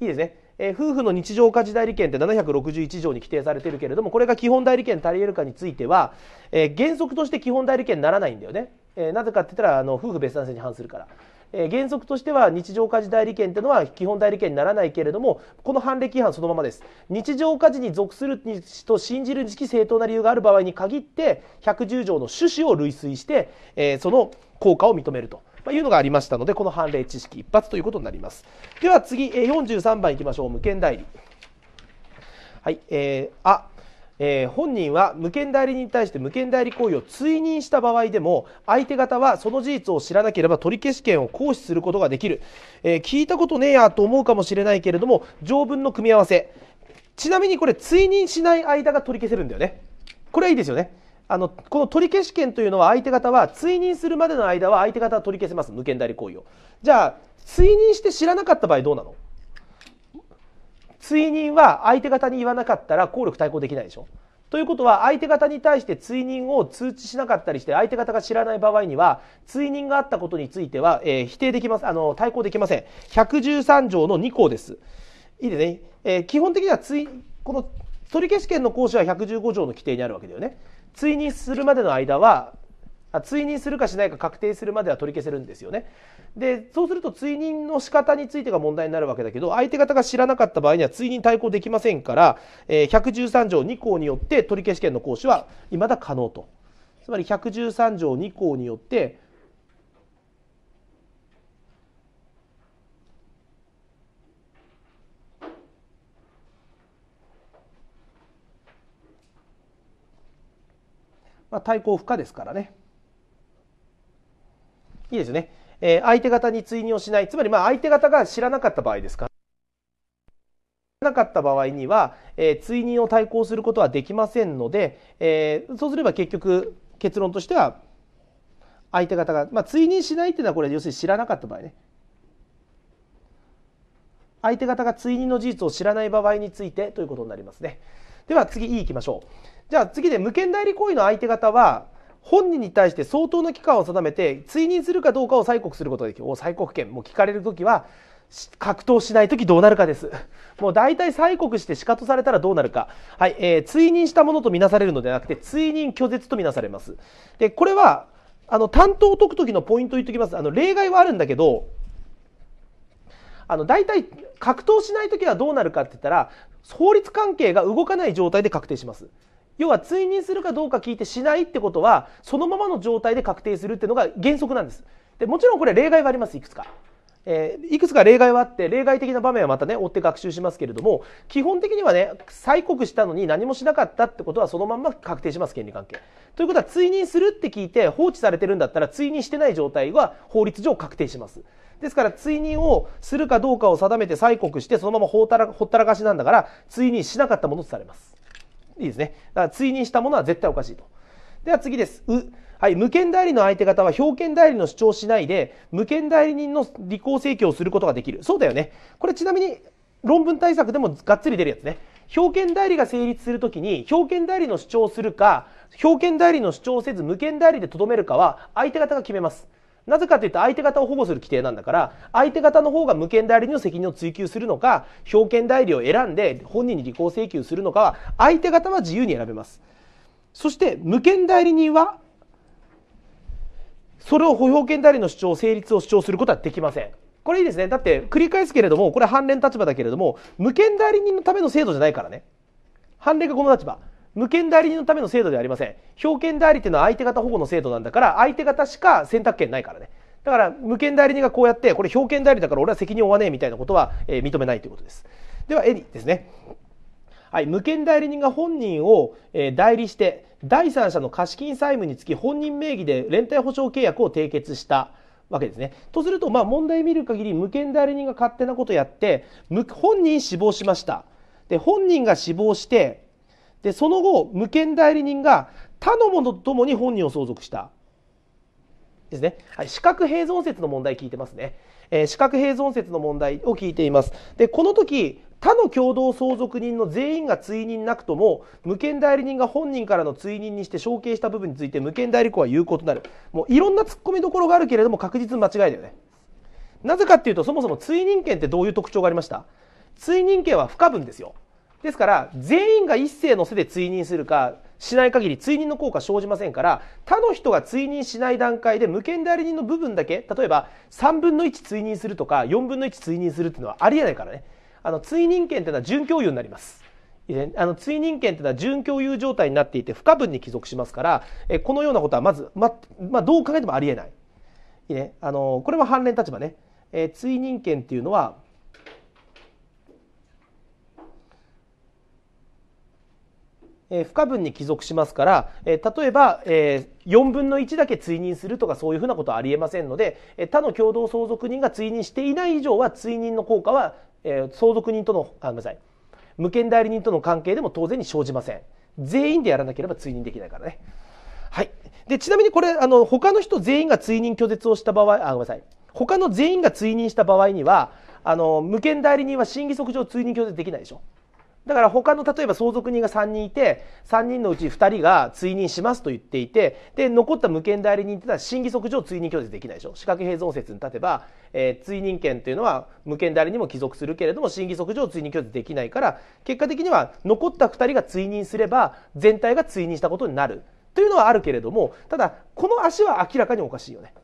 いいですね。えー、夫婦の日常家事代理権って761条に規定されてるけれどもこれが基本代理権足り得るかについては、えー、原則として基本代理権にならないんだよね、えー、なぜかって言ったらあの夫婦別産制に反するから。えー、原則としては日常家事代理権というのは基本代理権にならないけれどもこの判例規違反そのままです日常家事に属すると信じる時期正当な理由がある場合に限って110条の趣旨を類推して、えー、その効果を認めるとまあ、いうのがありましたのでこの判例知識一発ということになりますでは次43番いきましょう無権代理はいえー、あえー、本人は無権代理に対して無権代理行為を追認した場合でも相手方はその事実を知らなければ取り消し権を行使することができる、えー、聞いたことねえやと思うかもしれないけれども条文の組み合わせちなみにこれ追認しない間が取り消せるんだよねこれはいいですよねあのこの取り消し権というのは相手方は追認するまでの間は相手方は取り消せます無権代理行為をじゃあ追認して知らなかった場合どうなの追認は相手方に言わなかったら効力対抗できないでしょということは相手方に対して追認を通知しなかったりして相手方が知らない場合には追認があったことについては、えー、否定できますあの対抗できません113条の2項ですいいでね、えー、基本的には追この取り消し権の行使は115条の規定にあるわけだよね追認するまでの間は追認するかしないか確定するまでは取り消せるんですよね。でそうすると追認の仕方についてが問題になるわけだけど相手方が知らなかった場合には追認対抗できませんから、え113条2項によって取り消し権の行使はいまだ可能と。つまり113条2項によってまあ、対抗不可ですからねいいですね、えー、相手方に追認をしないつまりまあ相手方が知らなかった場合ですかなかった場合には、えー、追認を対抗することはできませんので、えー、そうすれば結局結論としては相手方が、まあ、追認しないっていうのはこれ要するに知らなかった場合ね相手方が追認の事実を知らない場合についてということになりますねでは次 E いきましょうじゃあ次で無権代理行為の相手方は本人に対して相当の期間を定めて追認するかどうかを催告することができる。お催告権もう聞かれる時は格闘しない時どうなるかです。もう大体催告して仕方されたらどうなるか。はい、えー、追認したものとみなされるのではなくて、追認拒絶とみなされます。で、これは、あの、担当を解く時のポイントを言っておきます。あの、例外はあるんだけど、あの、大体、格闘しない時はどうなるかって言ったら、法律関係が動かない状態で確定します。要は追認するかどうか聞いてしないってことはそのままの状態で確定するっていうのが原則なんですでもちろんこれ例外がありますいくつか、えー、いくつか例外はあって例外的な場面はまたね追って学習しますけれども基本的にはね催告したのに何もしなかったってことはそのまま確定します権利関係ということは追認するって聞いて放置されてるんだったら追認してない状態は法律上確定しますですから追認をするかどうかを定めて催告してそのままほったらかしなんだから追認しなかったものとされますいいですね。だから追認したものは絶対おかしいと。では次です。う。はい。無権代理の相手方は表権代理の主張しないで、無権代理人の履行請求をすることができる。そうだよね。これちなみに論文対策でもがっつり出るやつね。表権代理が成立するときに、表権代理の主張をするか、表権代理の主張をせず無権代理でとどめるかは相手方が決めます。なぜかというと相手方を保護する規定なんだから相手方の方が無権代理の責任を追及するのか表権代理を選んで本人に履行請求するのかは相手方は自由に選べますそして無権代理人はそれを保表権代理の主張成立を主張することはできませんこれいいですねだって繰り返すけれどもこれ反連立場だけれども無権代理人のための制度じゃないからね判例がこの立場無権代理人のための制度ではありません表権代理っていうのは相手方保護の制度なんだから相手方しか選択権ないからねだから無権代理人がこうやってこれ表権代理だから俺は責任を負わねえみたいなことは、え認めないということですでは絵にですねはい、無権代理人が本人を、え代理して第三者の貸金債務につき本人名義で連帯保証契約を締結したわけですね。とすると、まあ、問題見る限り無権代理人が勝手なことやって本人死亡しましたで本人が死亡してでその後無権代理人が他の者と共に本人を相続したですね、はい、四角併存説の問題聞いてますね、えー、四角併存説の問題を聞いていますでこの時他の共同相続人の全員が追認なくとも無権代理人が本人からの追認にして承継した部分について無権代理子は有効となるもういろんな突っ込みどころがあるけれども確実に間違いだよねなぜかっていうとそもそも追認権ってどういう特徴がありました追認権は不可分ですよですから全員が一世の背で追認するかしない限り追認の効果生じませんから他の人が追認しない段階で無権代理人の部分だけ例えば3分の1追認するとか4分の1追認するっていうのはありえないからねあの追認権っていうのは準共有になります。あの追認権というのは準共有状態になっていて不可分に帰属しますからえこのようなことはまず、ままあ、どう考えてもありえない。いいね、あのこれは反連立場ね、え追認権っていうのはえー、不可分に帰属しますから、えー、例えば、えー、4分の1だけ追認するとかそういうふうなことはありえませんので、えー、他の共同相続人が追認していない以上は追認の効果は、えー、相続人とのあごめんなさい無権代理人との関係でも当然に生じません全員でやらなければ追認できないからねはいでちなみにこれあの他の人全員が追認拒絶をした場合あごめんなさい他の全員が追認した場合にはあの無権代理人は審議則上追認拒絶できないでしょだから他の例えば相続人が3人いて3人のうち2人が追認しますと言っていてで残った無権代理人ってのは審議則上追認拒絶できないでしょ資格平併存説に立てば、えー、追認権というのは無権代理にも帰属するけれども審議則上追認拒絶できないから結果的には残った2人が追認すれば全体が追認したことになるというのはあるけれどもただこの足は明らかにおかしいよね。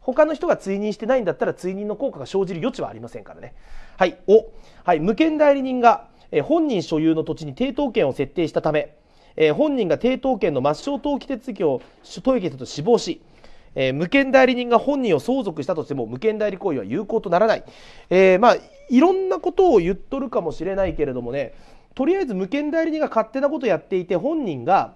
他の人が追認してないんだったら追認の効果が生じる余地はありませんからね。はい。お。はい。無権代理人がえ本人所有の土地に抵当権を設定したため、え本人が抵当権の抹消登記手続きを取り消せと死亡し、えー、無権代理人が本人を相続したとしても無権代理行為は有効とならない、えー、まあ、いろんなことを言っとるかもしれないけれどもねとりあえず無権代理人が勝手なことやっていて本人が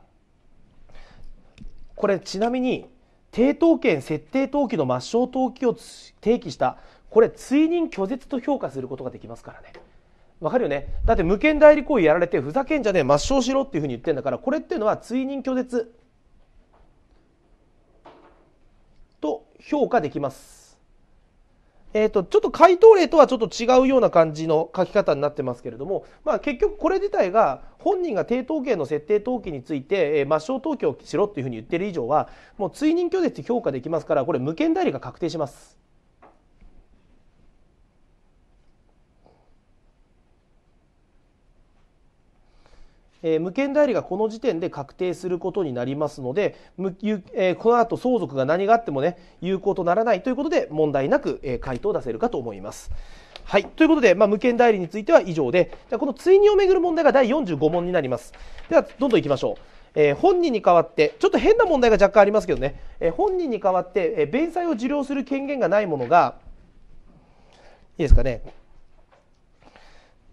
これちなみに抵当権設定登記の抹消登記を提起したこれ追認拒絶と評価することができますからね。わかるよねだって無権代理行為やられてふざけんじゃねえ抹消しろっていうふうに言ってんだからこれっていうのは追認拒絶と評価できます。えーと、ちょっと回答例とはちょっと違うような感じの書き方になってますけれども、まあ、結局これ自体が本人が低等権の設定登記について、えー、抹消登記をしろっていうふうに言ってる以上はもう追認拒絶評価できますからこれ無権代理が確定します。えー、無権代理がこの時点で確定することになりますので、えー、この後相続が何があってもね、有効とならないということで、問題なく、えー、回答を出せるかと思います。はい。ということで、まあ、無権代理については以上で、じゃこの追認をめぐる問題が第45問になります。では、どんどんいきましょう。えー、本人に代わって、ちょっと変な問題が若干ありますけどね、えー、本人に代わって、えー、弁済を受領する権限がないものが、いいですかね。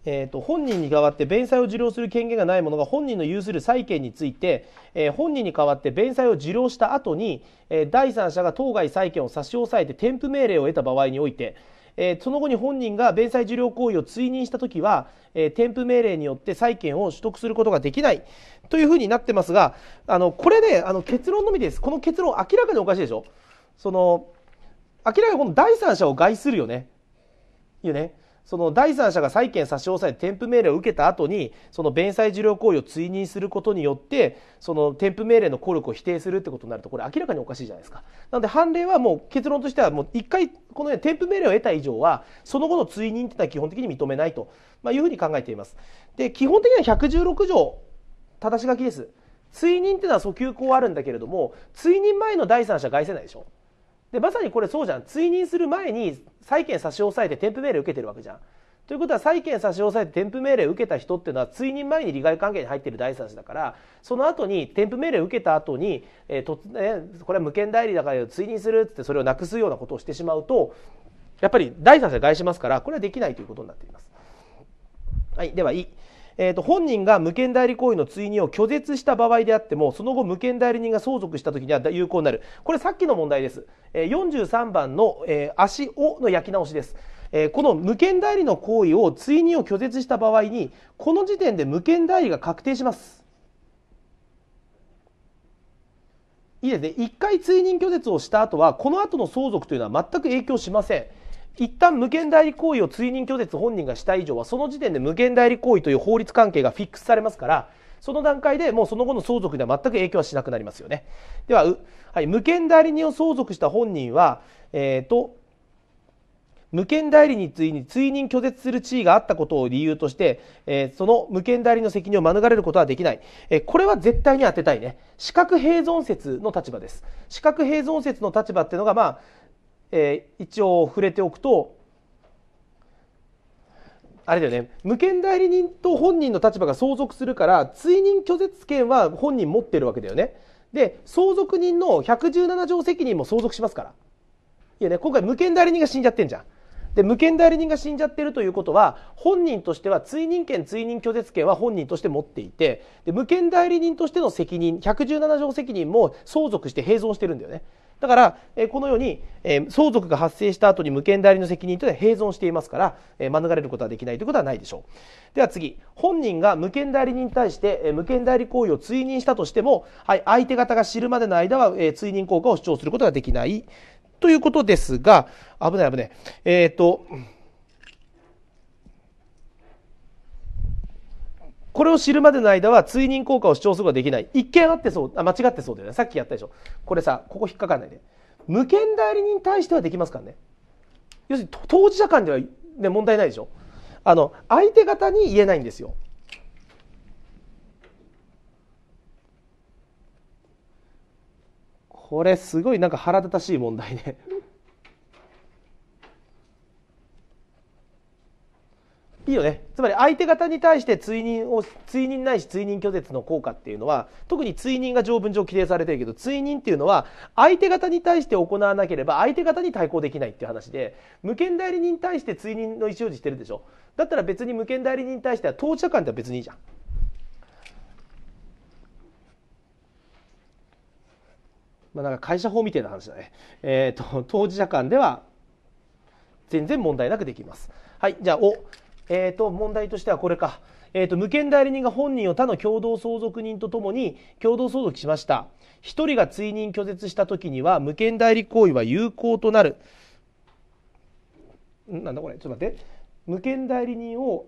えーと、本人に代わって弁済を受領する権限がないものが本人の有する債権について、えー、本人に代わって弁済を受領した後に、えー、第三者が当該債権を差し押さえて添付命令を得た場合において、えー、その後に本人が弁済受領行為を追認したときは、え添付命令によって債権を取得することができないというふうになってますがあのこれねあの結論のみですこの結論明らかにおかしいでしょその明らかにこの第三者を害するよね。よねその第三者が債権差し押さえ添付命令を受けた後にその弁済受領行為を追認することによってその添付命令の効力を否定するってことになるとこれ明らかにおかしいじゃないですかなので判例はもう結論としてはもう一回このよ添付命令を得た以上はその後の追認ってのは基本的に認めないと、まあいうふうに考えていますで基本的には116条正し書きです追認ってのは訴求項あるんだけれども追認前の第三者返せないでしょでまさにこれそうじゃん追認する前に債権差し押さえて添付命令受けてるわけじゃん。ということは債権差し押さえて添付命令を受けた人っていうのは追認前に利害関係に入っている第三者だからその後に添付命令を受けた後に、えーとね、これは無権代理だから追認するっつってそれをなくすようなことをしてしまうとやっぱり第三者が害しますからこれはできないということになっています。はい、では、い。えーと、本人が無権代理行為の追認を拒絶した場合であってもその後無権代理人が相続したときには有効になるこれさっきの問題です、えー、43番の、えー、足をの焼き直しですえこの無権代理の行為を追認を拒絶した場合にこの時点で無権代理が確定しますいいですね1回追認拒絶をした後はこの後の相続というのは全く影響しません一旦無限代理行為を追認拒絶本人がした以上はその時点で無限代理行為という法律関係がフィックスされますからその段階でもうその後の相続では全く影響はしなくなりますよねでは、はい、無権代理人を相続した本人は、えーと、と無権代理についに追認拒絶する地位があったことを理由として、えー、その無権代理の責任を免れることはできない、えー、これは絶対に当てたいね資格併存説の立場です資格併存説の立場っていうのがまあえー、一応触れておくとあれだよね無権代理人と本人の立場が相続するから追認拒絶権は本人持ってるわけだよねで相続人の117条責任も相続しますからいやね今回無権代理人が死んじゃってんじゃんで無権代理人が死んじゃってるということは本人としては追認権追認拒絶権は本人として持っていてで無権代理人としての責任117条責任も相続して併存してるんだよねだから、えこのように、え相続が発生した後に無権代理の責任というのは併存していますから、え免れることはできないということはないでしょう。では次、本人が無権代理人に対して、え無権代理行為を追認したとしても、はい、相手方が知るまでの間は、え追認効果を主張することができないということですが、危ない危ない。えっ、ー、と、これを知るまでの間は追認効果を主張することができない一見あってそうあ間違ってそうだよねさっきやったでしょこれさここ引っかかんないで無権代理人に対してはできますからね要するに当事者間では、ね、問題ないでしょあの相手方に言えないんですよこれすごいなんか腹立たしい問題ねいいよねつまり相手方に対して追認を追認ないし追認拒絶の効果っていうのは特に追認が条文上規定されてるけど追認っていうのは相手方に対して行わなければ相手方に対抗できないっていう話で無権代理人に対して追認の意思表示してるでしょだったら別に無権代理人に対しては当事者間では別にいいじゃん。まあ、なんか会社法みたいな話だね、えーと当事者間では全然問題なくできます。はい、じゃあおえっ、ー、と、問題としてはこれか。えっ、ー、と、無権代理人が本人を他の共同相続人とともに共同相続しました。一人が追認拒絶したときには、無権代理行為は有効となる。なんだこれ、ちょっと待って。無権代理人を、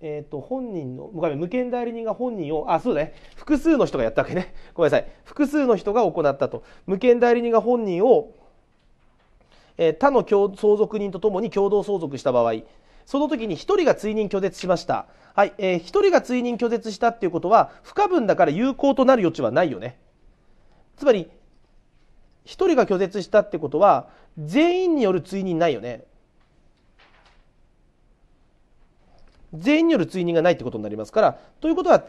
えっ、ー、と、本人の、無権代理人が本人を、あ、そうだね。複数の人がやったわけね。ごめんなさい。複数の人が行ったと。無権代理人が本人を、え他の相続人とともに共同相続した場合、その時に1人が追認拒絶しました。はい、えー、人が追認拒絶したっていうことは、不可分だから有効となる余地はないよね。つまり、1人が拒絶したってことは、全員による追認ないよね。全員による追認がないってことになりますから、ということは、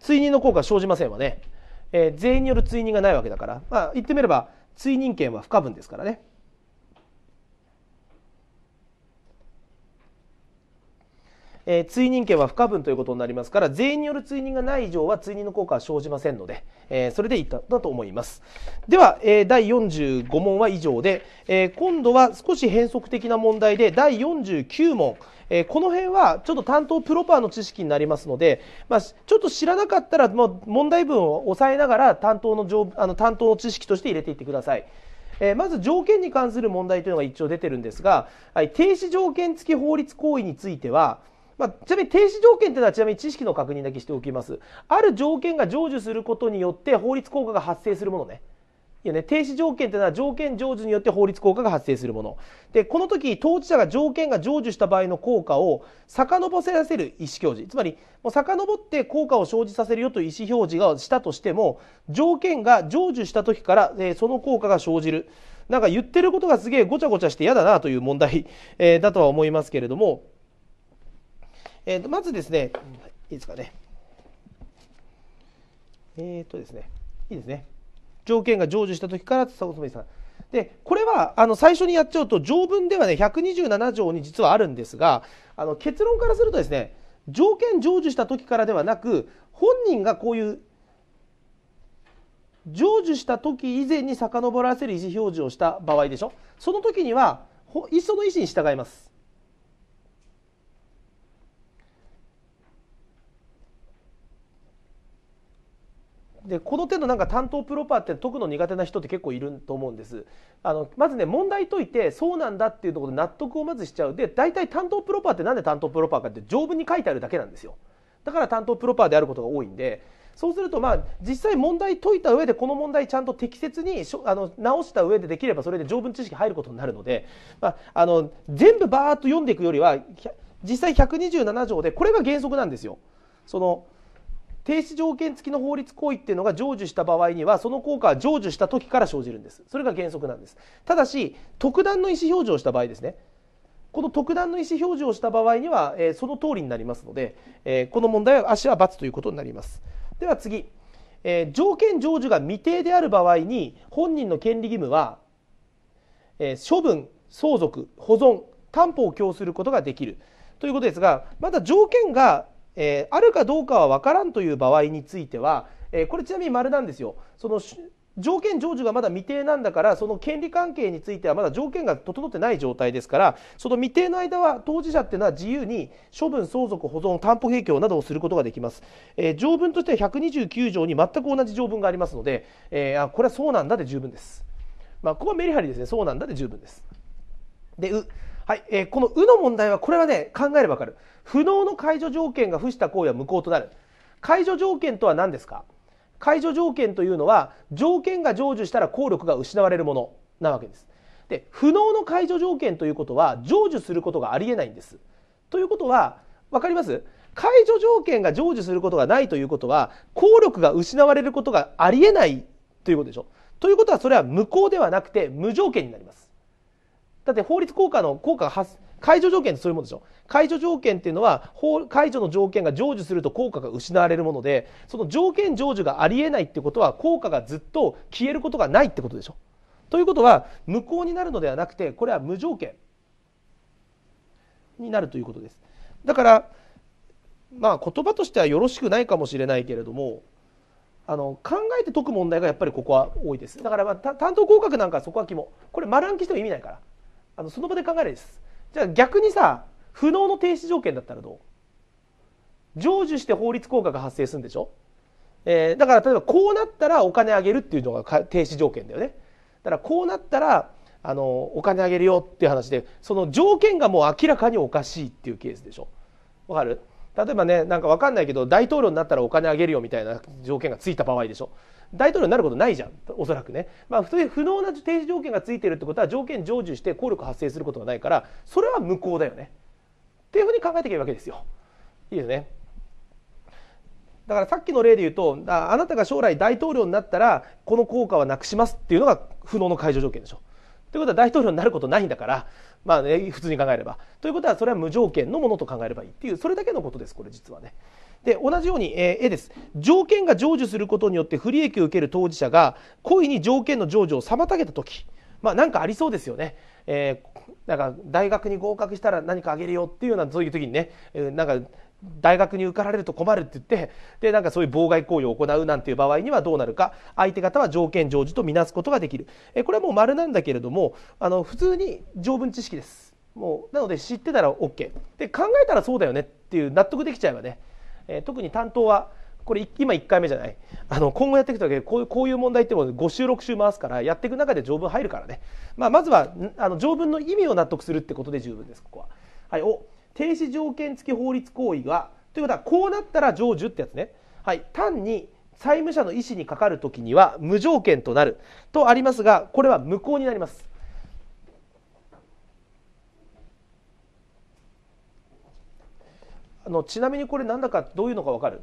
追認の効果は生じませんわね。えー、全員による追認がないわけだから、まあ、言ってみれば追認権は不可分ですからねえー、追認権は不可分ということになりますから全員による追認がない以上は追認の効果は生じませんので、えー、それでいった、だと思いますでは、えー、第45問は以上で、え今度は少し変則的な問題で第49問、えこの辺はちょっと担当プロパーの知識になりますので、まあ、ちょっと知らなかったら、まあ、問題文を押さえながら担当のあの担当の知識として入れていってくださいえまず条件に関する問題というのが一応出てるんですが、はい、停止条件付き法律行為については、まあ、ちなみに停止条件というのはちなみに知識の確認だけしておきますある条件が成就することによって法律効果が発生するものねいやね、停止条件というのは条件成就によって法律効果が発生するものでこの時当事者が条件が成就した場合の効果を遡らせる意思表示つまりもう遡って効果を生じさせるよという意思表示がしたとしても条件が成就した時から、えー、その効果が生じるなんか言ってることがすげえごちゃごちゃして嫌だなという問題、えー、だとは思いますけれども。えー、まずですね、いいですかね。えー、っとですね、いいですね。条件が成就した時からさおつさん。でこれはあの最初にやっちゃうと条文ではね127条に実はあるんですがあの結論からするとですね条件成就した時からではなく本人がこういう成就した時以前に遡らせる意思表示をした場合でしょその時にはいっその意思に従いますでこの手のなんか担当プロパーって解くの苦手な人って結構いると思うんですあのまずね問題解いてそうなんだっていうところで納得をまずしちゃうで大体担当プロパーって何で担当プロパーかって条文に書いてあるだけなんですよだから担当プロパーであることが多いんでそうするとまあ実際問題解いた上でこの問題ちゃんと適切にあの直した上でできればそれで条文知識入ることになるので、まあ、あの全部バーッと読んでいくよりは実際127条でこれが原則なんですよ。その停止条件付きの法律行為っていうのが成就した場合にはその効果は成就した時から生じるんですそれが原則なんですただし特段の意思表示をした場合ですねこの特段の意思表示をした場合には、えー、その通りになりますので、えー、この問題は足は×ということになりますでは次、えー、条件成就が未定である場合に本人の権利義務は、え処分相続保存担保を供することができるということですがまだ条件がえー、あるかどうかは分からんという場合については、えー、これちなみに丸なんですよその条件成就がまだ未定なんだからその権利関係についてはまだ条件が整ってない状態ですからその未定の間は当事者っていうのは自由に処分相続保存担保提供などをすることができます、えー、条文としては129条に全く同じ条文がありますので、えー、あこれはそうなんだで十分です、まあ、ここはメリハリですねそうなんだで十分ですでうはい、えー、この「う」の問題はこれはね考えればわかる不能の解除条件が付した行為は無効となる解除条件とは何ですか解除条件というのは条件が成就したら効力が失われるものなわけですで不能の解除条件ということは成就することがありえないんですということは分かります解除条件が成就することがないということは効力が失われることがありえないということでしょということはそれは無効ではなくて無条件になりますだって法律効果の効果が発解除条件ってそういうものでしょ解除条件っていうのは解除の条件が成就すると効果が失われるものでその条件成就がありえないってことは効果がずっと消えることがないってことでしょということは無効になるのではなくてこれは無条件になるということですだからまあ言葉としてはよろしくないかもしれないけれどもあの考えて解く問題がやっぱりここは多いですだから、まあ、担当合格なんかそこは肝これ丸暗記しても意味ないから。あのその場で考えないですじゃあ逆にさ不能の停止条件だったらどう成就して法律効果が発生するんでしょ、えー、だから例えばこうなったらお金あげるっていうのが停止条件だよねだからこうなったらあのお金あげるよっていう話でその条件がもう明らかにおかしいっていうケースでしょわかる例えばねなんかわかんないけど大統領になったらお金あげるよみたいな条件がついた場合でしょ大統領になることないじゃんおそらくね、まあ、そういう不能な提示条件がついてるってことは条件成就して効力発生することがないからそれは無効だよねっていうふうに考えていけばいいわけですよいいすねだからさっきの例で言うとあなたが将来大統領になったらこの効果はなくしますっていうのが不能の解除条件でしょということは大統領になることないんだから、まあね、普通に考えれば。ということはそれは無条件のものと考えればいいっていうそれだけのことですこれ実はね。で同じように、えー、A です条件が成就することによって不利益を受ける当事者が故意に条件の成就を妨げた時まあ、なんかありそうですよね。えー、なんか大学に合格したら何かあげるよっていうようなそういう時にね、えなんか大学に受かられると困るって言ってでなんかそういう妨害行為を行うなんていう場合にはどうなるか相手方は条件成就とみなすことができるえこれはもう丸なんだけれどもあの普通に条文知識ですもうなので知ってたら OK で考えたらそうだよねっていう納得できちゃえばねえー、特に担当はこれ今1回目じゃないあの今後やっていくとこういうこういう問題っても5週6週回すからやっていく中で条文入るからね、まあ、まずはあの条文の意味を納得するってことで十分ですここは。はい、お停止条件付き法律行為がということはこうなったら成就ってやつね、はい、単に債務者の意思にかかるときには無条件となるとありますがこれは無効になります。あのちなみにこれなんだかどういうのか分かる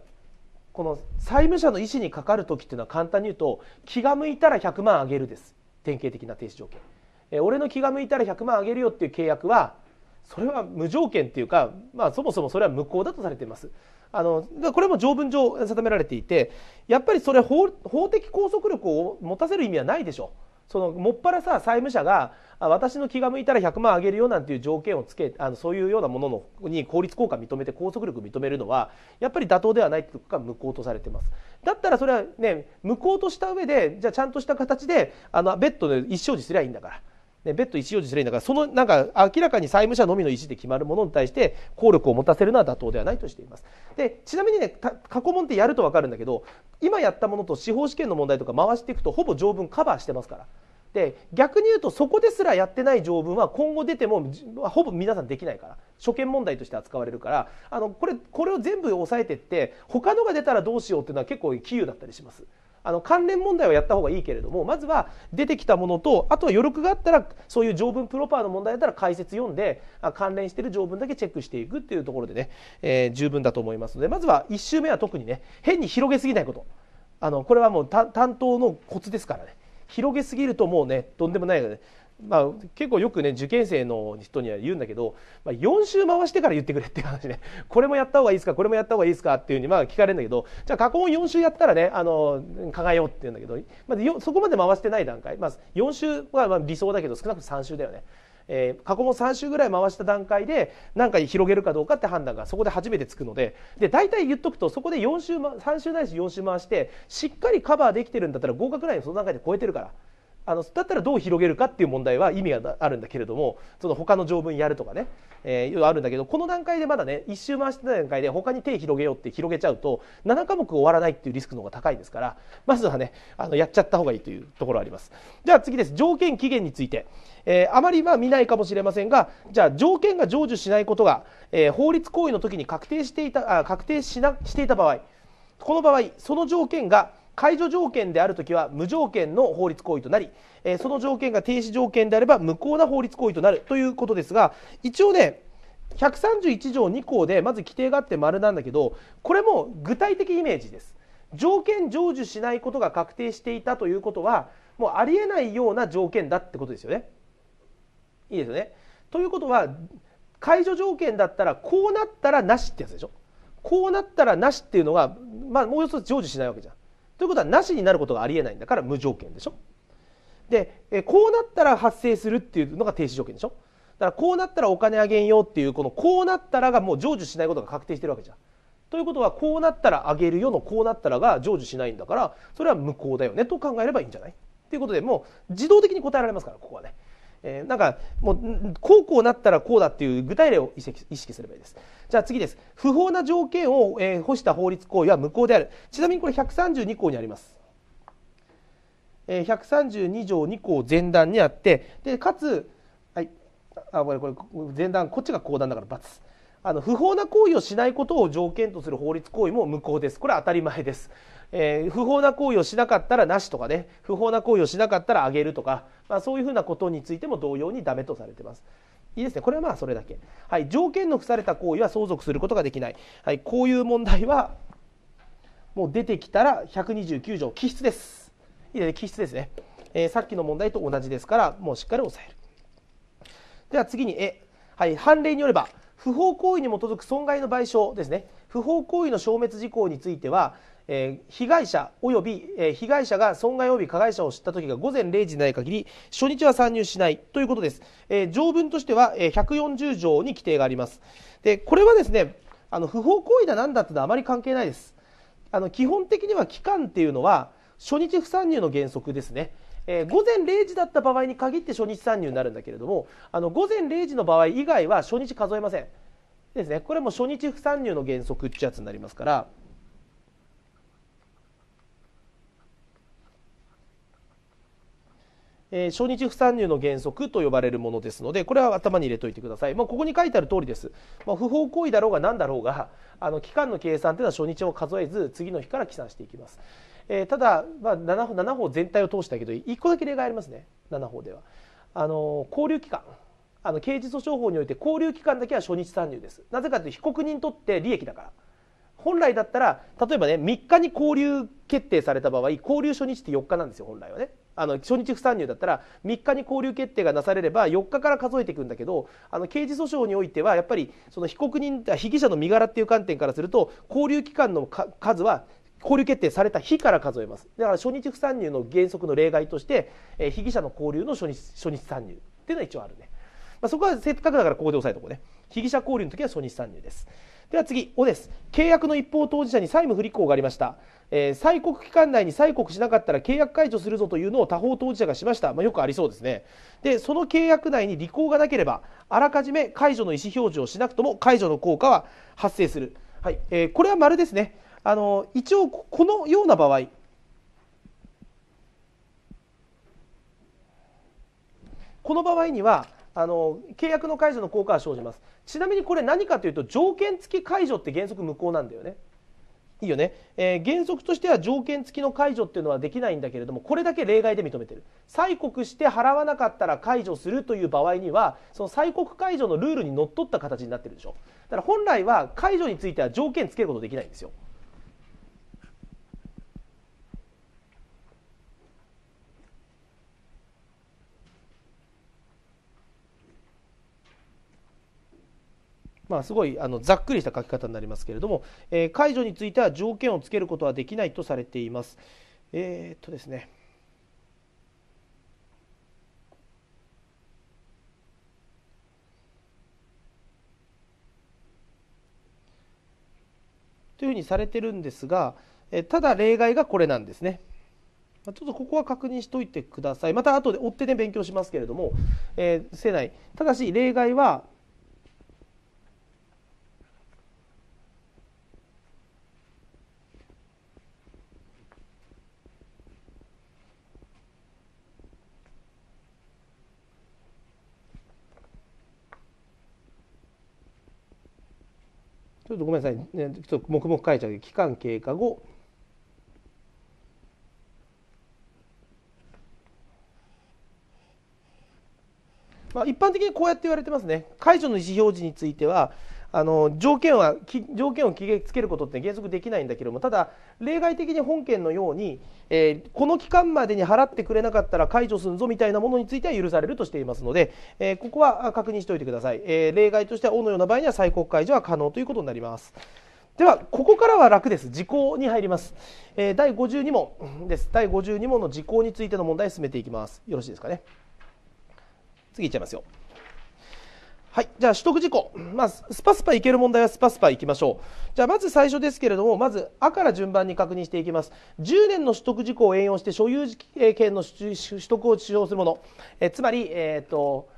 この債務者の意思にかかる時っていうのは簡単に言うと気が向いたら100万あげるです典型的な停止条件、え俺の気が向いたら100万あげるよっていう契約はそれは無条件っていうか、まあ、そもそもそれは無効だとされていますあのこれも条文上定められていてやっぱりそれ法的拘束力を持たせる意味はないでしょうそのもっぱらさ債務者が私の気が向いたら100万あげるよなんていう条件をつけあのそういうようなもののに効率効果認めて拘束力認めるのはやっぱり妥当ではないというか無効とされてますだったらそれはね無効とした上でじゃあちゃんとした形であのベッドで一生児すりゃいいんだからね、別途一用事すればいいんだからそのなんか明らかに債務者のみの意思で決まるものに対して効力を持たせるのは妥当ではないとしていますでちなみにね過去問ってやると分かるんだけど今やったものと司法試験の問題とか回していくとほぼ条文カバーしてますからで逆に言うとそこですらやってない条文は今後出てもほぼ皆さんできないから初見問題として扱われるからあのこれこれを全部押さえてって他のが出たらどうしようっていうのは結構杞憂だったりします。あの関連問題はやった方がいいけれどもまずは出てきたものとあとは余力があったらそういう条文プロパーの問題だったら解説読んで関連してる条文だけチェックしていくっていうところでね、えー、十分だと思いますのでまずは1周目は特にね変に広げすぎないことあのこれはもう担当のコツですからね広げすぎるともうねとんでもないよね、まあ、結構よくね受験生の人には言うんだけど、まあ、4週回してから言ってくれっていう話ね これもやった方がいいですかこれもやった方がいいですかっていうふうにまあ聞かれるんだけどじゃあ加工4週やったらねあのえようって言うんだけど、まあ、そこまで回してない段階、まあ、4週はまあ理想だけど少なくとも3週だよね。えー、過去も3週ぐらい回した段階で何か広げるかどうかって判断がそこで初めてつくのでで大体言っとくとそこで4週、ま、3週ないし4週回してしっかりカバーできてるんだったら合格ラインその段階で超えてるから。あのだったらどう広げるかっていう問題は意味があるんだけれどもその他の条文やるとかね、えー、あるんだけどこの段階でまだね1周回してた段階で他に手広げようって広げちゃうと7科目終わらないっていうリスクの方が高いですからまずはねあのやっちゃった方がいいというところありますじゃあ次です条件期限について、えー、あまりま見ないかもしれませんがじゃあ条件が成就しないことが、えー、法律行為の時に確定していたあ確定しなしていた場合この場合その条件が解除条件であるときは無条件の法律行為となり、えその条件が停止条件であれば無効な法律行為となるということですが一応ね131条2項でまず規定があって丸なんだけどこれも具体的イメージです条件成就しないことが確定していたということはもうありえないような条件だってことですよねいいですよねということは解除条件だったらこうなったらなしってやつでしょこうなったらなしっていうのが、まあ、もう一つ成就しないわけじゃんということはなしになることがありえないんだから無条件でしょで、えこうなったら発生するっていうのが停止条件でしょだからこうなったらお金あげんよっていうこのこうなったらがもう成就しないことが確定してるわけじゃん。ということはこうなったらあげるよのこうなったらが成就しないんだからそれは無効だよねと考えればいいんじゃないっていうことでもう自動的に答えられますからここはね。えー、なんかもうこうこうなったらこうだっていう具体例を意識すればいいですじゃあ次です不法な条件を、えー、干した法律行為は無効であるちなみにこれ132項にありますえ132条2項前段にあってでかつ、はい、あこれこれ前段こっちが後段だから×。あの不法な行為をしないことを条件とする法律行為も無効です。これは当たり前です。えー、不法な行為をしなかったらなしとかね、不法な行為をしなかったらあげるとか、まあ、そういうふうなことについても同様にダメとされてます。いいですね。これはまあそれだけ。はい。条件の付された行為は相続することができない。はい。こういう問題は、もう出てきたら129条、起筆です。いいですね。ですね。えー、さっきの問題と同じですから、もうしっかり押さえる。では次に、え、はい。判例によれば、不法行為に基づく損害の賠償ですね不法行為の消滅事項については、えー、被害者及び、えー、被害者が損害及び加害者を知った時が午前0時ない限り初日は参入しないということです、えー、条文としては、え140条に規定がありますでこれはですねあの不法行為だなんだってのはあまり関係ないですあの基本的には期間っていうのは初日不参入の原則ですねえー、午前0時だった場合に限って初日参入になるんだけれどもあの午前0時の場合以外は初日数えませんですねこれも初日不参入の原則ってやつになりますからえー、初日不参入の原則と呼ばれるものですのでこれは頭に入れておいてください、まあ、ここに書いてある通りです、まあ、不法行為だろうが何だろうがあの期間の計算というのは初日を数えず次の日から起算していきます。えー、ただ、まあ7、7, 法全体を通してだけど1個だけ例外ありますね7法ではあの交留期間あの刑事訴訟法において交留期間だけは初日参入ですなぜかというと被告人にとって利益だから本来だったら例えばね3日に交留決定された場合交留初日って4日なんですよ本来はねあの初日不参入だったら3日に交留決定がなされれば4日から数えていくんだけどあの刑事訴訟においてはやっぱりその被告人被疑者の身柄っていう観点からすると交留期間の数は交流決定された日から数えます。だから初日不参入の原則の例外として、えー、被疑者の交流の初日初日参入っていうのは一応あるね。まあ、そこはせっかくだからここで押さえおこうね。被疑者交流の時は初日参入です。では次、おです。契約の一方当事者に債務不履行がありました。えー、催告期間内に催告しなかったら契約解除するぞというのを他方当事者がしました。まあ、よくありそうですね。で、その契約内に履行がなければ、あらかじめ解除の意思表示をしなくとも解除の効果は発生する。はい、えー、これは丸ですね。あの一応このような場合この場合にはあの契約の解除の効果は生じますちなみにこれ何かというと条件付き解除って原則無効なんだよねいいよね、えー、原則としては条件付きの解除っていうのはできないんだけれどもこれだけ例外で認めてる催告して払わなかったら解除するという場合にはその催告解除のルールにのっとった形になってるでしょだから本来は解除については条件付けることできないんですよまあ、すごいあのざっくりした書き方になりますけれども、えー、解除については条件をつけることはできないとされています。えー、っとですねというふうにされてるんですが、えただ例外がこれなんですね。ちょっとここは確認しておいてください。また後で追ってね勉強しますけれども、えー、せない。ただし例外はちょっとごめんなさい、ね、ちょっと黙々書いちゃう期間経過後まあ、一般的にこうやって言われてますね解除の意思表示についてはあの条件は条件をつけることって原則できないんだけどもただ例外的に本件のように、えー、この期間までに払ってくれなかったら解除するぞみたいなものについては許されるとしていますので、えー、ここは確認しておいてください、えー、例外としてはおのような場合には再国解除は可能ということになりますではここからは楽です時効に入ります、え第52問です第52問の時効についての問題進めていきますよろしいですかね次いっちゃいますよはい。じゃあ、取得事項。まあ、スパスパいける問題はスパスパいきましょう。じゃあ、まず最初ですけれども、まず、あから順番に確認していきます。10年の取得事項を援用して所有権の取得を主張するもの。えつまり、えっ、ー、と、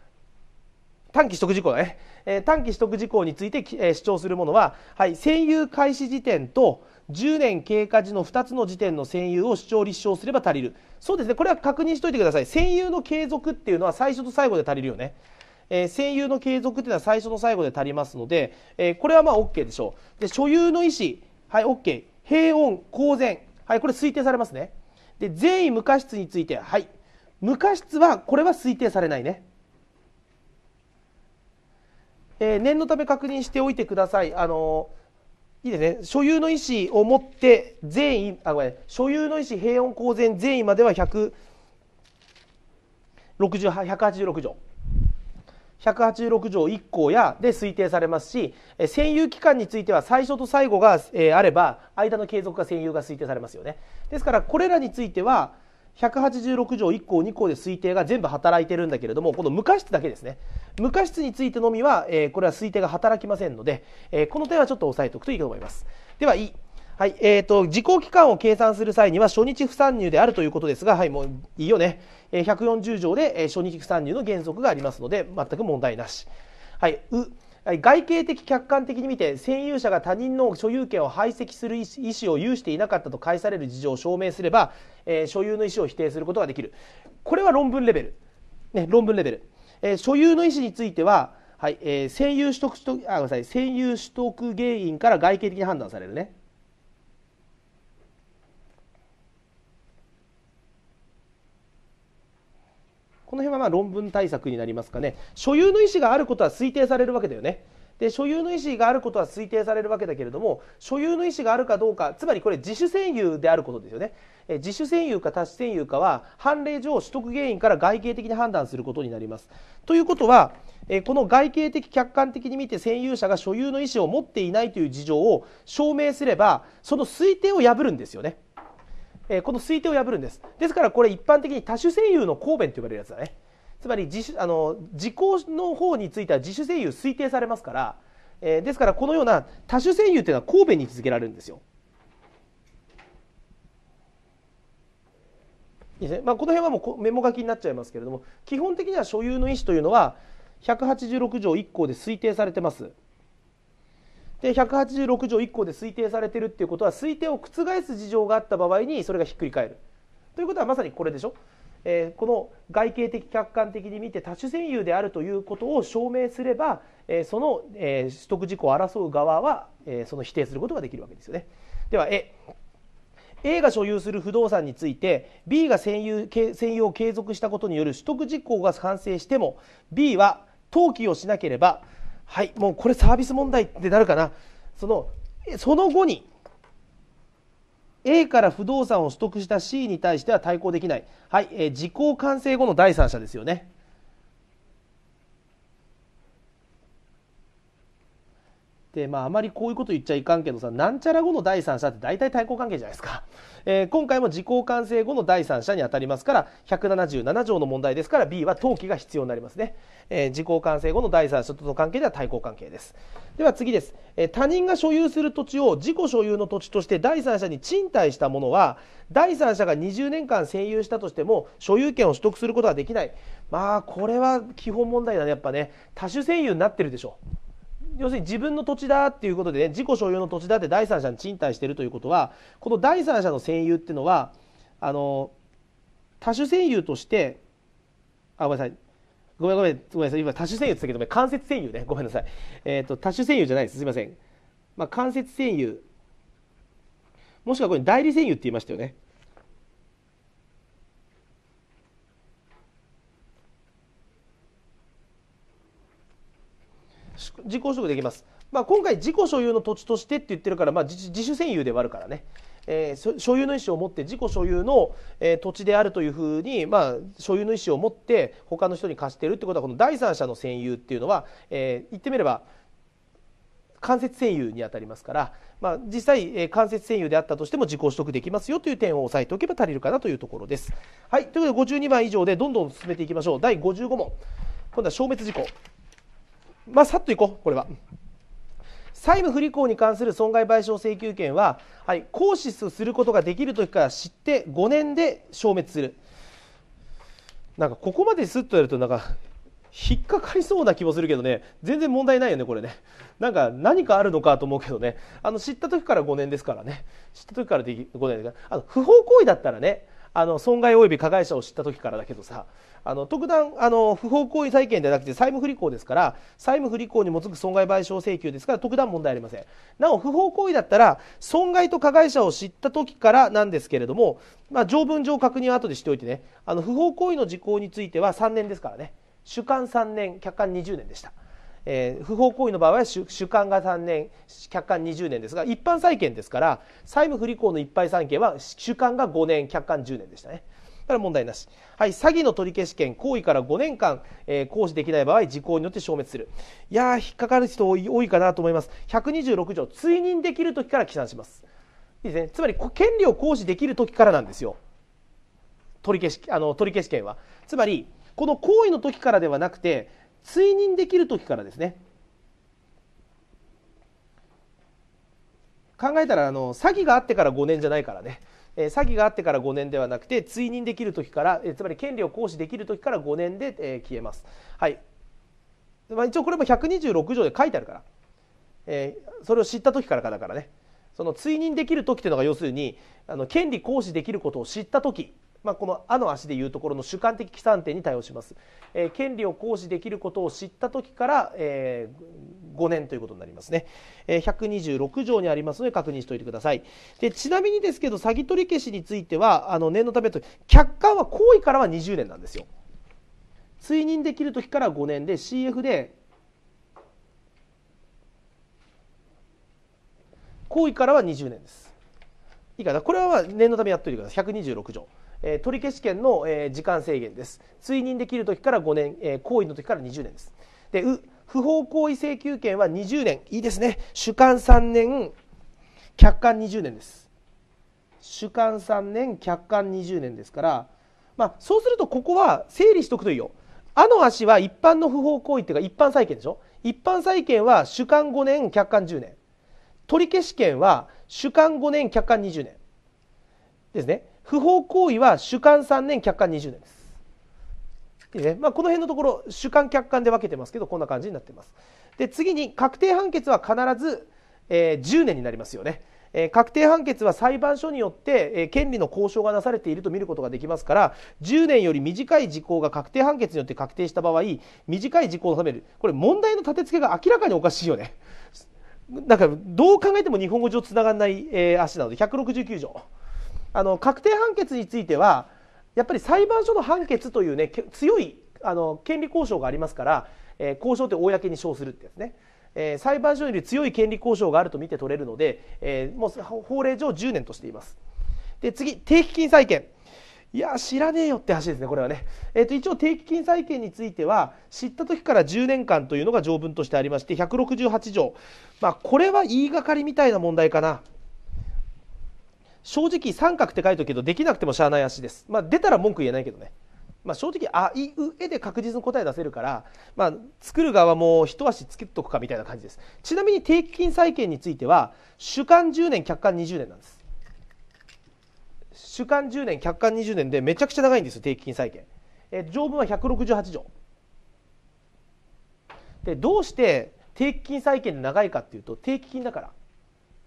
短期取得事項だね。えー、短期取得事項について、えー、主張するものは、はい、占有開始時点と10年経過時の2つの時点の占有を主張立証すれば足りる。そうですね。これは確認しておいてください。占有の継続っていうのは最初と最後で足りるよね。えー、占有の継続っていうのは最初の最後で足りますので、えー、これはまあ OK でしょう。で、所有の意思、はい、OK。平穏、公然、はい、これ推定されますね。で、善意無過失について、はい。無過失は、これは推定されないね。えー、念のため確認しておいてください。あのいいですね、所有の意思を持って善意あごめん所有の意思平穏公然善意までは168条186条1項やで推定されますし、え占有期間については最初と最後が、えー、あれば間の継続が占有が推定されますよねですからこれらについては186条1項2項で推定が全部働いてるんだけれどもこの無過失だけですね無過失についてのみは、えー、これは推定が働きませんので、えー、この点はちょっと押さえておくといいと思いますでは、e はい、えっ、ー、と、時効期間を計算する際には初日不参入であるということですが、はい、もういいよね。えー、140条で、えー、初日不参入の原則がありますので、全く問題なし。はい、う、外形的客観的に見て、占有者が他人の所有権を排斥する意思を有していなかったと返される事情を証明すれば、えー、所有の意思を否定することができる。これは論文レベル。ね、論文レベル。えー、所有の意思については、はい、え占有取得、あ、ごめんなさい、占有取得原因から外形的に判断されるね。この辺はま論文対策になりますかね所有の意思があることは推定されるわけだよねで所有の意思があることは推定されるわけだけれども所有の意思があるかどうかつまりこれ自主占有であることですよねえ自主占有か多種占有かは判例上取得原因から外形的に判断することになりますということはえこの外形的客観的に見て占有者が所有の意思を持っていないという事情を証明すればその推定を破るんですよねえー、この推定を破るんですですからこれ一般的に多種声優の公弁と呼ばれるやつだねつまり自主あの時効の方については自主声優推定されますから、えー、ですからこのような多種声優というのは公弁に続けられるんですよいいですね、まあ、この辺はもうメモ書きになっちゃいますけれども基本的には所有の意思というのは186条1項で推定されてますで186条1項で推定されてるっていうことは推定を覆す事情があった場合にそれがひっくり返るということはまさにこれでしょ、えー、この外形的客観的に見て多種占有であるということを証明すれば、えー、その、えー、取得事項を争う側は、えその否定することができるわけですよねでは A A が所有する不動産について B が占有占有を継続したことによる取得事項が完成しても B は登記をしなければはいもうこれサービス問題ってなるかなそのその後に A から不動産を取得した C に対しては対抗できない、はいえー、時効完成後の第三者ですよねでまあ、あまりこういうこと言っちゃいかんけどさなんちゃら後の第三者って大体対抗関係じゃないですか、えー、今回も時効完成後の第三者に当たりますから177条の問題ですから B は登記が必要になりますね、えー、時効完成後の第三者との関係では対抗関係ですでは次です、えー、他人が所有する土地を自己所有の土地として第三者に賃貸したものは第三者が20年間占有したとしても所有権を取得することはできないまあこれは基本問題だねやっぱね多種占有になってるでしょう要するに自分の土地だっていうことでね自己所有の土地だって第三者に賃貸してるということはこの第三者の占有っていうのはあの多種占有としてあごめんなさいごめんごめんごめんなさい今多種占有って言ったけど間接占有ねごめんなさい、えーと、多種占有じゃないですすいません、まあ、間接占有もしくはこれ代理占有って言いましたよね自己所有できます。まあ、今回自己所有の土地としてって言ってるから、まあ、自主占有ではあるからね。えー、所有の意思を持って自己所有の、えー、土地であるというふうに、まあ、所有の意思を持って他の人に貸しているってことはこの第三者の占有っていうのは、えー、言ってみれば間接占有にあたりますから、まあ、実際、えー、間接占有であったとしても自己取得できますよという点を押さえておけば足りるかなというところです。はい、ということで52番以上でどんどん進めていきましょう第55問今度は消滅事項。まあ、さっといこうこれは債務不履行に関する損害賠償請求権は、はい、行使することができる時から知って5年で消滅するなんかここまですっとやるとなんか引っかかりそうな気もするけどね全然問題ないよねこれねなんか何かあるのかと思うけどねあの知った時から5年ですからね知った時からでき5年ですからあの不法行為だったらねあの損害及び加害者を知った時からだけどさあの特段あの不法行為債権ではなくて債務不履行ですから債務不履行に基づく損害賠償請求ですから特段問題ありませんなお不法行為だったら損害と加害者を知った時からなんですけれども、まあ、条文上確認は後でしておいてねあの不法行為の時効については3年ですからね主観3年客観20年でした。えー、不法行為の場合は主観が3年客観20年ですが一般債権ですから債務不履行の一般債権は主観が5年客観10年でしたね。ただ問題なし。はい、詐欺の取り消し権、行為から5年間、えー、行使できない場合、時効によって消滅する。いや引っかかる人多いかなと思います。126条、追認できるときから起算します。いいですね。つまり、権利を行使できるときからなんですよ。取り消し、あの、取り消し権は。つまり、この行為の時からではなくて、追認できる時からですね。考えたらあの詐欺があってから5年じゃないからね詐欺があってから5年ではなくて追認できる時から、つまり権利を行使できる時から5年で、消えます、はいまあ、一応これも126条で書いてあるから、えそれを知った時からかだからねその追認できる時っていうのが要するにあの権利行使できることを知った時まあ、この「あ」の足でいうところの主観的起算点に対応します、えー、権利を行使できることを知った時から、えー、5年ということになりますね、えー、126条にありますので確認しておいてくださいでちなみにですけど詐欺取り消しについてはあの念のためと客観は行為からは20年なんですよ追認できる時から5年で CF で行為からは20年ですいいかなこれは念のためやっておいてください126条え取消権の、え時間制限です追認できる時から5年、え行為の時から20年ですで不法行為請求権は20年いいですね主観3年客観20年です主観3年客観20年ですから、まあ、そうするとここは整理しとくといいよあの足は一般の不法行為っていうか一般債権でしょ一般債権は主観5年客観10年取消権は主観5年客観20年ですね不法行為は主観3年客観20年ですいいねまあ、この辺のところ主観客観で分けてますけどこんな感じになってますで次に確定判決は必ず、えー、10年になりますよね、えー、確定判決は裁判所によって、えー、権利の交渉がなされていると見ることができますから10年より短い時効が確定判決によって確定した場合短い時効を収めるこれ問題の立て付けが明らかにおかしいよねだからどう考えても日本語上つながらない、えー、足なので169条。あの確定判決についてはやっぱり裁判所の判決というね強いあの権利交渉がありますから、えー、交渉って公に称するってやつね、えー、裁判所より強い権利交渉があると見て取れるので、えー、もう法令上10年としていますで次定期金債権いや知らねえよって話ですねこれはね、えーと、一応定期金債権については知った時から10年間というのが条文としてありまして168条まあこれは言いがかりみたいな問題かな正直三角って書いとくけどできなくてもしゃあない足です、まあ、出たら文句言えないけどね、まあ、正直あいうえで確実に答え出せるから、まあ、作る側も一足つけとくかみたいな感じですちなみに定期金債権については主観10年客観20年なんです主観10年客観20年でめちゃくちゃ長いんです定期金債権え条文は168条でどうして定期金債権で長いかっていうと定期金だから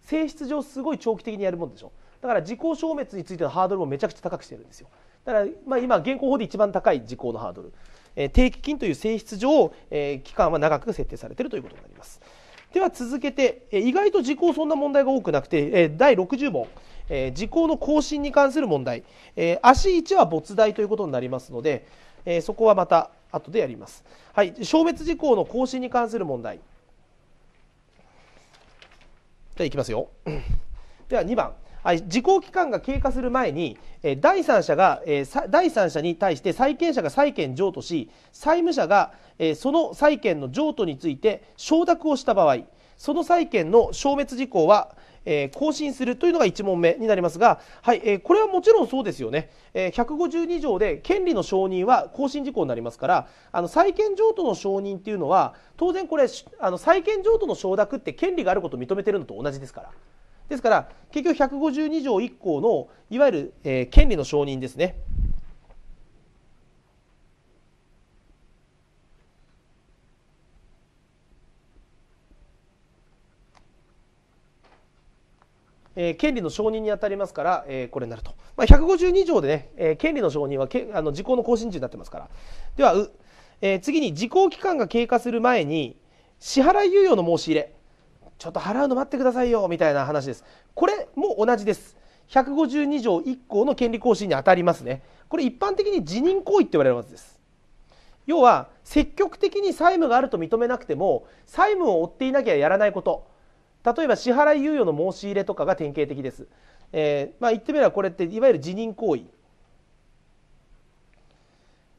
性質上すごい長期的にやるもんでしょだから時効消滅についてのハードルもめちゃくちゃ高くしてるんですよだから、まあ、今現行法で一番高い時効のハードル、えー、定期金という性質上、えー、期間は長く設定されているということになりますでは続けて、えー、意外と時効そんな問題が多くなくて、えー、第60問えー、時効の更新に関する問題、えー、足1は没代ということになりますので、えー、そこはまた後でやります、はい、消滅時効の更新に関する問題じゃあいきますよ では2番時効期間が経過する前に第三者が第三者に対して債権者が債権譲渡し債務者がその債権の譲渡について承諾をした場合その債権の消滅事項はえ更新するというのが1問目になりますが、はいえこれはもちろんそうですよね、え152条で権利の承認は更新事項になりますからあの債権譲渡の承認っていうのは当然これあの債権譲渡の承諾って権利があることを認めてるのと同じですから。ですから結局152条1項のいわゆる、えー、権利の承認ですねえー、権利の承認にあたりますから、えー、これになると、まあ、152条でね、えー、権利の承認はけあの時効の更新中になってますからではう、えー、次に時効期間が経過する前に支払い猶予の申し入れちょっと払うの待ってくださいよみたいな話ですこれも同じです152条1項の権利行使に当たりますねこれ一般的に辞任行為って言われるはずです要は積極的に債務があると認めなくても債務を負っていなきゃやらないこと例えば支払い猶予の申し入れとかが典型的です、えー、まあ、言ってみればこれっていわゆる辞任行為、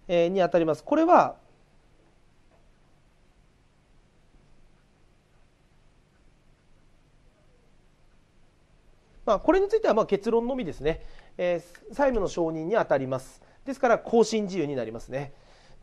えー、にあたりますこれはまあ、これについてはま結論のみですね、えー、債務の承認に当たります。ですから更新自由になりますね。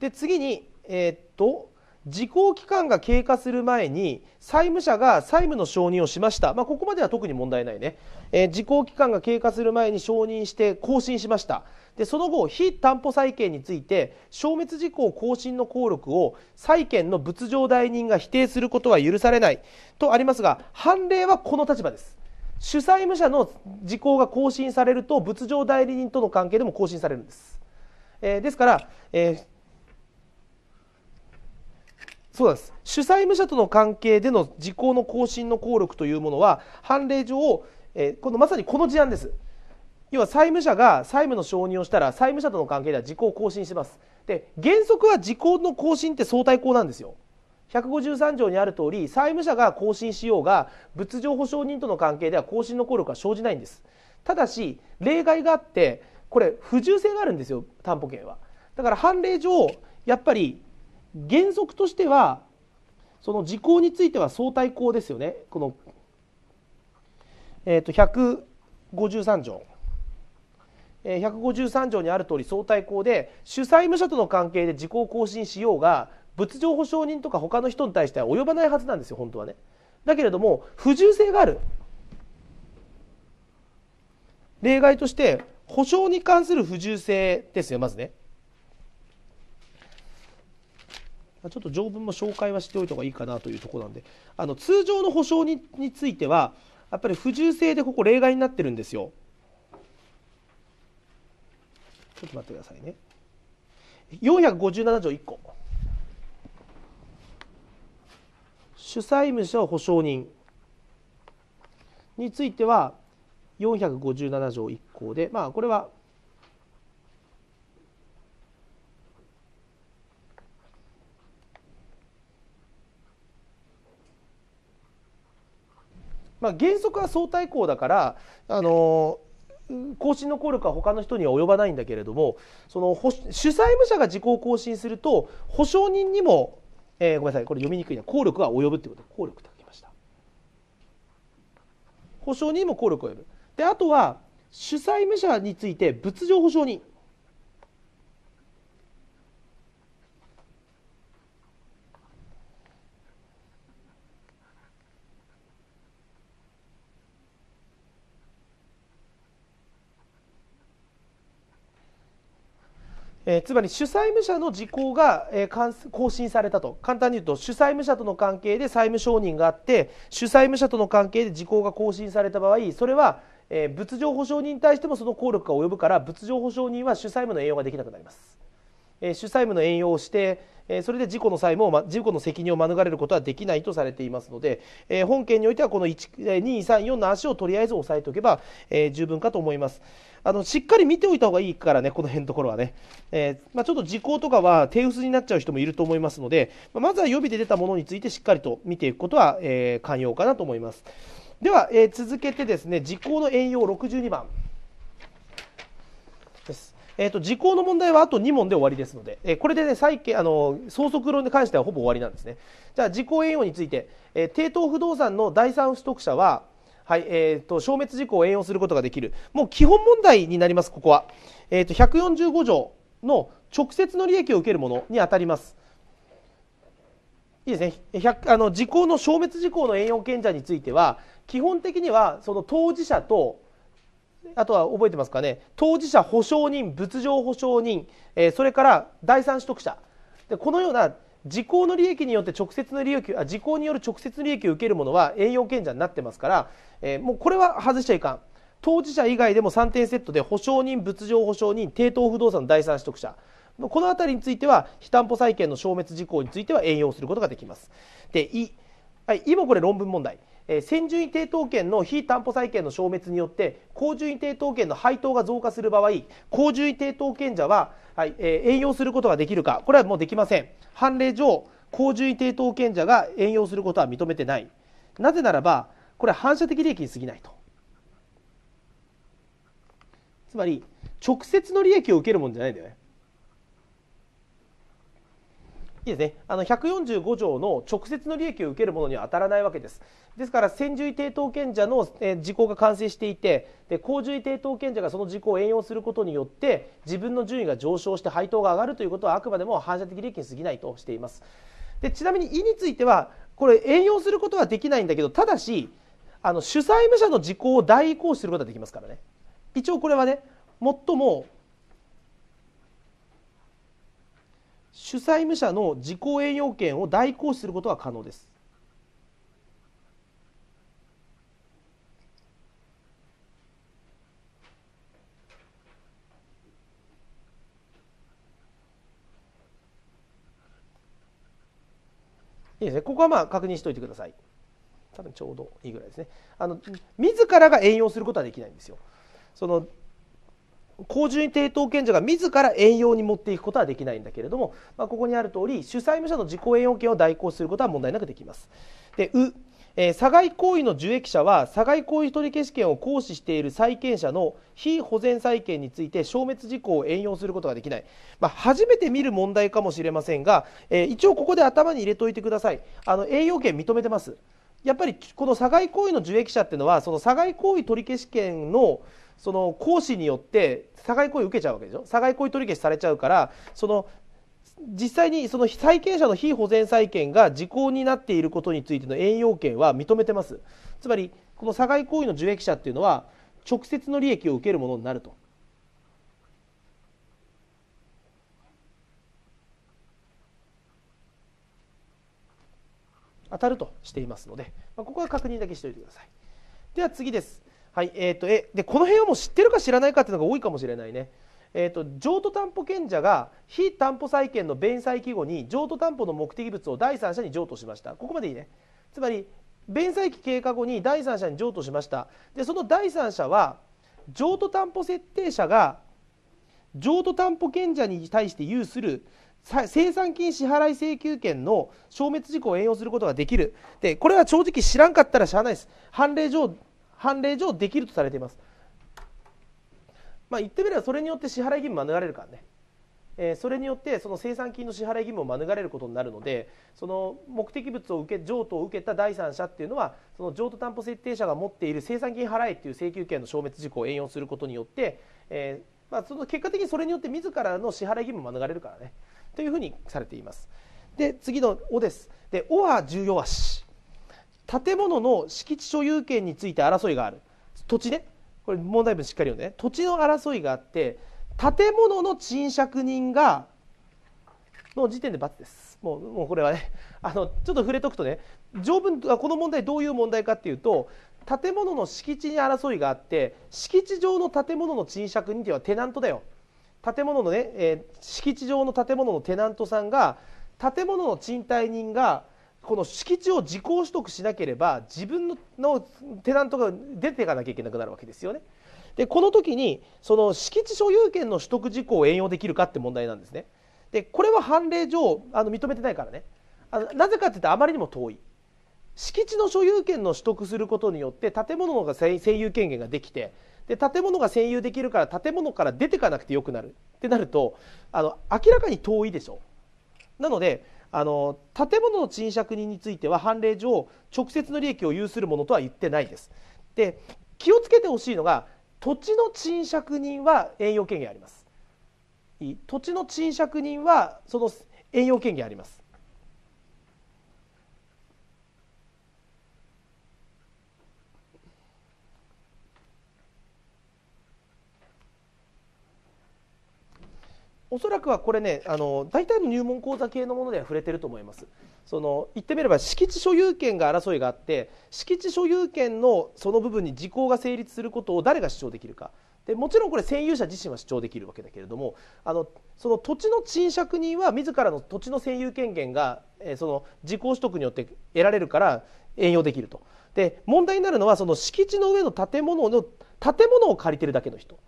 で次に、えー、っと時効期間が経過する前に債務者が債務の承認をしました、まあ、ここまでは特に問題ないね、えー、時効期間が経過する前に承認して更新しましたでその後非担保債権について消滅時効更新の効力を債権の仏上代人が否定することは許されないとありますが判例はこの立場です主債務者の時効が更新されると物上代理人との関係でも更新されるんです、えー、ですから、えー、そうです主債務者との関係での時効の更新の効力というものは判例上えー、このまさにこの事案です要は債務者が債務の承認をしたら債務者との関係では時効を更新しますで原則は時効の更新って相対効なんですよ153条にある通り債務者が更新しようが物情保証人との関係では更新の効力は生じないんですただし例外があってこれ不従性があるんですよ担保権はだから判例上やっぱり原則としてはその時効については相対効ですよねこの、えーと、と153条、えー、153条にある通り相対効で主債務者との関係で時効更新しようが物情保証人とか他の人に対しては及ばないはずなんですよ本当はねだけれども不従性がある例外として保証に関する不従性ですよまずねちょっと条文も紹介はしておいた方がいいかなというところなんであの通常の保証にについてはやっぱり不従性でここ例外になってるんですよちょっと待ってくださいね457条1個主債務者保証人については457条1項で、まあ、これはまあ、原則は相対項だから、あの更新の効力は他の人には及ばないんだけれどもその主債務者が時効更新すると保証人にもえー、ごめんなさいこれ読みにくいな効力が及ぶってこと効力と書きました保証人も効力を及ぶであとは主催無者について物上保証人えー、つまり主債務者の時効が、えー、更新されたと簡単に言うと主債務者との関係で債務承認があって主債務者との関係で時効が更新された場合それは、えー、物情保証人に対してもその効力が及ぶから物情保証人は主債務の援用ができなくなります、えー、主債務の援用をして、えー、それで事故の債務を、ま、事故の責任を免れることはできないとされていますので、えー、本件においてはこの234の足をとりあえず押さえておけば、えー、十分かと思います。あのしっかり見ておいた方がいいからね、この辺のところはね、えー、まあ、ちょっと時効とかは手薄になっちゃう人もいると思いますので、まあ、まずは予備で出たものについてしっかりと見ていくことは、えー、寛容かなと思います。では、えー、続けてですね、時効の栄養62番です。えーと、時効の問題はあと2問で終わりですので、えー、これでね債権あの相続論に関してはほぼ終わりなんですねじゃあ時効援用について、えー、抵当不動産の第三不得者ははい、えっ、ー、と、消滅事項を援用することができる。もう基本問題になります、ここは。えっ、ー、と、145条の直接の利益を受けるものに当たります。いいですね。あの、時効の消滅事項の援用権者については、基本的には、その当事者と、あとは覚えてますかね、当事者保証人、物情保証人、えー、それから第三取得者。でこのような時効の利益によって直接の利益あ時効による直接の利益を受けるものは栄養権者になってますから、えー、もうこれは外しちゃいかん当事者以外でも3点セットで保証人物上保証人抵当不動産の第三取得者この辺りについては非担保債権の消滅事項については援用することができますではい、今これ論文問題え先順位抵当権の非担保債権の消滅によって公順位抵当権の配当が増加する場合公順位抵当権者は、はいえー、援用することができるかこれはもうできません判例上公順位抵当権者が援用することは認めてないなぜならばこれは反射的利益に過ぎないとつまり直接の利益を受けるもんじゃないんだよねいいですね、あの145条の直接の利益を受けるものには当たらないわけです。ですから、先住位抵当権者の、え時効が完成していて、で公住位抵当権者がその時効を援用することによって、自分の順位が上昇して配当が上がるということは、あくまでも反射的利益に過ぎないとしています。でちなみに、意については、これ、援用することはできないんだけど、ただし、あの主債務者の時効を代行することはできますからね。一応これはね、最も主債務者の自己営業権を代行することは可能です。いいですね、ここはまあ確認しておいてください。多分ちょうどいいぐらいですね。あの自らが営業することはできないんですよ。その公準抵当権者が自ら遠用に持っていくことはできないんだけれども、まあ、ここにある通り主債務者の自己遠用権を代行することは問題なくできます。でうえー、差害行為の受益者は差害行為取消権を行使している債権者の非保全債権について消滅事項を援用することができない、まあ、初めて見る問題かもしれませんが、えー、一応ここで頭に入れておいてくださいあの栄養権認めてますやっぱりこの差害行為の受益者っていうのはその差害行為取消権のその講師によって差害行為受けちゃうわけでしょ差害行為取り消しされちゃうからその実際にその債権者の非保全債権が時効になっていることについての栄養権は認めてますつまりこの差害行為の受益者っていうのは直接の利益を受けるものになると。当たるとしていますので、まあ、ここは確認だけしておいてください。では次です。はいえーと、えでこの辺はもう知ってるか知らないかっていうのが多いかもしれないね。えーと、と譲渡担保権者が非担保債権の弁済期後に譲渡担保の目的物を第三者に譲渡しましたここまでいいねつまり弁済期経過後に第三者に譲渡しましたでその第三者は譲渡担保設定者が譲渡担保権者に対して有する生産金支払い請求権の消滅事項を援用することができるでこれは正直知らんかったらしゃあないです判例上判例上できるとされています。まあ、言ってみればそれによって支払い義務免れるからね。えそれによってその生産金の支払い義務を免れることになるのでその目的物を受け譲渡を受けた第三者っていうのはその譲渡担保設定者が持っている生産金払えっていう請求権の消滅事項を援用することによって、えまあ、その結果的にそれによって自らの支払い義務を免れるからねというふうにされています。で次の「お」です。で「お」は重要足建物の敷地所有権について争いがある土地ねこれ問題文しっかり読んでね土地の争いがあって建物の賃借人がの時点で×ですもうもうこれはね あのちょっと触れとくとね条文この問題どういう問題かっていうと建物の敷地に争いがあって敷地上の建物の賃借人っていうのはテナントだよ建物のね、えー、敷地上の建物のテナントさんが建物の賃貸人がこの敷地を自己取得しなければ自分のテナントが出ていかなきゃいけなくなるわけですよね。でこの時にその敷地所有権の取得事項を援用できるかって問題なんですね。でこれは判例上あの認めてないからねあのなぜかって言ってあまりにも遠い敷地の所有権の取得することによって建物が占有権限ができてで建物が占有できるから建物から出てかなくてよくなるってなるとあの明らかに遠いでしょ。なのであの建物の賃借人については判例上直接の利益を有するものとは言ってないですで気をつけてほしいのが土地の賃借人は遠用権限あります土地の賃借人はその遠用権限ありますおそらくはこれねあの大体の入門講座系のものでは触れてると思いますその言ってみれば敷地所有権が争いがあって敷地所有権のその部分に時効が成立することを誰が主張できるかでもちろんこれ占有者自身は主張できるわけだけれどもあのその土地の賃借人は自らの土地の占有権限が、えー、その時効取得によって得られるから援用できるとで問題になるのはその敷地の上の建物の建物を借りてるだけの人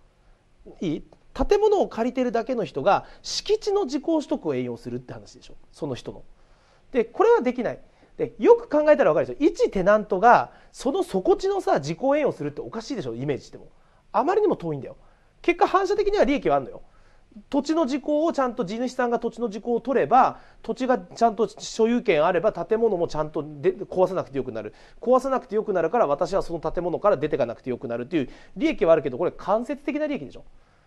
いい建物を借りてるだけの人が敷地の自己取得を栄養するって話でしょその人の。でこれはできない。でよく考えたら分かるでしょ一テナントがその底地のさ自己栄養するっておかしいでしょイメージしてもあまりにも遠いんだよ結果反射的には利益はあるのよ土地の事項をちゃんと地主さんが土地の事項を取れば土地がちゃんと所有権あれば建物もちゃんとで壊さなくてよくなる壊さなくてよくなるから私はその建物から出ていかなくてよくなるっていう利益はあるけどこれ間接的な利益でしょ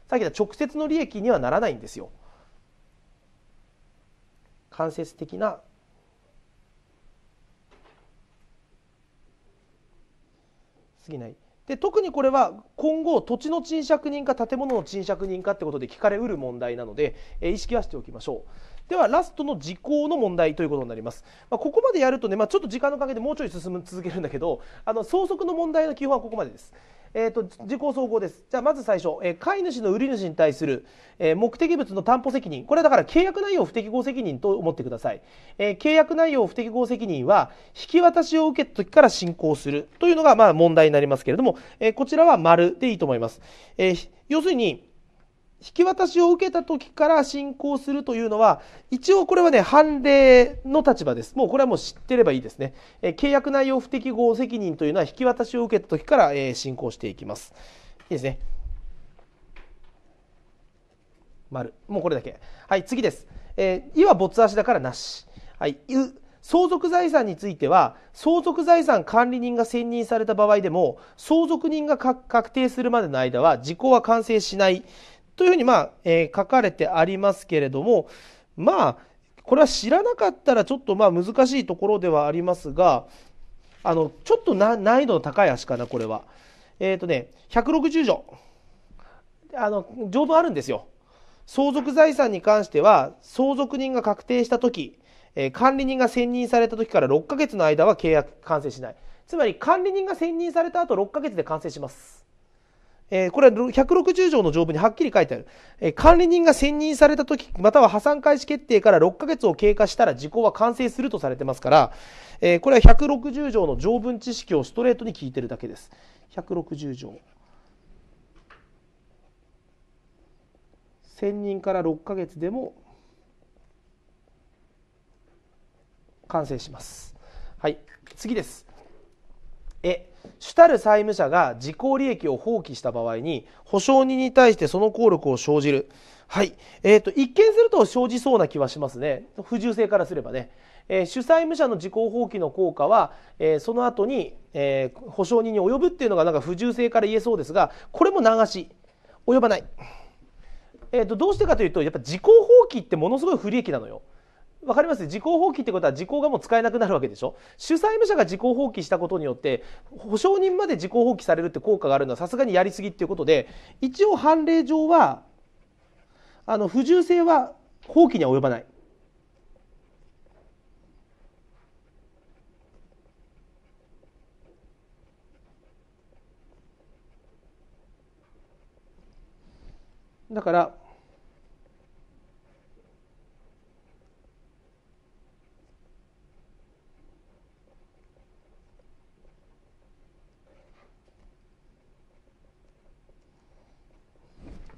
さっき言った直接の利益にはならないんですよ。間接的な過ぎない。で特にこれは今後土地の賃借人か建物の賃借人かってことで聞かれうる問題なので、えー、意識はしておきましょうではラストの時効の問題ということになります、まあ、ここまでやるとね、まあ、ちょっと時間の関係でもうちょい進む続けるんだけどあの相続の問題の基本はここまでですえーと、と時効総合ですじゃあまず最初、えー、飼い主の売り主に対する、えー、目的物の担保責任これはだから契約内容不適合責任と思ってください、えー、契約内容不適合責任は引き渡しを受けた時から進行するというのがまあ問題になりますけれども、えこちらは丸でいいと思います、え要するに引き渡しを受けた時から進行するというのは、一応これはね、判例の立場です。もうこれはもう知ってればいいですね。え契約内容不適合責任というのは、引き渡しを受けた時から、え進行していきます。いいですね。丸。もうこれだけ。はい、次です。えー、いは没足だからなし。はい、相続財産については相続財産管理人が選任された場合でも相続人が確定するまでの間は時効は完成しないというふうに、まあえー、書かれてありますけれども、まあ、これは知らなかったらちょっとまあ難しいところではありますが、あの、ちょっと難易度の高い足かな、これは。えっ、ー、とね、160条。あの、条文あるんですよ。相続財産に関しては、相続人が確定した時、えー、管理人が選任された時から6ヶ月の間は契約完成しない。つまり管理人が選任された後6ヶ月で完成します。えこれは160条の条文にはっきり書いてある。え管理人が選任された時、または破産開始決定から6ヶ月を経過したら時効は完成するとされてますから、えこれは160条の条文知識をストレートに聞いてるだけです。160条。選任から6ヶ月でも完成します。はい、次です。え主たる債務者が自己利益を放棄した場合に保証人に対してその効力を生じるはい、えーと、一見すると生じそうな気はしますね不従性からすればね、えー、主債務者の自己放棄の効果は、えー、その後に、えー、保証人に及ぶっていうのがなんか不従性から言えそうですがこれも流し及ばない、えーと、とどうしてかというとやっぱ自己放棄ってものすごい不利益なのよ。わかります時効放棄ってことは時効がもう使えなくなるわけでしょ主催務者が時効放棄したことによって保証人まで時効放棄されるって効果があるのはさすがにやりすぎっていうことで一応判例上はあの不従性は放棄には及ばない。だから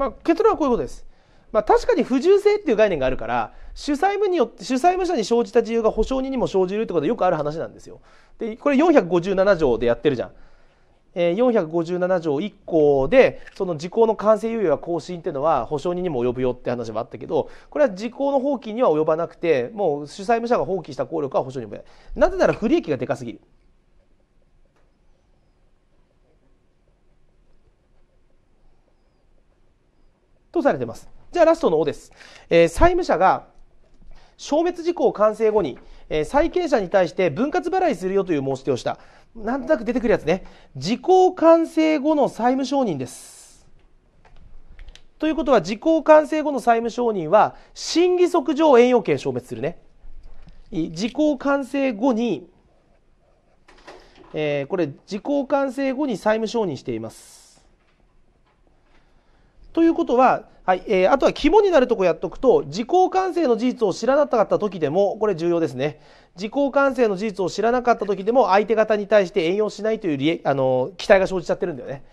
まあ、結論はこういうことです。まあ、確かに不自由性っていう概念があるから主債部によって主債務者に生じた自由が保証人にも生じるってことはよくある話なんですよ。でこれ457条でやってるじゃん。えー、457条1項でその時効の完成猶予や更新っていうのは保証人にも及ぶよって話もあったけどこれは時効の放棄には及ばなくてもう主債務者が放棄した効力は保証人にもなぜなら不利益がでかすぎるとされています。じゃあラストの「O です。えー、債務者が消滅事項完成後に、えー、債権者に対して分割払いするよという申し出をした。なんとなく出てくるやつね。時効完成後の債務承認です。ということは、時効完成後の債務承認は、審議則上栄用権消滅するね。時効完成後に、えー、これ、時効完成後に債務承認しています。ということは、はいえー、あとは肝になるとこやっとくと自己完成の事実を知らなかった時でもこれ重要ですね自己完成の事実を知らなかった時でも相手方に対して援用しないというあの期待が生じちゃってるんだよね。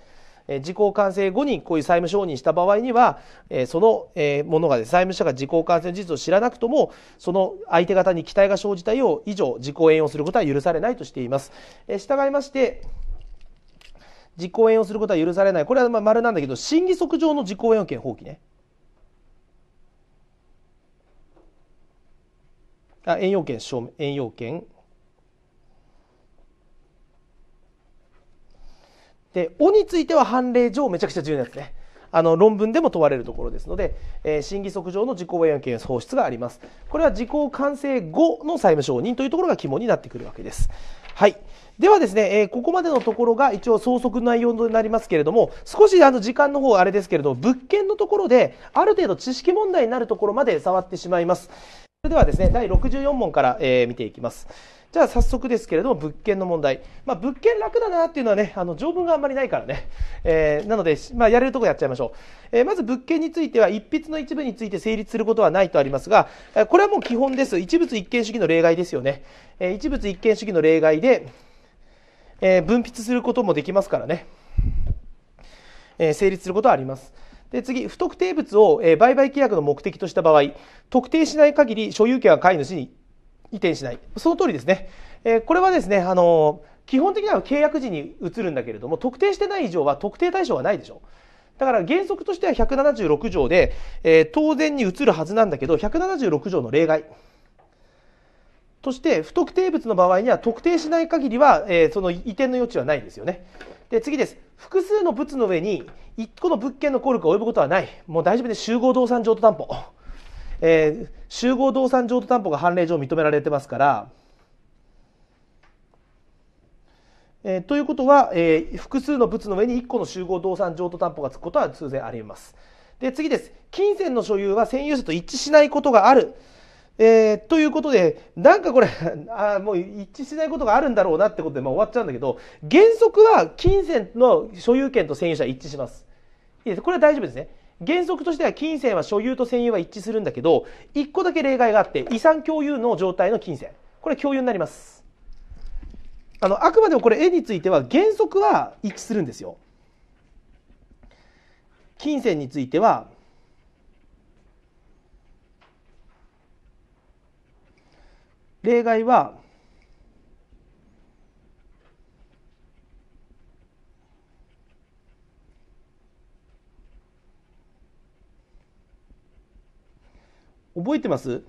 自己完成後にこういう債務承認した場合には、えその、えものが、債務者が自己完成の事実を知らなくともその相手方に期待が生じたよう以上自己援用することは許されないとしています。え従いまして実行援をすることは許されないこれはま丸なんだけど審議則上の実行援権放棄ねあ援用権証明援用権で「お」については判例上めちゃくちゃ重要なやつねあの論文でも問われるところですので、えー、審議則上の自己援権喪失がありますこれは時効完成後の債務承認というところが肝になってくるわけですはい。ではですね、えー、ここまでのところが一応相続の内容になりますけれども、少しあの時間の方あれですけれども、物件のところである程度知識問題になるところまで触ってしまいます。それではですね、第64問から、えー、見ていきます。じゃあ早速ですけれども物件の問題、まあ、物件楽だなっていうのはねあの条文があんまりないからね、えー、なので、まあ、やれるとこやっちゃいましょう、えー、まず物件については一筆の一部について成立することはないとありますがこれはもう基本です一物一見主義の例外ですよね、えー、一物一見主義の例外で、え分泌することもできますからね、え成立することはありますで次不特定物を売買契約の目的とした場合特定しない限り所有権は買い主に移転しない。その通りですね。えー、これはですね、あの基本的には契約時に移るんだけれども、特定してない以上は特定対象はないでしょ。う。だから原則としては176条で、えー、当然に移るはずなんだけど、176条の例外。そして不特定物の場合には特定しない限りは、えー、その移転の余地はないんですよね。で次です。複数の物の上に1個の物件の効力が及ぶことはない。もう大丈夫です。集合動産譲渡担保。えー、集合動産譲渡担保が判例上認められてますから、えー、ということは、えー、複数の物の上に1個の集合動産譲渡担保がつくことは通然あり得ます。で次です。金銭の所有は占有者と一致しないことがある。えー、ということで、なんかこれ、あもう一致しないことがあるんだろうなってことで、まあ、終わっちゃうんだけど、原則は金銭の所有権と占有者は一致します。いいです。これは大丈夫ですね。原則としては金銭は所有と占有は一致するんだけど1個だけ例外があって遺産共有の状態の金銭これ共有になりますあのあくまでもこれ絵については原則は一致するんですよ金銭については例外は覚えてます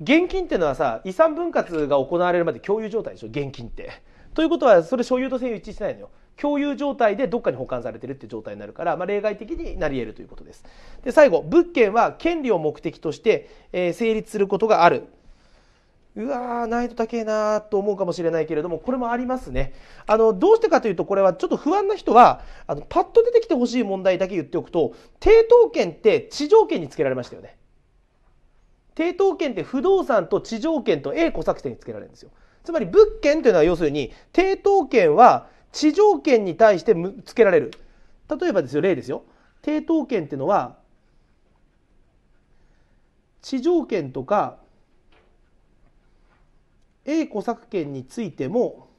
現金ってのはさ遺産分割が行われるまで共有状態でしょ現金って。ということはそれ所有と占有一致してないのよ。共有状態でどっかに保管されてるって状態になるから、まあ、例外的になり得るということです。で最後物件は権利を目的として、え成立することがある。うわー難易度高えなーと思うかもしれないけれどもこれもありますねあのどうしてかというとこれはちょっと不安な人はあのパッと出てきてほしい問題だけ言っておくと抵当権って地上権につけられましたよね抵当権って不動産と地上権と A 小作戦につけられるんですよ。つまり物件というのは要するに抵当権は地上権に対してつけられる。例えばですよ例ですよ。抵当権っていうのは地上権とか A 小作権についても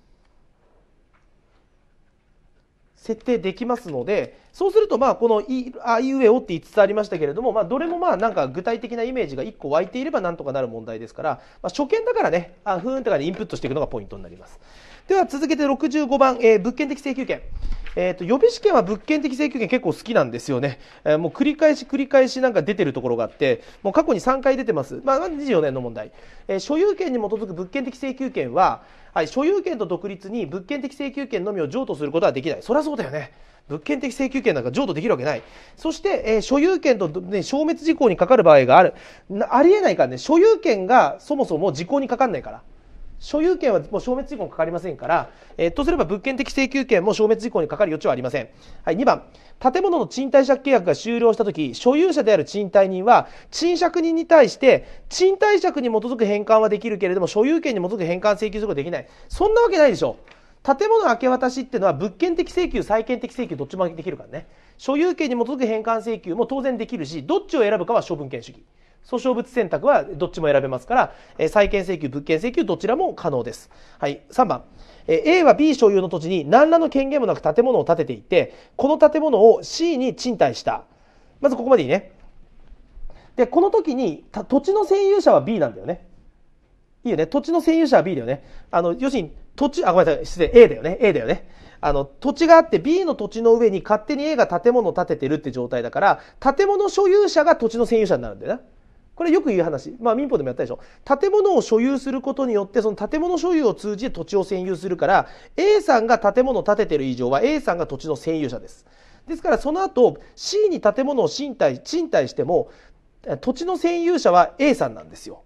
設定できますのでそうするとまあこのい「あいうえお」って5つありましたけれども、まあ、どれもまあなんか具体的なイメージが1個湧いていればなんとかなる問題ですから、まあ、初見だからねあふーんとかでインプットしていくのがポイントになります。では続けて65番、えー、物件的請求権。えーと、予備試験は物件的請求権結構好きなんですよね、えー、もう繰り返し繰り返しなんか出てるところがあってもう過去に3回出てます、まあ、24年の問題、えー、所有権に基づく物件的請求権は、はい、所有権と独立に物件的請求権のみを譲渡することはできないそりゃそうだよね物件的請求権なんか譲渡できるわけない。そして、えー、所有権と、ね、消滅事項にかかる場合がある。ありえないからね、所有権がそもそも時効にかかんないから。所有権はもう消滅事項にかかりませんから、えー、とすれば物件的請求権も消滅事項にかかる余地はありません。はい、2番、建物の賃貸借契約が終了したとき、所有者である賃貸人は、賃借人に対して、賃貸借に基づく返還はできるけれども、所有権に基づく返還請求することはできない。そんなわけないでしょ。建物明け渡しっていうのは物件的請求、債権的請求どっちもできるからね。所有権に基づく返還請求も当然できるし、どっちを選ぶかは処分権主義。訴訟物選択はどっちも選べますから、え債権請求、物件請求、どちらも可能です。はい。3番。え A は B 所有の土地に何らの権限もなく建物を建てていて、この建物を C に賃貸した。まずここまでいいね。で、この時に土地の占有者は B なんだよね。いいよね。土地の占有者は B だよね。あの、要するに土地、あ、ごめんなさい。失礼。A だよね。A だよね。あの、土地があって B の土地の上に勝手に A が建物を建ててるって状態だから、建物所有者が土地の占有者になるんだよな、ね。これよく言う話、まあ、民法でもやったでしょ建物を所有することによってその建物所有を通じて土地を占有するから A さんが建物を建ててる以上は A さんが土地の占有者ですですからその後 C に建物を賃貸賃貸しても土地の占有者は A さんなんですよ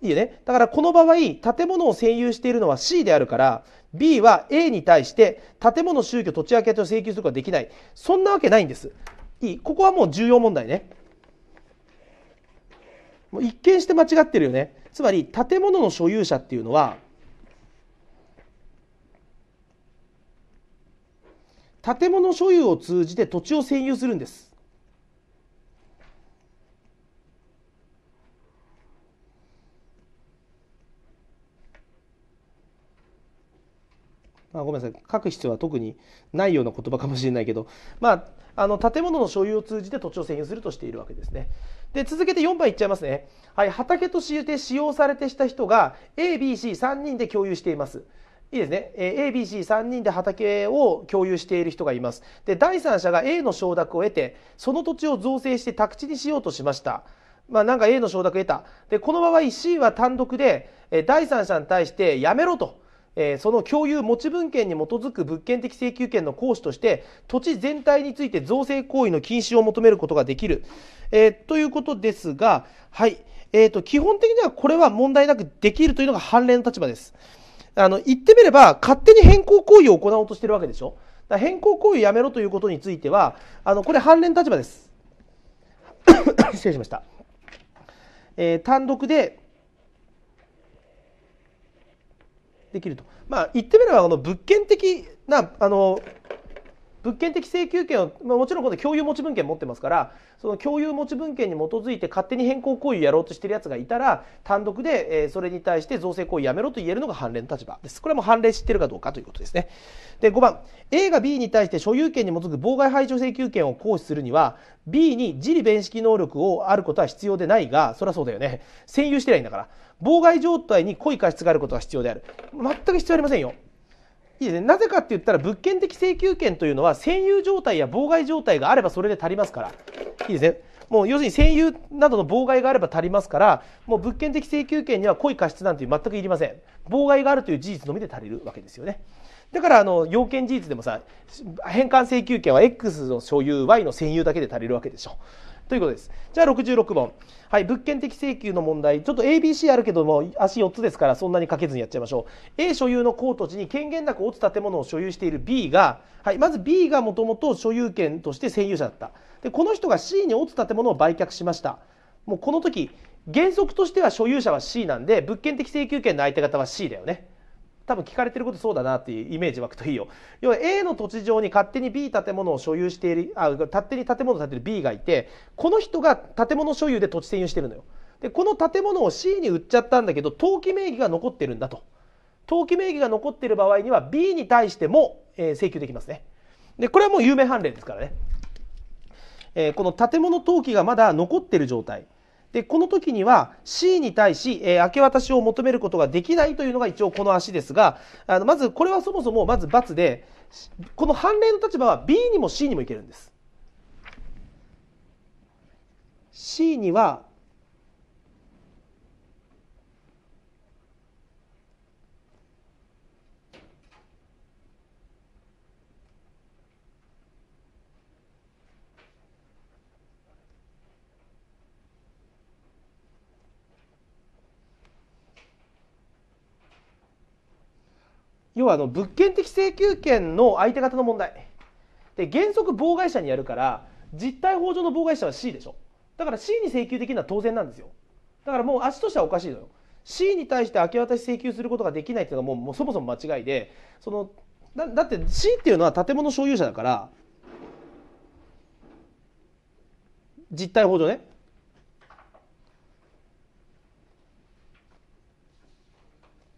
いいねだからこの場合建物を占有しているのは C であるから B は A に対して建物宗教土地明けと請求することができないそんなわけないんですいいここはもう重要問題ねもう一見して間違ってるよねつまり建物の所有者っていうのは建物所有を通じて土地を占有するんですまあ、ごめんなさい書く必要は特にないような言葉かもしれないけど、まあ、あの建物の所有を通じて土地を占有するとしているわけですね。で、続けて4番いっちゃいますね。はい、畑として使用されてした人が A、B、C3 人で共有しています。いいですね。A、B、C3 人で畑を共有している人がいます。で、第三者が A の承諾を得て、その土地を造成して宅地にしようとしました。まあ、なんか A の承諾を得た。で、この場合 C は単独で、第三者に対してやめろとえその共有持ち分権に基づく物件的請求権の行使として土地全体について造成行為の禁止を求めることができる、えー、ということですが、はいえーと、基本的にはこれは問題なくできるというのが判例の立場です。あの言ってみれば勝手に変更行為を行おうとしているわけでしょだ変更行為をやめろということについてはあのこれ判例の立場です 失礼しました、えー、単独でできると。まあ、言ってみれば、あの物件的な、あの、物件的請求権を、まあ、もちろんこの共有持ち分権持ってますからその共有持ち分権に基づいて勝手に変更行為をやろうとしてるやつがいたら単独で、えー、それに対して造成行為やめろと言えるのが判例の立場ですこれも判例知ってるかどうかということですねで5番 A が B に対して所有権に基づく妨害排除請求権を行使するには B に自利弁識能力をあることは必要でないがそりゃそうだよね占有してないんだから妨害状態に故意過失があることは必要である全く必要ありませんよいいですね、なぜかって言ったら物件的請求権というのは占有状態や妨害状態があればそれで足りますからいいですねもう要するに占有などの妨害があれば足りますからもう物件的請求権には故意過失なんて全くいりません妨害があるという事実のみで足りるわけですよねだからあの要件事実でもさ返還請求権は X の所有 Y の占有だけで足りるわけでしょということです。じゃあ66問。はい、物件的請求の問題。ちょっと ABC あるけども、足4つですからそんなにかけずにやっちゃいましょう。A 所有の高土地に権限なく落ち建物を所有している B が、はい、まず B がもともと所有権として占有者だった。で、この人が C に落ち建物を売却しました。もうこの時、原則としては所有者は C なんで、物件的請求権の相手方は C だよね。多分聞かれてることそうだなっていうイメージ湧くといいよ要は A の土地上に勝手に B 建物を所有しているあ勝手に建物を建てる B がいてこの人が建物所有で土地占有してるのよでこの建物を C に売っちゃったんだけど登記名義が残ってるんだと登記名義が残ってる場合には B に対しても、えー、請求できますねでこれはもう有名判例ですからね、えー、この建物登記がまだ残ってる状態でこの時には C に対し、えー、明け渡しを求めることができないというのが一応この足ですがあのまずこれはそもそもまず×でこの判例の立場は B にも C にもいけるんです。C には要はあの物件的請求権の相手方の問題で原則妨害者にやるから実態法上の妨害者は C でしょだから C に請求できるのは当然なんですよだからもう足としてはおかしいのよ C に対して明け渡し請求することができないっていうのはもうそもそも間違いでそのだだって C っていうのは建物所有者だから実態法上ね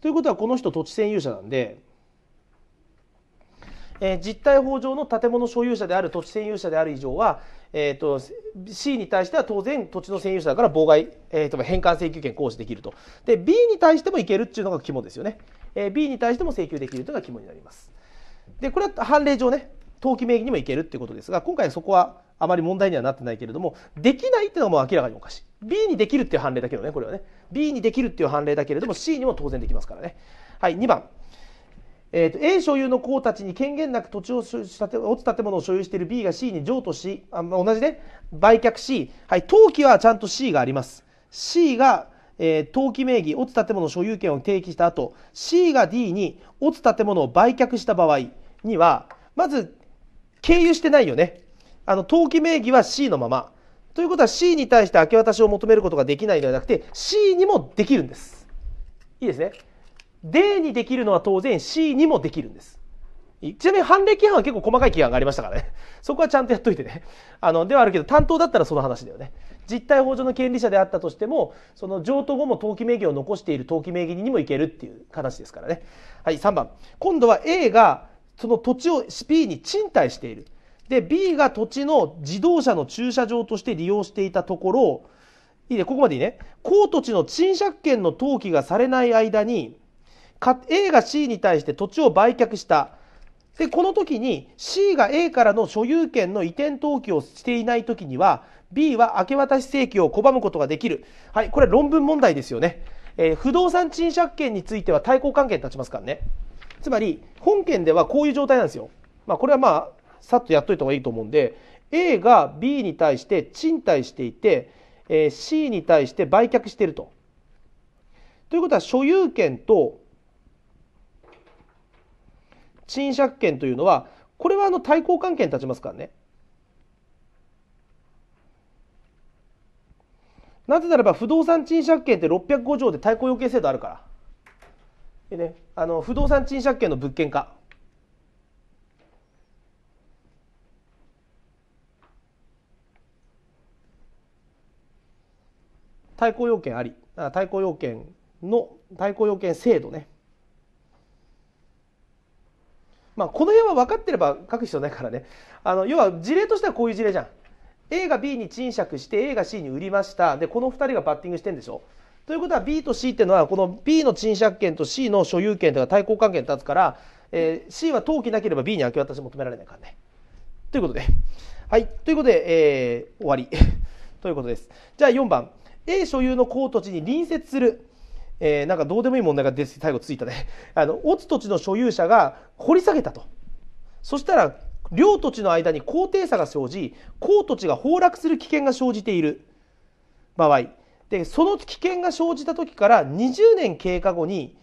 ということはこの人土地占有者なんで、えー、実態法上の建物所有者である土地占有者である以上は、えーと、C に対しては当然土地の占有者だから妨害、えー、と返還請求権行使できるとで B に対してもいけるっていうのが肝ですよね、えー、B に対しても請求できるというのが肝になりますでこれは判例上ね登記名義にもいけるっていうことですが今回そこはあまり問題にはなってないけれどもできないっていうのはもう明らかにおかしい B にできるっていう判例だけどねこれはね B にできるっていう判例だけれども C にも当然できますからね。はい、2番えーと、A 所有の子たちに権限なく土地を落ち建物を所有している B が C に譲渡しあ、まあ、同じね売却し、はい、登記はちゃんと C があります C が、えー、登記名義落ち建物所有権を提起した後 C が D に落ち建物を売却した場合にはまず経由してないよねあの登記名義は C のままということは C に対して明け渡しを求めることができないではなくて C にもできるんです。いいですね。D にできるのは当然 C にもできるんです。ちなみに判例規範は結構細かい規範がありましたからね。そこはちゃんとやっといてね。あの、ではあるけど、担当だったらその話だよね。実態法上の権利者であったとしても、その譲渡後も登記名義を残している登記名義にもいけるっていう話ですからね。はい、3番。今度は A がその土地を B に賃貸している。で B が土地の自動車の駐車場として利用していたところいいねここまでいいね高土地の賃借権の登記がされない間に A が C に対して土地を売却したでこの時に C が A からの所有権の移転登記をしていない時には B は明け渡し請求を拒むことができるはいこれ論文問題ですよね、えー、不動産賃借権については対抗関係に立ちますからねつまり本件ではこういう状態なんですよまあこれはまあさっとやっといた方がいいと思うんで A が B に対して賃貸していて、えー、C に対して売却していると。ということは所有権と賃借権というのはこれはあの対抗関係に立ちますからね。なぜならば不動産賃借権って605条で対抗要件制度あるから。でね、あの不動産賃借権の物件化対抗要件あり対抗要件の対抗要件制度ねまあこの辺は分かってれば書く必要ないからねあの要は事例としてはこういう事例じゃん A が B に賃借して A が C に売りましたでこの2人がバッティングしてんでしょということは B と C っていうのはこの B の賃借権と C の所有権というのは対抗関係に立つから、えー、C は登記なければ B に明け渡し求められないからね。ということで。はい。ということで、えー、終わり。ということです。じゃあ4番。A 所有の高土地に隣接する、えー、なんかどうでもいい問題が出て最後ついたね あの落ち土地の所有者が掘り下げたとそしたら両土地の間に高低差が生じ高土地が崩落する危険が生じている場合でその危険が生じた時から20年経過後に、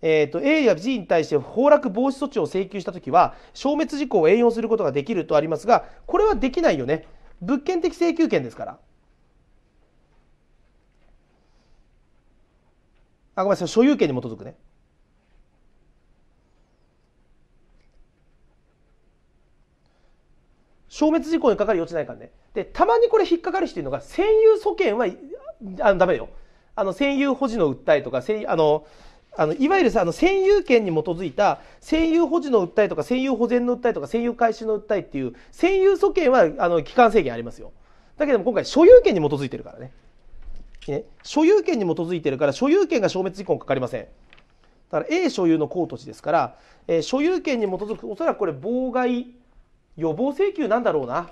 えーと、A や G に対して崩落防止措置を請求した時は消滅事項を援用することができるとありますがこれはできないよね物件的請求権ですから。あごめんなさい所有権に基づくね消滅事項にかかる余地ないからねでたまにこれ引っかかる人いるのが占有訴権はあのダメよあの占有保持の訴えとかあのあのいわゆるさあの占有権に基づいた占有保持の訴えとか占有保全の訴えとか占有回収の訴えっていう占有訴権はあの期間制限ありますよだけども今回所有権に基づいてるからねね、所有権に基づいているから所有権が消滅以降かかりません。だから A 所有の公土地ですから、えー、所有権に基づくおそらくこれ妨害予防請求なんだろうな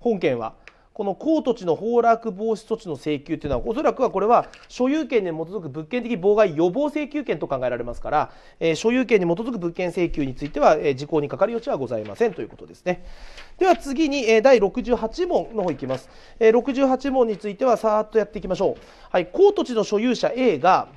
本件は。この高土地の崩落防止措置の請求というのはおそらくはこれは所有権に基づく物件的妨害予防請求権と考えられますから、えー、所有権に基づく物件請求については、えー、時効にかかる余地はございませんということですね。では次に、えー、第68問の方いきます、えー、68問についてはさーっとやっていきましょう。はい、高土地の所有者 A が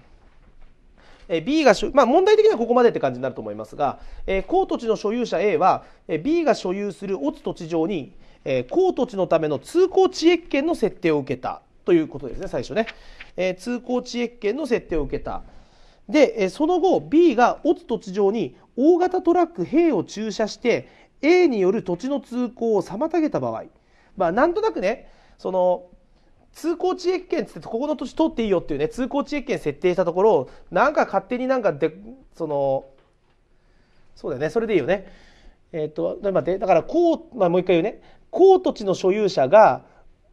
え B が、まあ、問題的にはここまでって感じになると思いますが、えー、公土地の所有者 A は、え B が所有する乙土地上にえー、高土地のための通行地役権の設定を受けたということですね、最初ね。えー、通行地役権の設定を受けた。で、えー、その後、B が乙土地上に大型トラック兵を駐車して、A による土地の通行を妨げた場合、まあ、なんとなくね、その、通行地役権つってここの土地取っていいよっていうね通行地役権設定したところなんか勝手になんかでそのそうだよねそれでいいよねえっ、ー、と待ってだからこう、まあ、もう一回言うね高土地の所有者が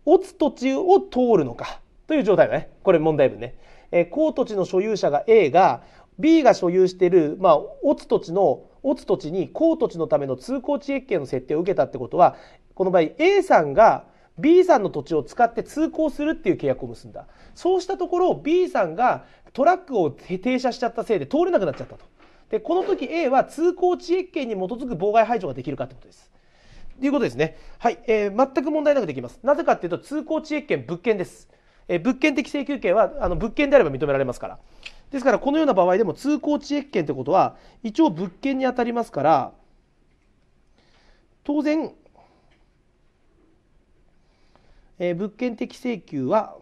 落つ土地を通るのかという状態だね。これ問題文ね。えー、高土地の所有者が A が B が所有している、まあ、落つ土地の、落つ土地に高土地のための通行地域権の設定を受けたってことは、この場合 A さんが B さんの土地を使って通行するっていう契約を結んだ。そうしたところ B さんがトラックを停車しちゃったせいで通れなくなっちゃったと。で、この時 A は通行地域権に基づく妨害排除ができるかってことです。ということですね。はい、えー、全く問題なくできます。なぜかっていうと、通行地域権、物件です。えー、物件的請求権は、あの、物件であれば認められますから。ですから、このような場合でも、通行地域権ってことは、一応物件に当たりますから、当然、えー、物件的請求は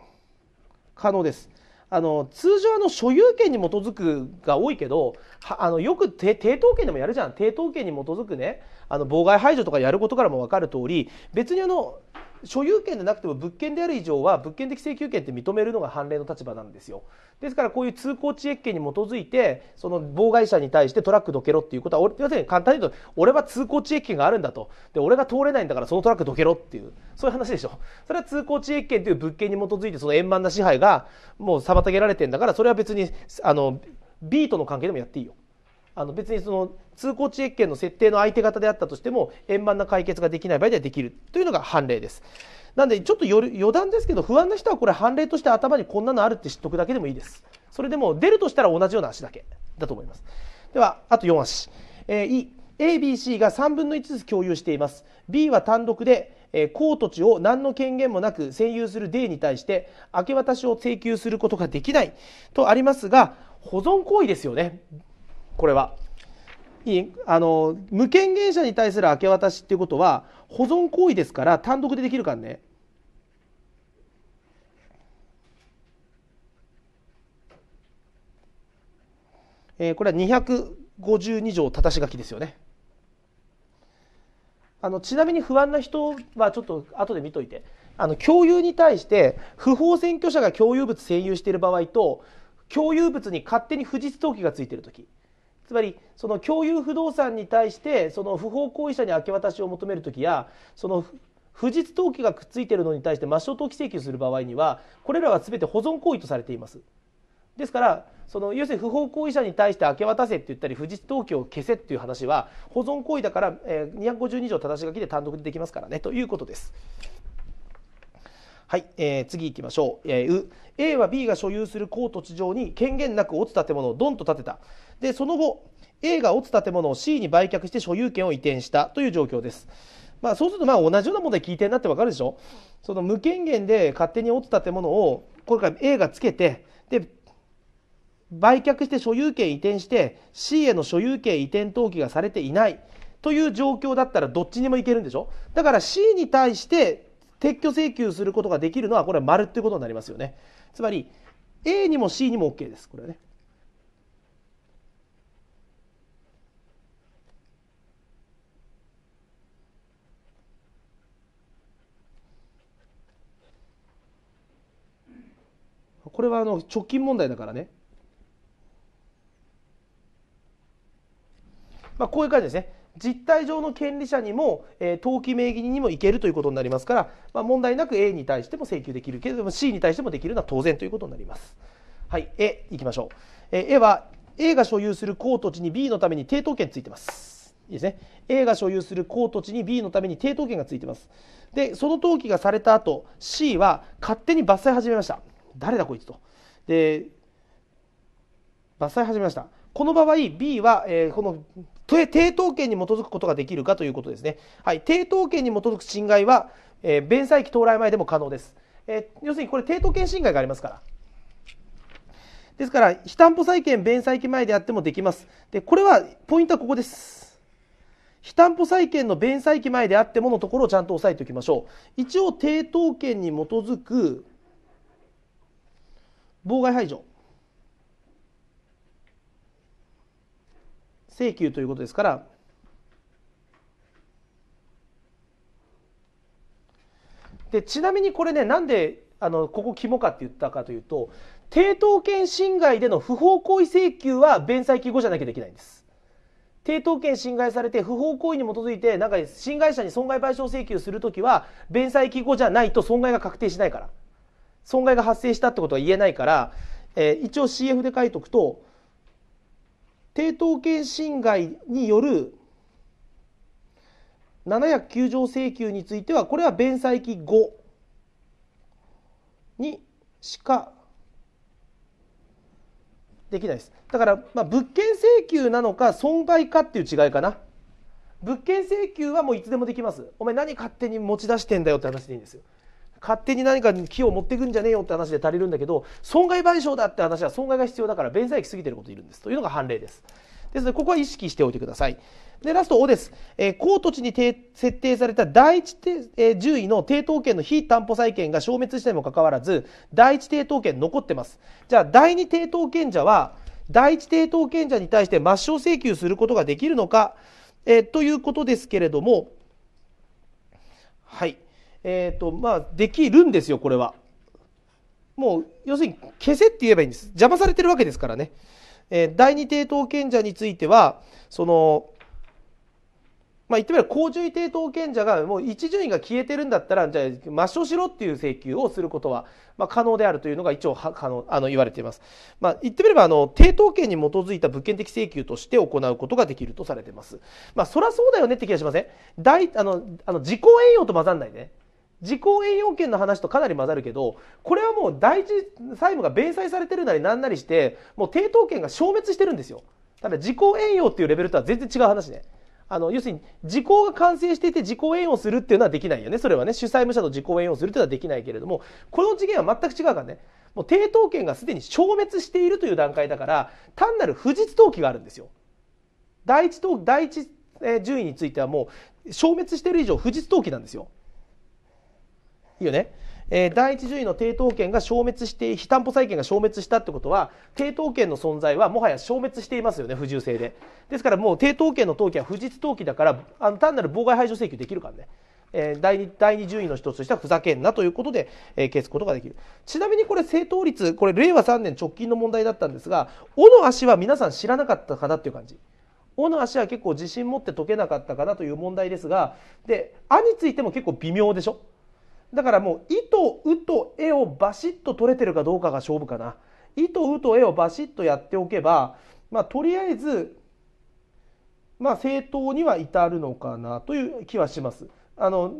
可能です。あの通常の所有権に基づくが多いけどあのよく抵当権でもやるじゃん抵当権に基づくねあの妨害排除とかやることからも分かる通り別にあの所有権でなくても物件である以上は物件的請求権って認めるのが判例の立場なんですよですからこういう通行地域権に基づいてその妨害者に対してトラックどけろっていうことは要するに簡単に言うと俺は通行地域権があるんだとで俺が通れないんだからそのトラックどけろっていうそういう話でしょそれは通行地域権という物件に基づいてその円満な支配がもう妨げられてんだからそれは別にあの B との関係でもやっていいよあの別にその通行地域権の設定の相手方であったとしても円満な解決ができない場合ではできるというのが判例です。なんでちょっと余談ですけど不安な人はこれ判例として頭にこんなのあるって知っとくだけでもいいです。それでも出るとしたら同じような足だけだと思います。ではあと4足。え E ABC が3分の1ずつ共有しています B は単独で公、ー、土地を何の権限もなく占有する D に対して明け渡しを請求することができないとありますが保存行為ですよねこれは。いいあの無権限者に対する明け渡しっていうことは保存行為ですから単独でできるからね。えー、これは252条たたし書きですよね。あのちなみに不安な人はちょっと後で見といてあの共有に対して不法占拠者が共有物占有している場合と共有物に勝手に不実登記がついている時つまりその共有不動産に対してその不法行為者に明け渡しを求める時やその不実登記がくっついているのに対して抹消登記請求する場合にはこれらは全て保存行為とされています。ですからその要するに不法行為者に対して明け渡せって言ったり不実登記を消せっていう話は保存行為だから、え252条正し書きで単独でできますからねということです。はい、えー、次行きましょう、えー、A は B が所有する公土地上に権限なく落つ建物をドンと建てたでその後 A が落た建物を C に売却して所有権を移転したという状況です。まあ、そうするとまあ同じような問題聞いてるなってわかるでしょその無権限で勝手に落た建物をこれから A がつけてで売却して所有権移転して C への所有権移転登記がされていないという状況だったらどっちにもいけるんでしょだから C に対して撤去請求することができるのはこれは丸っていうことになりますよねつまり A にも C にも OK ですこれはねこれはあの直近問題だからね。まあ、こういう感じですね。実態上の権利者にも、えー、登記名義人にも行けるということになりますから、まあ、問題なく A に対しても請求できるけれども C に対してもできるのは当然ということになります。はい、A いきましょう。え A は A が所有する公土地に B のために抵当権ついてます。いいですね。A が所有する公土地に B のために抵当権がついてます。で、その登記がされた後、C は勝手に伐採始めました。誰だこいつと。で、伐採始めました。この場合 B は、えー、この抵当権に基づくことができるかということですね。はい、抵当権に基づく侵害は、えー、弁済期到来前でも可能です。えー、要するにこれ抵当権侵害がありますから。ですから非担保債権弁済期前であってもできます。でこれはポイントはここです。非担保債権の弁済期前であってものところをちゃんと押さえておきましょう。一応抵当権に基づく妨害排除請求ということですからでちなみにこれねなんであのここ肝かって言ったかというと抵当権侵害での不法行為請求は弁済記号じゃなきゃできないんです。抵当権侵害されて不法行為に基づいてなんか侵害者に損害賠償請求するときは弁済記号じゃないと損害が確定しないから損害が発生したってことは言えないから、えー、一応 CF で書いておくと抵当権侵害による709条請求についてはこれは弁済期後にしかできないですだから、まあ、物件請求なのか損害かっていう違いかな物件請求はもういつでもできますお前何勝手に持ち出してんだよって話でいいんですよ勝手に何か木を持っていくんじゃねえよって話で足りるんだけど損害賠償だって話は損害が必要だから弁済期過ぎてることいるんですというのが判例ですですのでここは意識しておいてくださいでラスト「お」です、えー、土地に設定された第一、えー、1位の抵当権の非担保債権が消滅してもかかわらず第一抵当権残ってますじゃあ第二抵当権者は第一抵当権者に対して抹消請求することができるのか、えー、ということですけれどもはいえーとまあ、できるんですよ、これは。もう要するに消せって言えばいいんです。邪魔されてるわけですからね。えー、第二抵当権者については、その、まあ、言ってみれば順位抵当権者がもう一順位が消えてるんだったらじゃあ抹消しろっていう請求をすることは、まあ、可能であるというのが一応は可能あの言われています、まあ、言ってみればあの抵当権に基づいた物件的請求として行うことができるとされていますまあそりゃそうだよねって気がしません大あのあの自己栄養と混ざんないで、ね自己栄養権の話とかなり混ざるけど、これはもう第一債務が弁済されてるなりなんなりして、もう抵当権が消滅してるんですよ。ただ自己栄養っていうレベルとは全然違う話ね。あの、要するに、時効が完成していて時効援をするっていうのはできないよね。それはね、主催務者と時効援をするっていうのはできないけれども、この次元は全く違うからね。もう抵当権がすでに消滅しているという段階だから、単なる不実登記があるんですよ。第一登、第一、え順位についてはもう、消滅している以上不実登記なんですよ。いいよね。えー、第一順位の抵当権が消滅して非担保債権が消滅したってことは抵当権の存在はもはや消滅していますよね不自由性でですからもう抵当権の登記は不実登記だからあの単なる妨害排除請求できるからね、えー、第 2, 第二順位の一つとしてはふざけんなということで、えー、消すことができるちなみにこれ正答率これ令和3年直近の問題だったんですが「お」の足は皆さん知らなかったかなっていう感じ。尾の足は結構自信持って解けなかったかなという問題ですがで「あ」についても結構微妙でしょだからもう「い」と「う」と「え」をバシッと取れてるかどうかが勝負かな。「い」と「う」と「え」をバシッとやっておけば、まあ、とりあえず、まあ、正当には至るのかなという気はします。あの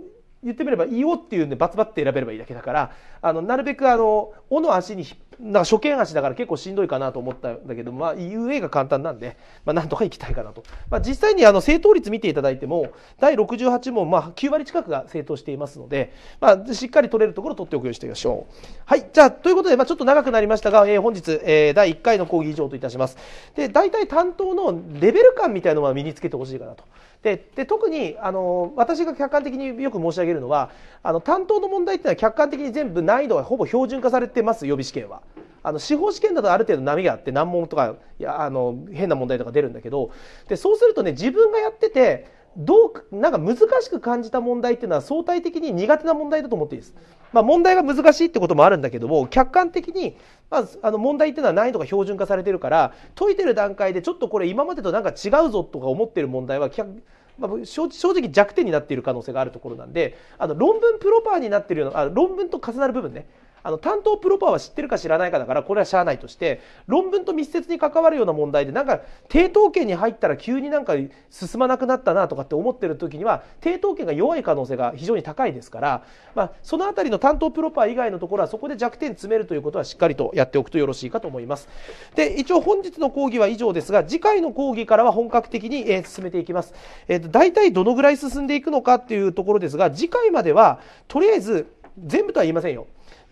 言ってみれば「いいよ」っていうんでバツバって選べればいいだけだからあのなるべくあの「お」の足になんか初見足だから結構しんどいかなと思ったんだけど、まあ、UA が簡単なんで、まあ、なんとか行きたいかなと、まあ、実際にあの正答率見ていただいても第68問、まあ、9割近くが正答していますので、まあ、しっかり取れるところ取っておくようにしてみましょう。はいじゃあということで、まあ、ちょっと長くなりましたが、えー、本日、えー、第1回の講義以上といたします。で大体担当のレベル感みたいなのは身につけてほしいかなと。でで特にあの私が客観的によく申し上げるのはあの担当の問題っていうのは客観的に全部難易度がほぼ標準化されてます予備試験は。あの司法試験だとある程度波があって難問とかいやあの変な問題とか出るんだけどでそうするとね自分がやっててどうなんか難しく感じた問題っていうのは相対的に苦手な問題だと思っていいです。まあ、問題が難しいってこともあるんだけども客観的に、まあ、あの問題っていうのは難易度が標準化されてるから解いてる段階でちょっとこれ今までとなんか違うぞとか思ってる問題は客まあ、正直弱点になっている可能性があるところなんであの論文プロパーになってるようなあ論文と重なる部分ねあの担当プロパーは知ってるか知らないかだからこれはしゃあないとして論文と密接に関わるような問題でなんか抵当権に入ったら急になんか進まなくなったなとかって思ってる時には抵当権が弱い可能性が非常に高いですから、まあ、その辺りの担当プロパー以外のところはそこで弱点詰めるということはしっかりとやっておくとよろしいかと思います。で一応本日の講義は以上ですが次回の講義からは本格的に、え進めていきます。えー、と大体どのぐらい進んでいくのかっていうところですが次回まではとりあえず全部とは言いませんよ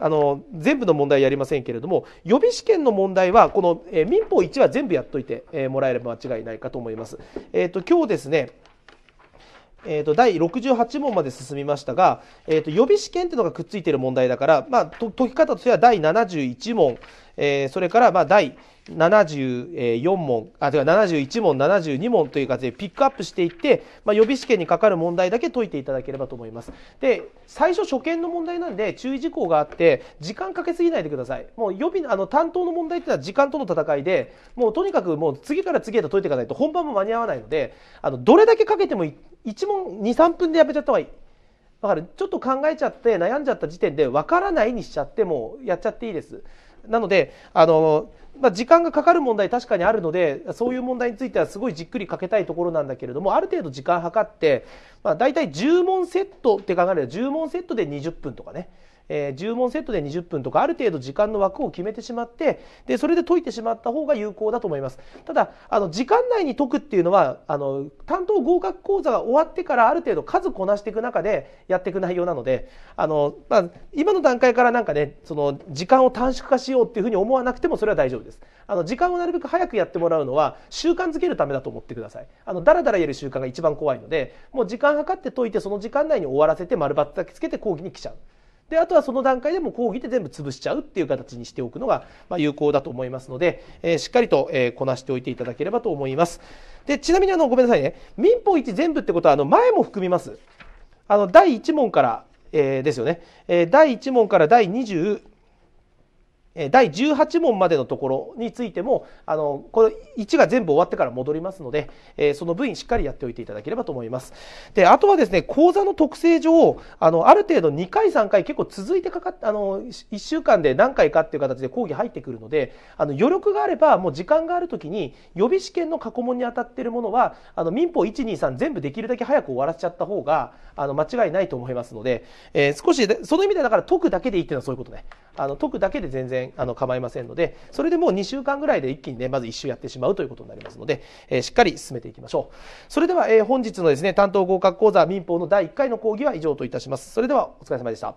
あの全部の問題やりませんけれども予備試験の問題はこの、え民法1は全部やっといて、えもらえれば間違いないかと思います。えーと今日ですねえーと、第68問まで進みましたが、えーと、予備試験というのがくっついている問題だから、まあ、解き方としては第71問、えー、それからまあ第74問あ違う71問72問という形でピックアップしていって、まあ、予備試験にかかる問題だけ解いていただければと思いますで最初初見の問題なんで注意事項があって時間かけすぎないでくださいもう予備あの担当の問題っていうのは時間との戦いでもうとにかくもう次から次へと解いていかないと本番も間に合わないのであのどれだけかけても1問23分でやめちゃった方がいいだからちょっと考えちゃって悩んじゃった時点で分からないにしちゃってもやっちゃっていいですなのであの、まあ、時間がかかる問題確かにあるのでそういう問題についてはすごいじっくりかけたいところなんだけれどもある程度時間計って、まあ、大体10問セットって考えれば10問セットで20分とかねえー、10問セットで20分とかある程度時間の枠を決めてしまってでそれで解いてしまった方が有効だと思いますただあの時間内に解くっていうのはあの担当合格講座が終わってからある程度数こなしていく中でやっていく内容なのであの、まあ、今の段階からなんかねその時間を短縮化しようっていうふうに思わなくてもそれは大丈夫ですあの時間をなるべく早くやってもらうのは習慣づけるためだと思ってくださいあのダラダラやる習慣が一番怖いのでもう時間計って解いてその時間内に終わらせて丸バッタつけて講義に来ちゃうであとはその段階でも講義で全部潰しちゃうっていう形にしておくのが、ま有効だと思いますので、えー、しっかりと、えー、こなしておいていただければと思います。でちなみにあのごめんなさいね民法1全部ってことはあの前も含みます。あの第1問から、えー、ですよね、え第1問から第20第18問までのところについてもあのこれ1が全部終わってから戻りますので、えー、その分しっかりやっておいていただければと思いますであとはですね講座の特性上あのある程度2回3回結構続いてかかあの1週間で何回かっていう形で講義入ってくるのであの余力があればもう時間がある時に予備試験の過去問に当たっているものはあの民法123全部できるだけ早く終わらせちゃった方があの間違いないと思いますので、えー、少しその意味でだから解くだけでいいっていうのはそういうことねあの解くだけで全然然あの構いませんのでそれでもう2週間ぐらいで一気にねまず1週やってしまうということになりますので、えー、しっかり進めていきましょうそれでは、えー、本日のですね担当合格講座民法の第1回の講義は以上といたしますそれではお疲れ様でした